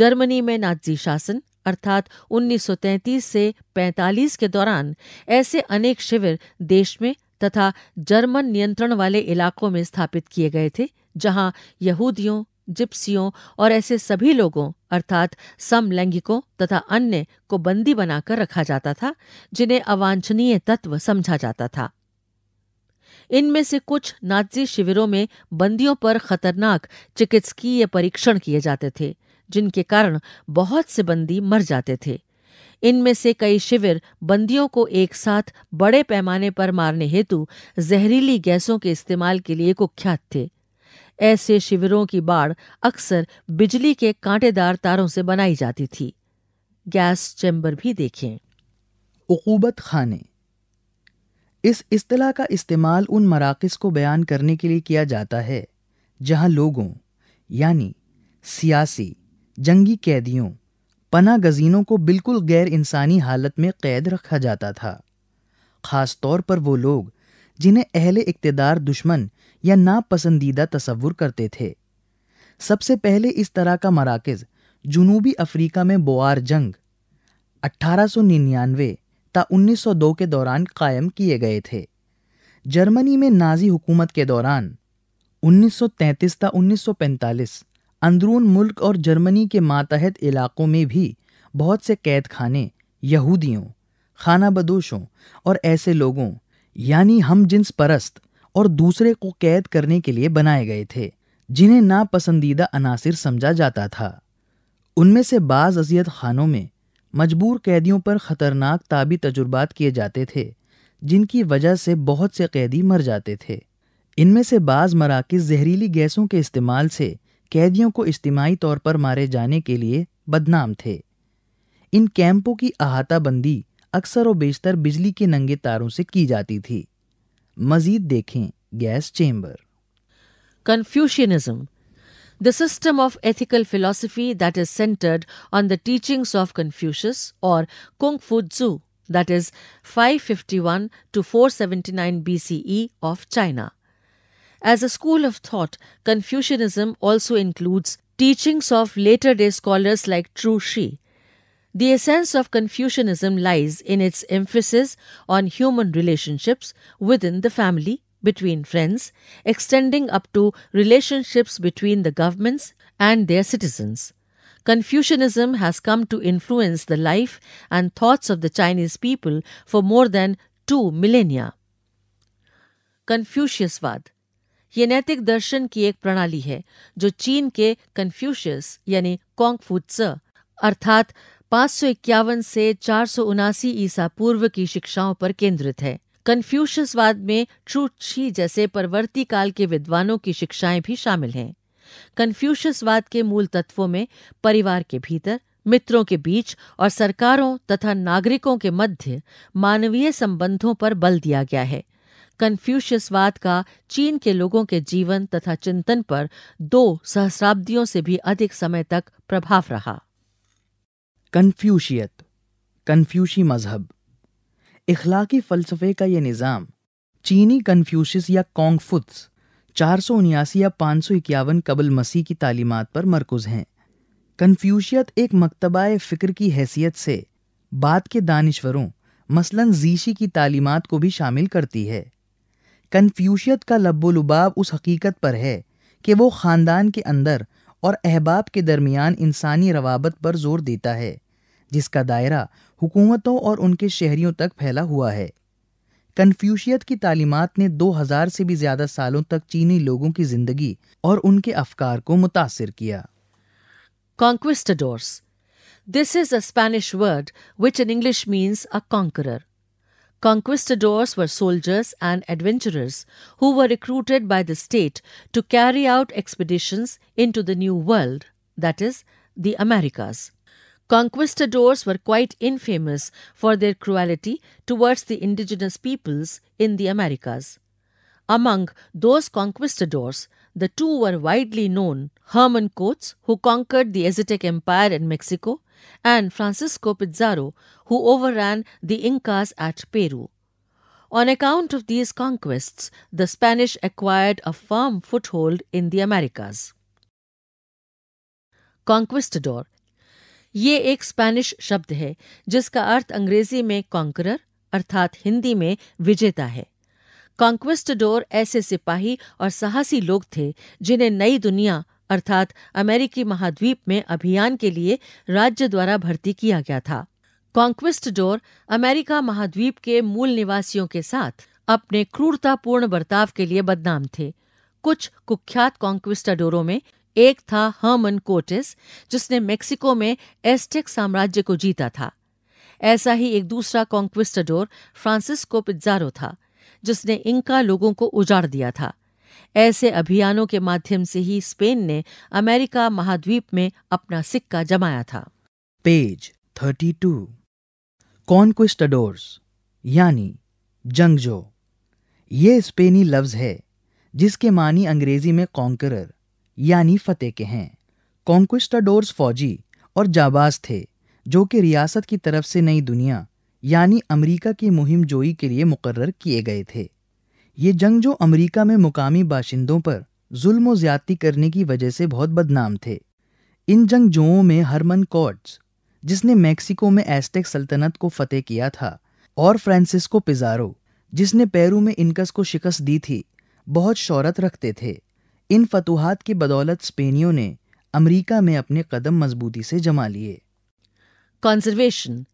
जर्मनी में नाजी शासन अर्थात 1933 से 45 के दौरान ऐसे अनेक शिविर देश में तथा जर्मन नियंत्रण वाले इलाकों में स्थापित किए गए थे जहां यहूदियों जिप्सियों और ऐसे सभी लोगों अर्थात समलैंगिकों तथा अन्य को बंदी बनाकर रखा जाता था जिन्हें अवांछनीय तत्व समझा जाता था इनमें से कुछ नाजी शिविरों में बंदियों पर खतरनाक चिकित्सकीय परीक्षण किए जाते थे जिनके कारण बहुत से बंदी मर जाते थे इनमें से कई शिविर बंदियों को एक साथ बड़े पैमाने पर मारने हेतु जहरीली गैसों के इस्तेमाल के लिए कुख्यात थे ऐसे शिविरों की बाड़ अक्सर बिजली के कांटेदार तारों से बनाई जाती थी गैस चैम्बर भी देखें उकूबत खाने इस अतलाह का इस्तेमाल उन मराकज़ को बयान करने के लिए किया जाता है जहां लोगों यानी सियासी जंगी कैदियों पना गजीनों को बिल्कुल गैर इंसानी हालत में कैद रखा जाता था ख़ास तौर पर वो लोग जिन्हें अहले इकतदार दुश्मन या नापसंदीदा तस्वुर करते थे सबसे पहले इस तरह का मराकज़ जनूबी अफ्रीका में बोआर जंग 1899 ता 1902 के दौरान कायम किए गए थे जर्मनी में नाजी हुकूमत के दौरान 1933 ता 1945 अंदरून मुल्क और जर्मनी के मातहत इलाक़ों में भी बहुत से कैद खाने यहूदियों खाना बदोशों और ऐसे लोगों यानी हम जिन्स परस्त और दूसरे को कैद करने के लिए बनाए गए थे जिन्हें नापसंदीदा अनासिर समझा जाता था उनमें से बाज़ अजियत खानों में मजबूर कैदियों पर ख़तरनाक ताबी तजुर्बात किए जाते थे जिनकी वजह से बहुत से कैदी मर जाते थे इनमें से बाज़ मराकज़ जहरीली गैसों के इस्तेमाल से कैदियों को इज्तिमाही तौर पर मारे जाने के लिए बदनाम थे इन कैंपों की अहाता बंदी अक्सर व बेशतर बिजली के नंगे तारों से की जाती थी मजीद देखें gas chamber Confucianism the system of ethical philosophy that is centred on the teachings of Confucius or Kung Fuzi that is one two four nine 479 BCE of China As a school of thought, Confucianism also includes teachings of later day scholars like Tru Shi. The essence of Confucianism lies in its emphasis on human relationships within the family, between friends, extending up to relationships between the governments and their citizens. Confucianism has come to influence the life and thoughts of the Chinese people for more than two millennia. Confuciusvad ये नैतिक दर्शन की एक प्रणाली है जो चीन के Confucius यानी कॉन्ग फूत्स अर्थात पाँच से चार सौ ईसा पूर्व की शिक्षाओं पर केंद्रित है कन्फ्यूशसवाद में ट्रू छी जैसे परवर्ती काल के विद्वानों की शिक्षाएं भी शामिल हैं कन्फ्यूशसवाद के मूल तत्वों में परिवार के भीतर मित्रों के बीच और सरकारों तथा नागरिकों के मध्य मानवीय संबंधों पर बल दिया गया है कन्फ्यूशियसवाद का चीन के लोगों के जीवन तथा चिंतन पर दो सहस्राब्दियों से भी अधिक समय तक प्रभाव रहा कन्फ्यूशियत कन्फ्यूशी मजहब इखलाकी फ़लसफ़े का यह निज़ाम चीनी कन्फ्यूशियस या कॉन्गफुट्स चार सौ उन्यासी या पाँच सौ इक्यावन कबल मसीह की तालीमत पर मरकज़ हैं कन्फ्यूशियत एक मकतबा फ़िक्र की हैसियत से बाद के दानश्वरों मसलन जीशी की तालीमत को भी शामिल करती है कन्फ्यूशियत का लब्बोलुबाव उस हकीकत पर है कि वो ख़ानदान के अंदर और अहबाब के दरमियान इंसानी रवाबत पर जोर देता है जिसका दायरा हुकूमतों और उनके शहरीों तक फैला हुआ है कन्फ्यूशियत की तालीमत ने 2000 से भी ज़्यादा सालों तक चीनी लोगों की ज़िंदगी और उनके अफकार को मुतासर किया conquistadors this is a Spanish word which in English means a conqueror Conquistadors were soldiers and adventurers who were recruited by the state to carry out expeditions into the New World, that is, the Americas. Conquistadors were quite infamous for their cruelty towards the indigenous peoples in the Americas. Among those conquistadors the two were widely known Herman Coates, who conquered the Aztec Empire in Mexico, and Francisco Pizarro, who overran the Incas at Peru. On account of these conquests, the Spanish acquired a firm foothold in the Americas. Conquistador. ये एक Spanish शब्द है जिसका अर्थ अंग्रेजी में conqueror अर्थात हिंदी में विजेता है कॉन्क्वेस्टडोर ऐसे सिपाही और साहसी लोग थे जिन्हें नई दुनिया अर्थात अमेरिकी महाद्वीप में अभियान के लिए राज्य द्वारा भर्ती किया गया था कॉन्क्विस्टडोर अमेरिका महाद्वीप के मूल निवासियों के साथ अपने क्रूरतापूर्ण बर्ताव के लिए बदनाम थे कुछ कुख्यात कॉन्क्विस्टाडोरों में एक था हर्मन कोटिस जिसने मेक्सिको में एस्टेक साम्राज्य को जीता था ऐसा ही एक दूसरा कॉन्क्विस्टाडोर फ्रांसिस्को पिज्जारो था जिसने इंका लोगों को उजाड़ दिया था ऐसे अभियानों के माध्यम से ही स्पेन ने अमेरिका महाद्वीप में अपना सिक्का जमाया था पेज थर्टी टू कॉन्क्विस्टाडोर्स यानी जंगजो ये स्पेनी लफ्ज़ है जिसके मानी अंग्रेजी में कॉन्करर यानी फतेह के हैं कॉन्क्विस्टाडोर्स फौजी और जाबाज थे जो कि रियासत की तरफ से नई दुनिया यानी अमेरिका की मुहिम जोई के लिए मुकर्र किए गए थे ये जंग जो अमेरिका में मुकामी बाशिंदों पर जुल्म ज्यादती करने की वजह से बहुत बदनाम थे इन जोओं में हरमन कॉट्स जिसने मैक्सिको में एस्टेक सल्तनत को फतेह किया था और फ्रांसिस्को पिज़ारो जिसने पेरू में इनकस को शिकस्त दी थी बहुत शौरत रखते थे इन फतूहत की बदौलत स्पेनियों ने अमेरिका में अपने कदम मजबूती से जमा लिए conservation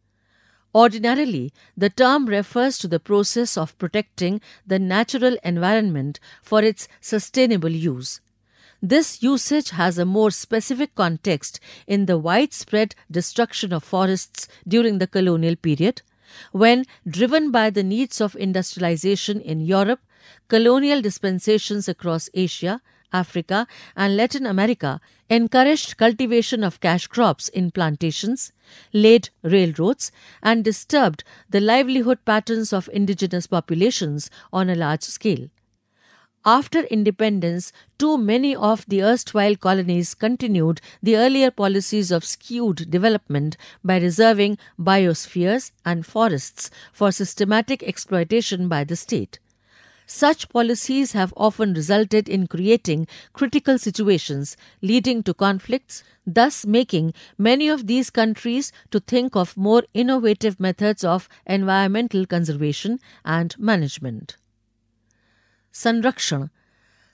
Ordinarily, the term refers to the process of protecting the natural environment for its sustainable use. This usage has a more specific context in the widespread destruction of forests during the colonial period, when, driven by the needs of industrialization in Europe, colonial dispensations across Asia, Africa, and Latin America encouraged cultivation of cash crops in plantations, laid railroads, and disturbed the livelihood patterns of indigenous populations on a large scale. After independence, too many of the erstwhile colonies continued the earlier policies of skewed development by reserving biospheres and forests for systematic exploitation by the state. Such policies have often resulted in creating critical situations leading to conflicts, thus making many of these countries to think of more innovative methods of environmental conservation and management. Sanrakshan,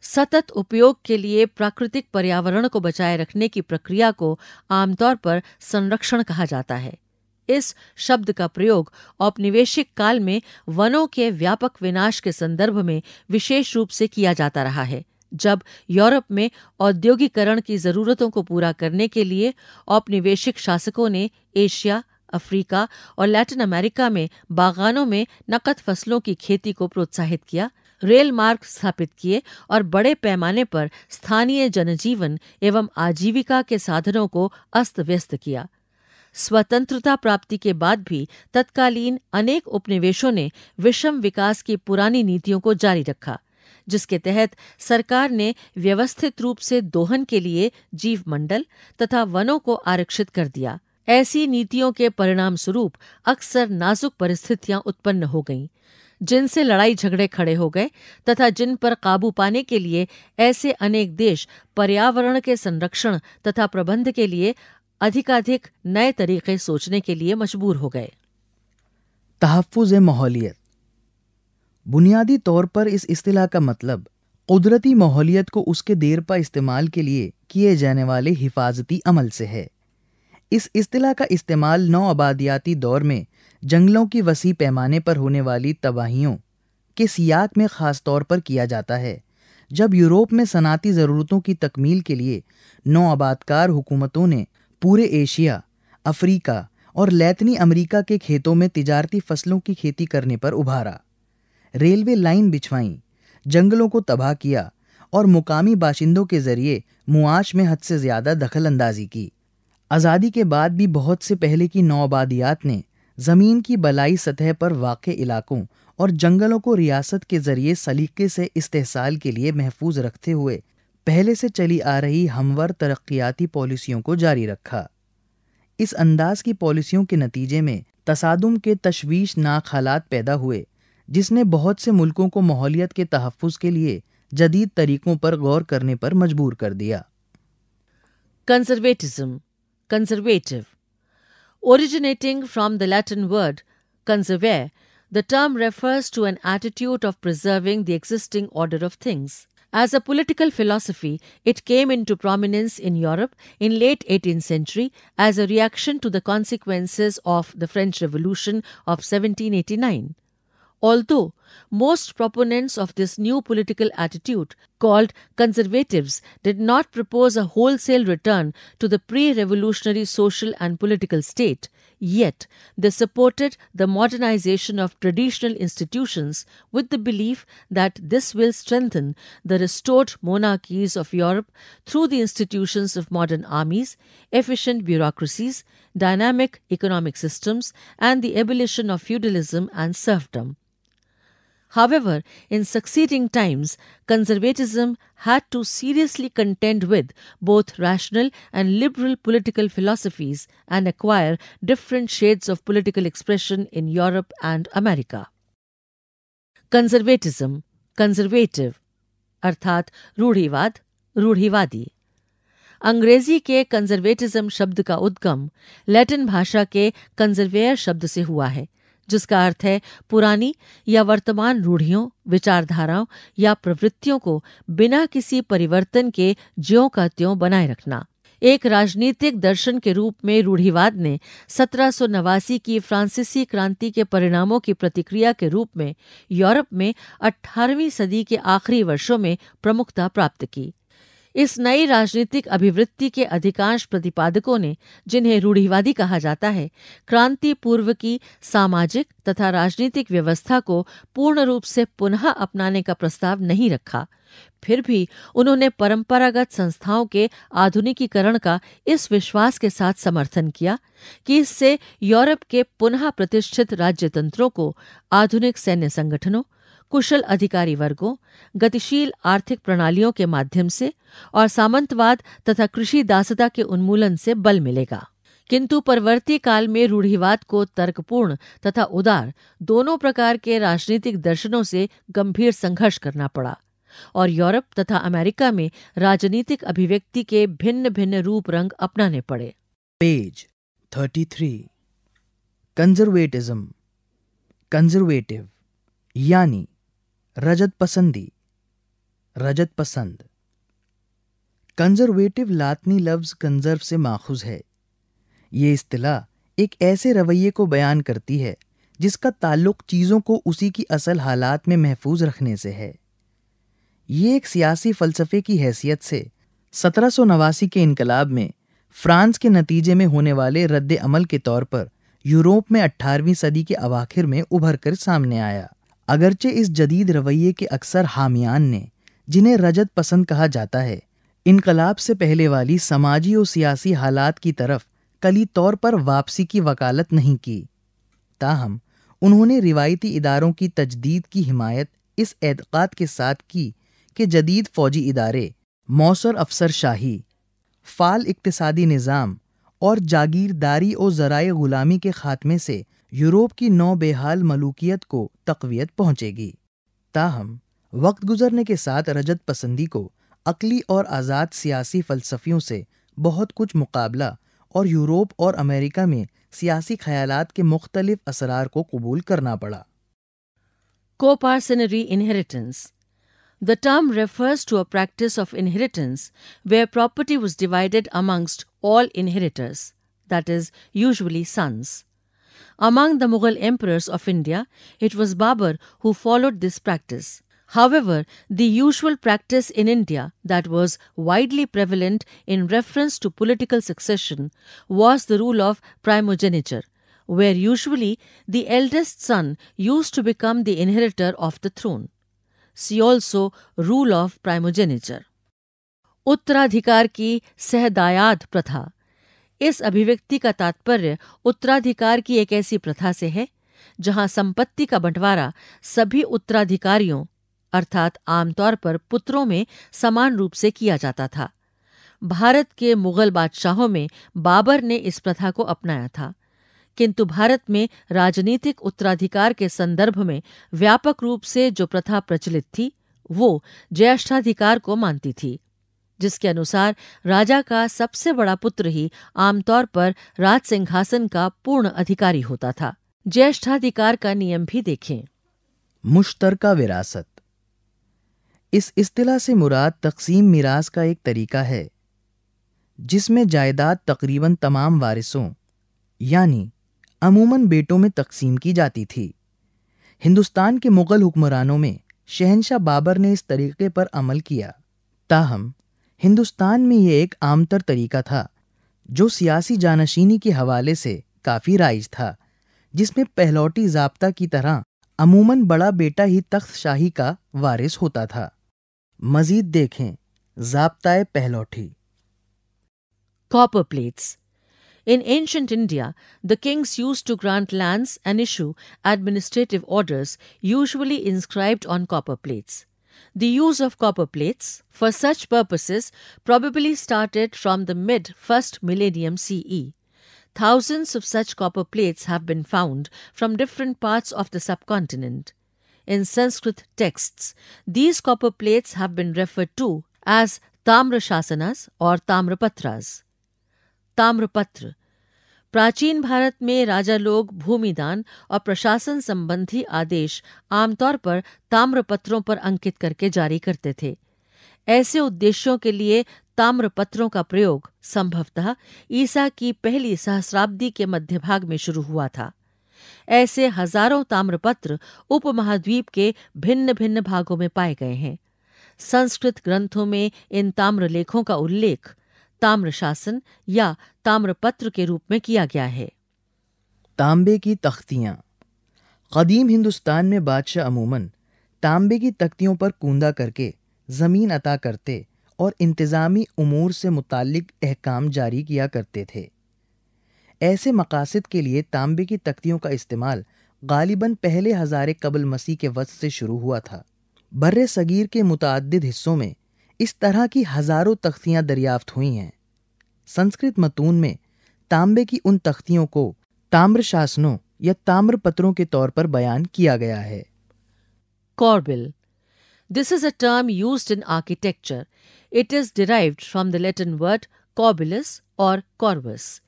सतत उपयोग के लिए प्राकृतिक पर्यावरण को बचाए रखने की प्रक्रिया को आमतौर पर संरक्षण कहा जाता है इस शब्द का प्रयोग औपनिवेशिक काल में वनों के व्यापक विनाश के संदर्भ में विशेष रूप से किया जाता रहा है जब यूरोप में औद्योगिकरण की जरूरतों को पूरा करने के लिए औपनिवेशिक शासकों ने एशिया अफ्रीका और लैटिन अमेरिका में बागानों में नकद फसलों की खेती को प्रोत्साहित किया रेल मार्ग स्थापित किए और बड़े पैमाने पर स्थानीय जनजीवन एवं आजीविका के साधनों को अस्त व्यस्त किया स्वतंत्रता प्राप्ति के बाद भी तत्कालीन अनेक उपनिवेशों ने विषम विकास की पुरानी नीतियों को जारी रखा जिसके तहत सरकार ने व्यवस्थित रूप से दोहन के लिए जीव मंडल तथा वनों को आरक्षित कर दिया ऐसी नीतियों के परिणाम स्वरूप अक्सर नाजुक परिस्थितियां उत्पन्न हो गईं जिनसे लड़ाई झगड़े खड़े हो गए तथा जिन पर काबू पाने के लिए ऐसे अनेक देश पर्यावरण के संरक्षण तथा प्रबंध के लिए अधिकाधिक नए तरीके सोचने के लिए मजबूर हो गए तहफुज माहौलियत बुनियादी तौर पर इस अतलाह का मतलब कुदरती माहौलियत को उसके देरपा इस्तेमाल के लिए किए जाने वाले हिफाजती अमल से है इस अतलाह का इस्तेमाल नौ आबादियाती दौर में जंगलों की वसी पैमाने पर होने वाली तबाहियों के सियाक में ख़ास तौर पर किया जाता है जब यूरोप में सनाती ज़रूरतों की तकमील के लिए नौ आबादकार हुकूमतों ने पूरे एशिया अफ्रीका और लैतनी अमेरिका के खेतों में तिजारती फसलों की खेती करने पर उभारा रेलवे लाइन बिछवाई जंगलों को तबाह किया और मुकामी बाशिंदों के जरिए मुआश में हद से ज़्यादा दखल अंदाजी की आज़ादी के बाद भी बहुत से पहले की नौबादियात ने ज़मीन की बलाई सतह पर वाक़ इलाकों और जंगलों को रियासत के ज़रिए सलीके से इस्तेसाल के लिए महफूज रखते हुए पहले से चली आ रही हमवर तरक्याती पॉलिसियों को जारी रखा इस अंदाज की पॉलिसियों के नतीजे में तसादम के तशवीशनाक हालात पैदा हुए जिसने बहुत से मुल्कों को माहौलियत के तहफ़ के लिए जदीद तरीक़ों पर गौर करने पर मजबूर कर दिया conservatism conservative originating from the Latin word conservare, the term refers to an attitude of preserving the existing order of things As a political philosophy, it came into prominence in Europe in late 18th century as a reaction to the consequences of the French Revolution of 1789. Although most proponents of this new political attitude, called conservatives, did not propose a wholesale return to the pre revolutionary social and political state. Yet, they supported the modernization of traditional institutions with the belief that this will strengthen the restored monarchies of Europe through the institutions of modern armies, efficient bureaucracies, dynamic economic systems, and the abolition of feudalism and serfdom. However, in succeeding times, conservatism had to seriously contend with both rational and liberal political philosophies and acquire different shades of political expression in Europe and America. Conservatism, conservative, अर्थात रूढ़िवाद रूढ़िवादी अंग्रेजी के conservatism शब्द का उद्गम Latin भाषा के कंजर्वेयर शब्द से हुआ है जिसका अर्थ है पुरानी या वर्तमान रूढ़ियों विचारधाराओं या प्रवृत्तियों को बिना किसी परिवर्तन के ज्यो का त्यों बनाए रखना एक राजनीतिक दर्शन के रूप में रूढ़िवाद ने सत्रह की फ्रांसीसी क्रांति के परिणामों की प्रतिक्रिया के रूप में यूरोप में 18वीं सदी के आखिरी वर्षों में प्रमुखता प्राप्त की इस नई राजनीतिक अभिवृत्ति के अधिकांश प्रतिपादकों ने जिन्हें रूढ़िवादी कहा जाता है क्रांति पूर्व की सामाजिक तथा राजनीतिक व्यवस्था को पूर्ण रूप से पुनः अपनाने का प्रस्ताव नहीं रखा फिर भी उन्होंने परंपरागत संस्थाओं के आधुनिकीकरण का इस विश्वास के साथ समर्थन किया कि इससे यूरोप के पुनः प्रतिष्ठित राज्यतंत्रों को आधुनिक सैन्य संगठनों कुशल अधिकारी वर्गों गतिशील आर्थिक प्रणालियों के माध्यम से और सामंतवाद तथा कृषि दासता के उन्मूलन से बल मिलेगा किंतु परवर्ती काल में रूढ़िवाद को तर्कपूर्ण तथा उदार दोनों प्रकार के राजनीतिक दर्शनों से गंभीर संघर्ष करना पड़ा और यूरोप तथा अमेरिका में राजनीतिक अभिव्यक्ति के भिन्न भिन्न रूप रंग अपनाने पड़े पेज 33 कंजर्वेटिज्म कंजर्वेटिव यानी रजत पसंदी रजत पसंद कंजर्वेटिव लातनी लफ्ज कंजर्व से माखुज है ये इस्तला एक ऐसे रवैये को बयान करती है जिसका ताल्लुक चीज़ों को उसी की असल हालात में महफूज रखने से है ये एक सियासी फ़लसफ़े की हैसियत से सत्रह सौ नवासी के इनकलाब में फ्रांस के नतीजे में होने वाले रद्द अमल के तौर पर यूरोप में अट्ठारहवीं सदी के अवाखिर में उभर कर सामने आया अगरचे इस जदीद रवैये के अक्सर हामियान ने जिन्हें रजत पसंद कहा जाता है इनकलाब से पहले वाली समाजी और सियासी हालात की तरफ कली तौर पर वापसी की वकालत नहीं की ताहम उन्होंने रिवायती इदारों की तजदीद की हिमायत इस एतक़ाद के साथ की कि जदीद फ़ौजी इदारे मौसर अफसरशाही फ़ाल इकतसादी निज़ाम और जागीरदारी और ज़राए ग़ुलामी के ख़ात्मे से यूरोप की नौ बेहाल मलूकियत को तकवीत पहुंचेगी ताहम वक्त गुजरने के साथ रजत पसंदी को अकली और आज़ाद सियासी फ़लसफ़ियों से बहुत कुछ मुकाबला और यूरोप और अमेरिका में सियासी ख्यालात के मुख्तलिफ असरार को कबूल करना पड़ा coparcenary inheritance the term refers to a practice of inheritance where property was divided amongst all inheritors that is usually sons Among the Mughal emperors of India, it was Babur who followed this practice. However, the usual practice in India that was widely prevalent in reference to political succession was the rule of primogeniture, where usually the eldest son used to become the inheritor of the throne. See also rule of primogeniture. उत्तराधिकार की सहदायात प्रथा इस अभिव्यक्ति का तात्पर्य उत्तराधिकार की एक ऐसी प्रथा से है जहां संपत्ति का बंटवारा सभी उत्तराधिकारियों अर्थात आमतौर पर पुत्रों में समान रूप से किया जाता था भारत के मुगल बादशाहों में बाबर ने इस प्रथा को अपनाया था किंतु भारत में राजनीतिक उत्तराधिकार के संदर्भ में व्यापक रूप से जो प्रथा प्रचलित थी वो ज्येष्ठाधिकार को मानती थी जिसके अनुसार राजा का सबसे बड़ा पुत्र ही आमतौर पर राज सिंहासन का पूर्ण अधिकारी होता था ज्येष्ठाधिकार का नियम भी देखें मुश्तरका विरासत इस इस्तिला से मुराद तकसीम मिरास का एक तरीका है जिसमें जायदाद तकरीबन तमाम वारिसों यानी अमूमन बेटों में तकसीम की जाती थी हिंदुस्तान के मुग़ल हुक्मरानों में शहनशाह बाबर ने इस तरीके पर अमल किया ताहम हिंदुस्तान में ये एक आमतर तरीका था जो सियासी जानशीनी के हवाले से काफ़ी राइज था जिसमें पहलौटी जाब्ता की तरह अमूमन बड़ा बेटा ही तख्त शाही का वारिस होता था मजीद देखें जाब्ताए पहलौटी copper plates In ancient India, the kings used to grant lands and issue administrative orders, usually inscribed on copper plates. The use of copper plates for such purposes probably started from the mid 1st millennium CE. Thousands of such copper plates have been found from different parts of the subcontinent. In Sanskrit texts, these copper plates have been referred to as Tamra Shasanas or Tamrapatras. Tamrapatra प्राचीन भारत में राजा लोग भूमिदान और प्रशासन संबंधी आदेश आमतौर पर ताम्रपत्रों पर अंकित करके जारी करते थे ऐसे उद्देश्यों के लिए ताम्रपत्रों का प्रयोग संभवतः ईसा की पहली सहस्राब्दी के मध्य भाग में शुरू हुआ था ऐसे हजारों ताम्रपत्र उपमहाद्वीप के भिन्न भिन्न भागों में पाए गए हैं संस्कृत ग्रंथों में इन ताम्रलेखों का उल्लेख ताम्र शासन या ताम्रपत्र के रूप में किया गया है तांबे की तख्तियां कदीम हिंदुस्तान में बादशाह अमूमन तांबे की तख्तियों पर कूदा करके ज़मीन अता करते और इंतज़ामी उमूर से मुतक अहकाम जारी किया करते थे ऐसे मकासद के लिए तांबे की तख्तियों का इस्तेमाल गालिबन पहले हज़ार कबल मसीह के वस्त से शुरू हुआ था बर्र सगीर के मुतद हिस्सों में इस तरह की हज़ारों तख्तियां दरियाफ्त हुई हैं संस्कृत मतून में तांबे की उन तख्तियों को ताम्र शासनों या ताम्र पत्रों के तौर पर बयान किया गया है corbel this is a term used in architecture it is derived from the Latin word corbellus or corbus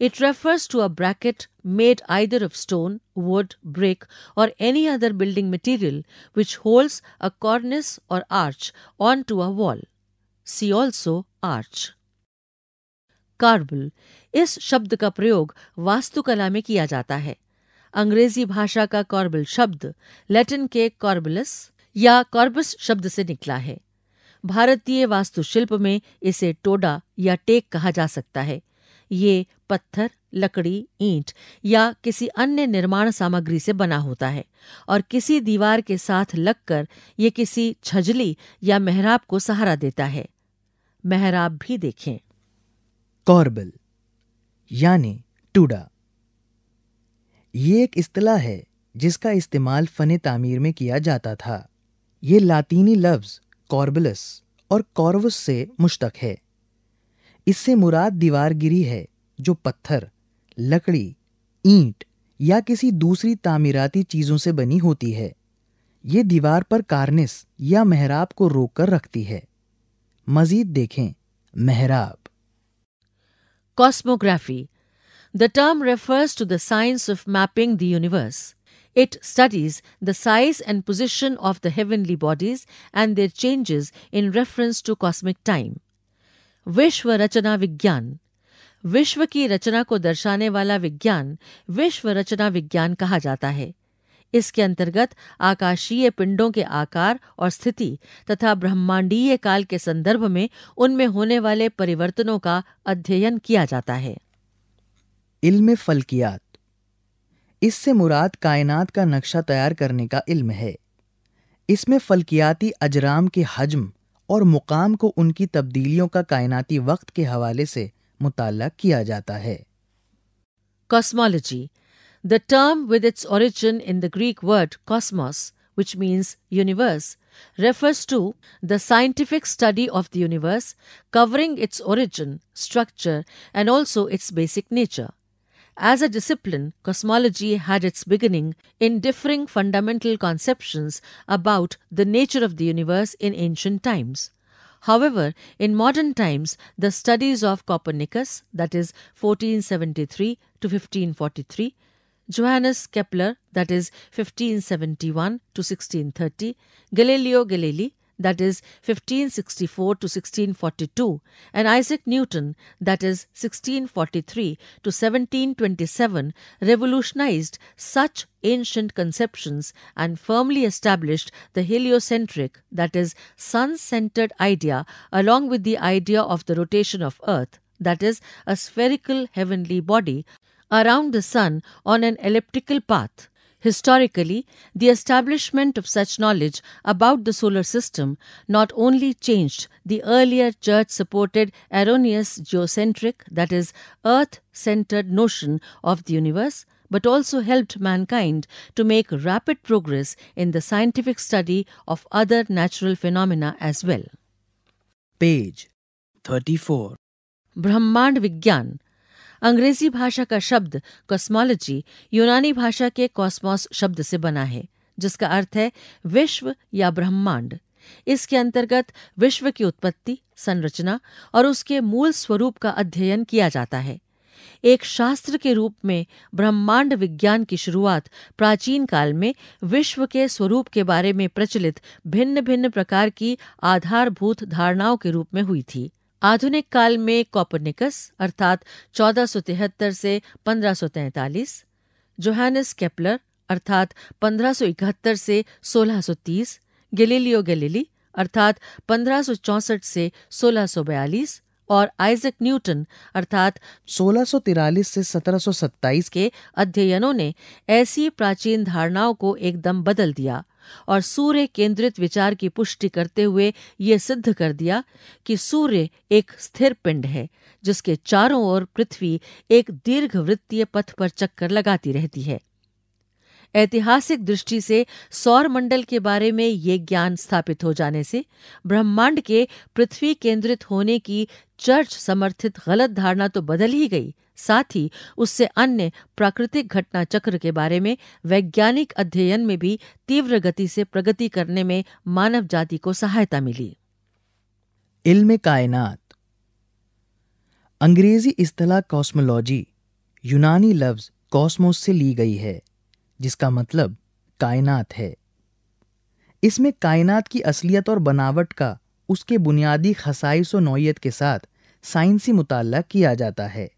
it refers to a bracket made either of stone wood brick or any other building material which holds a cornice or arch on to a wall see also arch corbel इस शब्द का प्रयोग वास्तुकला में किया जाता है अंग्रेजी भाषा का कार्बल शब्द लैटिन के कार्बलस या कार्बस शब्द से निकला है भारतीय वास्तुशिल्प में इसे टोडा या टेक कहा जा सकता है ये पत्थर लकड़ी ईंट या किसी अन्य निर्माण सामग्री से बना होता है और किसी दीवार के साथ लगकर ये किसी छजली या मेहराब को सहारा देता है मेहराब भी देखें कॉर्बल यानी टूडा ये एक अतलाह है जिसका इस्तेमाल फ़न तामीर में किया जाता था ये लातीनी लफ्ज़ कॉर्बलस और कॉर्वस से मुश्तक है इससे मुराद दीवारगिरी है जो पत्थर लकड़ी ईंट या किसी दूसरी तामीराती चीज़ों से बनी होती है ये दीवार पर कारनेस या मेहराब को रोक कर रखती है मज़ीद देखें मेहराब Cosmography. The term refers to the science of mapping the universe. It studies the size and position of the heavenly bodies and their changes in reference to cosmic time. विश्व Rachana Vigyan. विश्व की रचना को दर्शाने वाला विज्ञान विश्व रचना विज्ञान कहा जाता है इसके अंतर्गत आकाशीय पिंडों के आकार और स्थिति तथा ब्रह्मांडीय काल के संदर्भ में उनमें होने वाले परिवर्तनों का अध्ययन किया जाता है इल्म फलकियात इससे मुराद कायनात का नक्शा तैयार करने का इल्म है इसमें फलकियाती अजराम के हजम और मुकाम को उनकी तब्दीलियों का कायनाती वक्त के हवाले से मुताल किया जाता है cosmology The term, with its origin in the Greek word kosmos, which means universe, refers to the scientific study of the universe, covering its origin, structure, and also its basic nature. As a discipline, cosmology had its beginning in differing fundamental conceptions about the nature of the universe in ancient times. However, in modern times, the studies of Copernicus, that is 1473 to 1543, Johannes Kepler, that is 1571 to 1630, Galileo Galilei, that is 1564 to 1642, and Isaac Newton, that is 1643 to 1727, revolutionized such ancient conceptions and firmly established the heliocentric, that is, sun centered idea, along with the idea of the rotation of Earth, that is, a spherical heavenly body, around the sun on an elliptical path. Historically, the establishment of such knowledge about the solar system not only changed the earlier church supported erroneous geocentric, that is, earth centered notion of the universe, but also helped mankind to make rapid progress in the scientific study of other natural phenomena as well. Page 34 Brahmand Vigyan अंग्रेजी भाषा का शब्द cosmology यूनानी भाषा के Cosmos शब्द से बना है जिसका अर्थ है विश्व या ब्रह्मांड इसके अंतर्गत विश्व की उत्पत्ति संरचना और उसके मूल स्वरूप का अध्ययन किया जाता है एक शास्त्र के रूप में ब्रह्मांड विज्ञान की शुरुआत प्राचीन काल में विश्व के स्वरूप के बारे में प्रचलित भिन्न भिन्न प्रकार की आधारभूत धारणाओं के रूप में हुई थी आधुनिक काल में कॉपरनिकस अर्थात 1473 से 1543, जोहानस केपलर अर्थात 1571 से 1630, गैलीलियो गैलीली अर्थात 1564 से 1642 और आइजक न्यूटन अर्थात 1643 से 1727 के अध्ययनों ने ऐसी प्राचीन धारणाओं को एकदम बदल दिया और सूर्य केंद्रित विचार की पुष्टि करते हुए ये सिद्ध कर दिया कि सूर्य एक स्थिर पिंड है जिसके चारों ओर पृथ्वी एक दीर्घ वृत्तीय पथ पर चक्कर लगाती रहती है ऐतिहासिक दृष्टि से सौर मंडल के बारे में ये ज्ञान स्थापित हो जाने से ब्रह्मांड के पृथ्वी केंद्रित होने की चर्च समर्थित गलत धारणा तो बदल ही गई साथ ही उससे अन्य प्राकृतिक घटना चक्र के बारे में वैज्ञानिक अध्ययन में भी तीव्र गति से प्रगति करने में मानव जाति को सहायता मिली इल्म कायनात अंग्रेजी इस्तला कॉस्मोलॉजी यूनानी लफ्ज कॉस्मोस से ली गई है जिसका मतलब कायनात है इसमें कायनात की असलियत और बनावट का उसके बुनियादी खसाइस व नौीयत के साथ साइंसी मुताल किया जाता है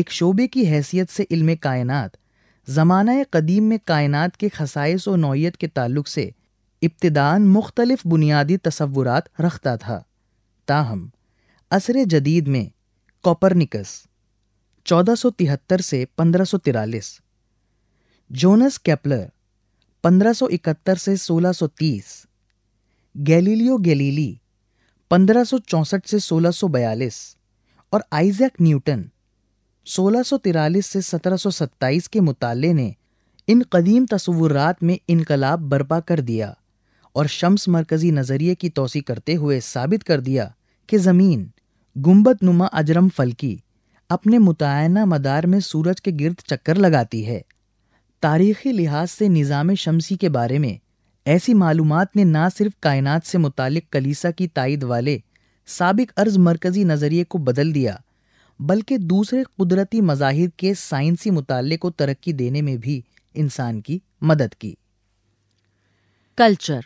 एक शोबे की हैसियत से इल्म कायनात ज़माना कदीम में कायनात के खसाइस व नौीयत के ताल्लुक से इब्तदान मुख्तलिफ बुनियादी तस्वुरा रखता था ताहम असर जदीद में कॉपरनिकस तिहत्तर से पंद्रह जोनस केपलर 1571 से 1630, गैलीलियो गैलीली 1564 से 1642 और आइजैक न्यूटन 1643 से 1727 के मुताले ने इन कदीम तस्वुरात में इनकलाब बर्पा कर दिया और शम्स मरकज़ी नज़रिए की तोसी करते हुए साबित कर दिया कि ज़मीन गुम्बद नुमा अजरम फलकी अपने मुतयना मदार में सूरज के गिर्द चक्कर लगाती है तारीख़ी लिहाज से निज़ाम शमसी के बारे में ऐसी मालूम ने ना सिर्फ कायनात से मुतल कलीसा की तायद वाले सबक अर्ज मरकज़ी नज़रिए को बदल दिया बल्कि दूसरे कुदरती मज़ाहिर के साइंसी मुताले को तरक्की देने में भी इंसान की मदद की culture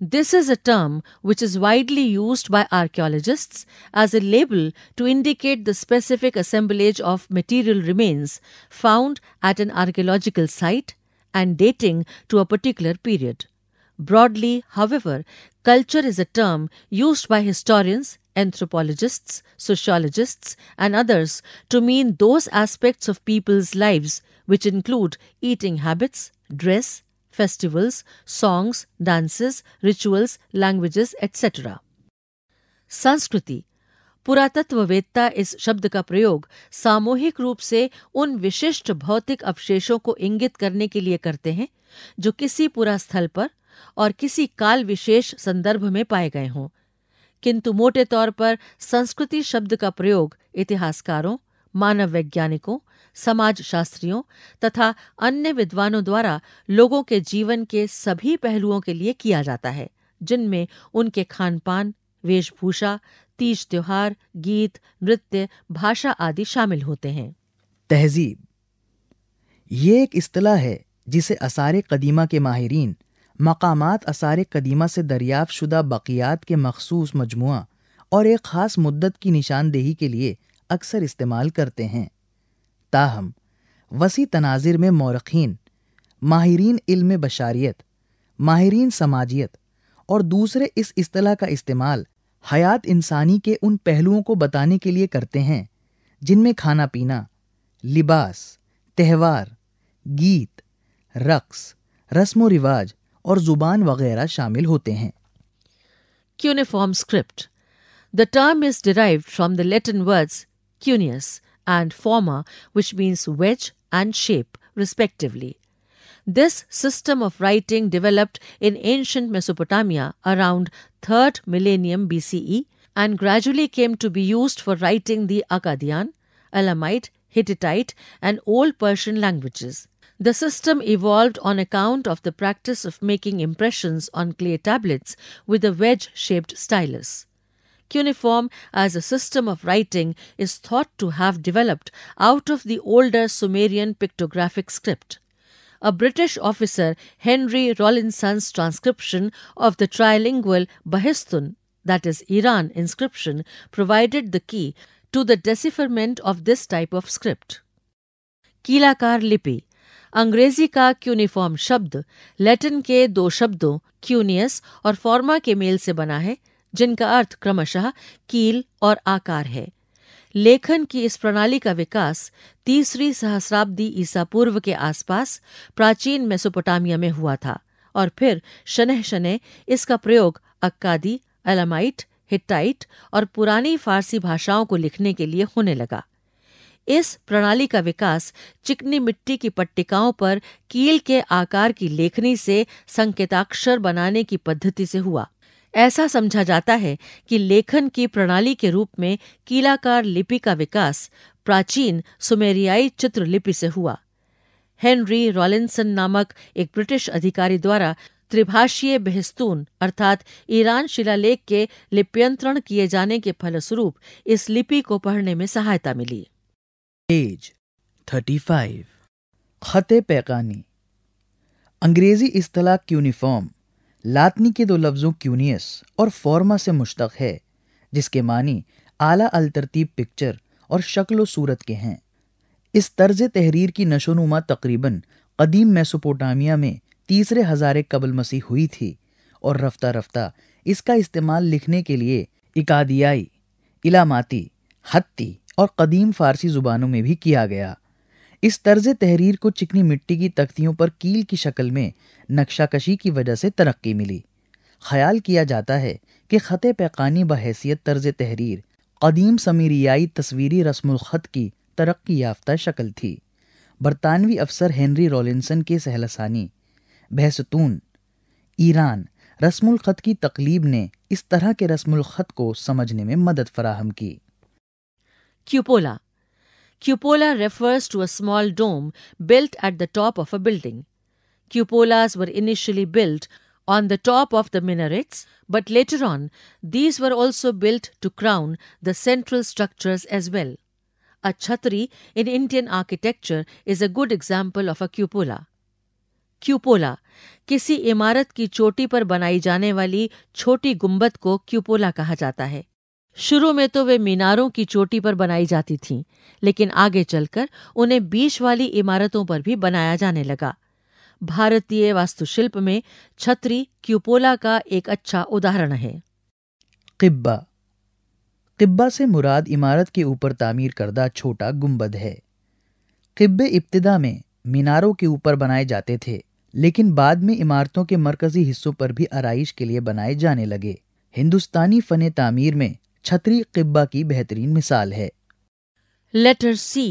This is a term which is widely used by archaeologists as a label to indicate the specific assemblage of material remains found at an archaeological site and dating to a particular period. Broadly, however, culture is a term used by historians, anthropologists, sociologists, and others to mean those aspects of people's lives which include eating habits, dress, festivals, songs, dances, rituals, languages, etc. संस्कृति पुरातत्ववेदता इस शब्द का प्रयोग सामूहिक रूप से उन विशिष्ट भौतिक अवशेषों को इंगित करने के लिए करते हैं जो किसी पुरा स्थल पर और किसी काल विशेष संदर्भ में पाए गए हों किंतु मोटे तौर पर संस्कृति शब्द का प्रयोग इतिहासकारों मानव वैज्ञानिकों समाजशास्त्रियों तथा अन्य विद्वानों द्वारा लोगों के जीवन के सभी पहलुओं के लिए किया जाता है जिनमें उनके खान पान वेशभूषा तीज त्योहार गीत नृत्य भाषा आदि शामिल होते हैं तहजीब ये एक अतलाह है जिसे आसार कदीमा के माहरीन मकामात आसार कदीमा से दरियाफ्त शुदा बकियात के मखसूस मजमू और एक ख़ास मुद्दत की निशानदेही के लिए अक्सर इस्तेमाल करते हैं ताहम वसी तनाजिर में मौरखीन माहरीन इल्म बशारियत माहरीन समाजियत और दूसरे इस अतलाह का इस्तेमाल हयात इंसानी के उन पहलुओं को बताने के लिए करते हैं जिनमें खाना पीना लिबास त्यौहार गीत रक्स रस्म व रिवाज और ज़ुबान वगैरह शामिल होते हैं cuneiform script the term is derived from the Latin words cuneus and former, which means wedge and shape, respectively. This system of writing developed in ancient Mesopotamia around 3rd millennium BCE and gradually came to be used for writing the Akkadian, Elamite, Hittite, and Old Persian languages. The system evolved on account of the practice of making impressions on clay tablets with a wedge shaped stylus. cuneiform as a system of writing is thought to have developed out of the older Sumerian pictographic script. A British officer, Henry Rawlinson's transcription of the trilingual Bahistun, that is Iran inscription, provided the key to the decipherment of this type of script. Kilakar Lipi अंग्रेजी का cuneiform शब्द Latin के दो शब्दों क्यूनियस और फॉर्मा के mail से बना है जिनका अर्थ क्रमशः कील और आकार है लेखन की इस प्रणाली का विकास तीसरी सहस्राब्दी ईसा पूर्व के आसपास प्राचीन मेसोपोटामिया में हुआ था और फिर शनह शनह इसका प्रयोग अक्कादी एलामाइट हिटाइट और पुरानी फारसी भाषाओं को लिखने के लिए होने लगा इस प्रणाली का विकास चिकनी मिट्टी की पट्टिकाओं पर कील के आकार की लेखनी से संकेताक्षर बनाने की पद्धति से हुआ ऐसा समझा जाता है कि लेखन की प्रणाली के रूप में कीलाकार लिपि का विकास प्राचीन सुमेरियाई चित्रलिपि से हुआ हेनरी रॉलिन्सन नामक एक ब्रिटिश अधिकारी द्वारा त्रिभाषीय बेहस्तून अर्थात ईरान शिलालेख के लिप्यंत्रण किए जाने के फलस्वरूप इस लिपि को पढ़ने में सहायता मिली पेज फाइव खते पैकानी अंग्रेजी इस्तलाक यूनिफॉर्म लातनी के दो लफ्ज़ों क्यूनियस और फॉर्मा से मुश्तक है जिसके मानी आला अल तरतीब पिक्चर और शक्ल सूरत के हैं इस तर्ज तहरीर की नशोनुमा तकरीबन कदीम मेसोपोटामिया में तीसरे हज़ार कबल मसीह हुई थी और रफ्ता रफ्ता इसका इस्तेमाल लिखने के लिए इकादियाई इलामाती हत्ती और कदीम फ़ारसी ज़ुबानों में भी किया गया इस तर्ज तहरीर को चिकनी मिट्टी की तख्तियों पर कील की शक्ल में नक्शाकशी की वजह से तरक्की मिली ख्याल किया जाता है कि ख़त पैकानी बहसीत तर्ज तहरीर कदीम समीरियाई तस्वीरी रस्म की तरक्की याफ्ता शक्ल थी बरतानवी अफसर हेनरी रॉलिन्सन के सहलसानी बहसतून ईरान रस्म की तकलीब ने इस तरह के रस्मखत को समझने में मदद फराहम की cupola Cupola refers to a small dome built at the top of a building. Cupolas were initially built on the top of the minarets, but later on, these were also built to crown the central structures as well. A chhatri in Indian architecture is a good example of a cupola. Cupola, किसी इमारत की चोटी पर बनाई जाने वाली छोटी गुंबद को क्यूपोला कहा जाता है शुरू में तो वे मीनारों की चोटी पर बनाई जाती थीं लेकिन आगे चलकर उन्हें बीच वाली इमारतों पर भी बनाया जाने लगा भारतीय वास्तुशिल्प में छतरी क्यूपोला का एक अच्छा उदाहरण है किब्बा किब्बा से मुराद इमारत के ऊपर तामीर करदा छोटा गुंबद है किब्बे इब्तदा में मीनारों के ऊपर बनाए जाते थे लेकिन बाद में इमारतों के मरकजी हिस्सों पर भी आरइश के लिए बनाए जाने लगे हिंदुस्तानी फ़न तामीर में छतरी किब्बा की बेहतरीन मिसाल है letter C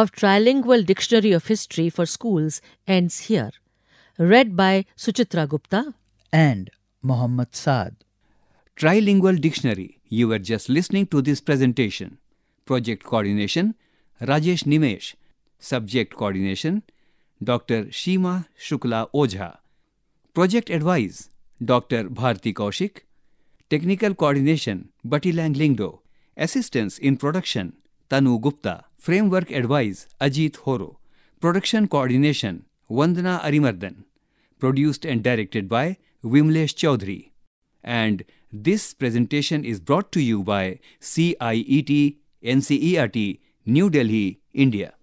of trilingual dictionary of history for school ends here read by Suchitra Gupta and Mohammad Saad trilingual dictionary you are just listening to this presentation project coordination Rajesh Nimesh subject coordination doctor Sheema Shukla Ojha project advice doctor Bharti Kaushik technical coordination, Batilang Langlingdo, assistance in production, Tanu Gupta, framework advice, Ajit Horo, production coordination, Vandana Arimardhan, produced and directed by Vimlesh Chaudhary. And this presentation is brought to you by CIET NCERT, New Delhi, India.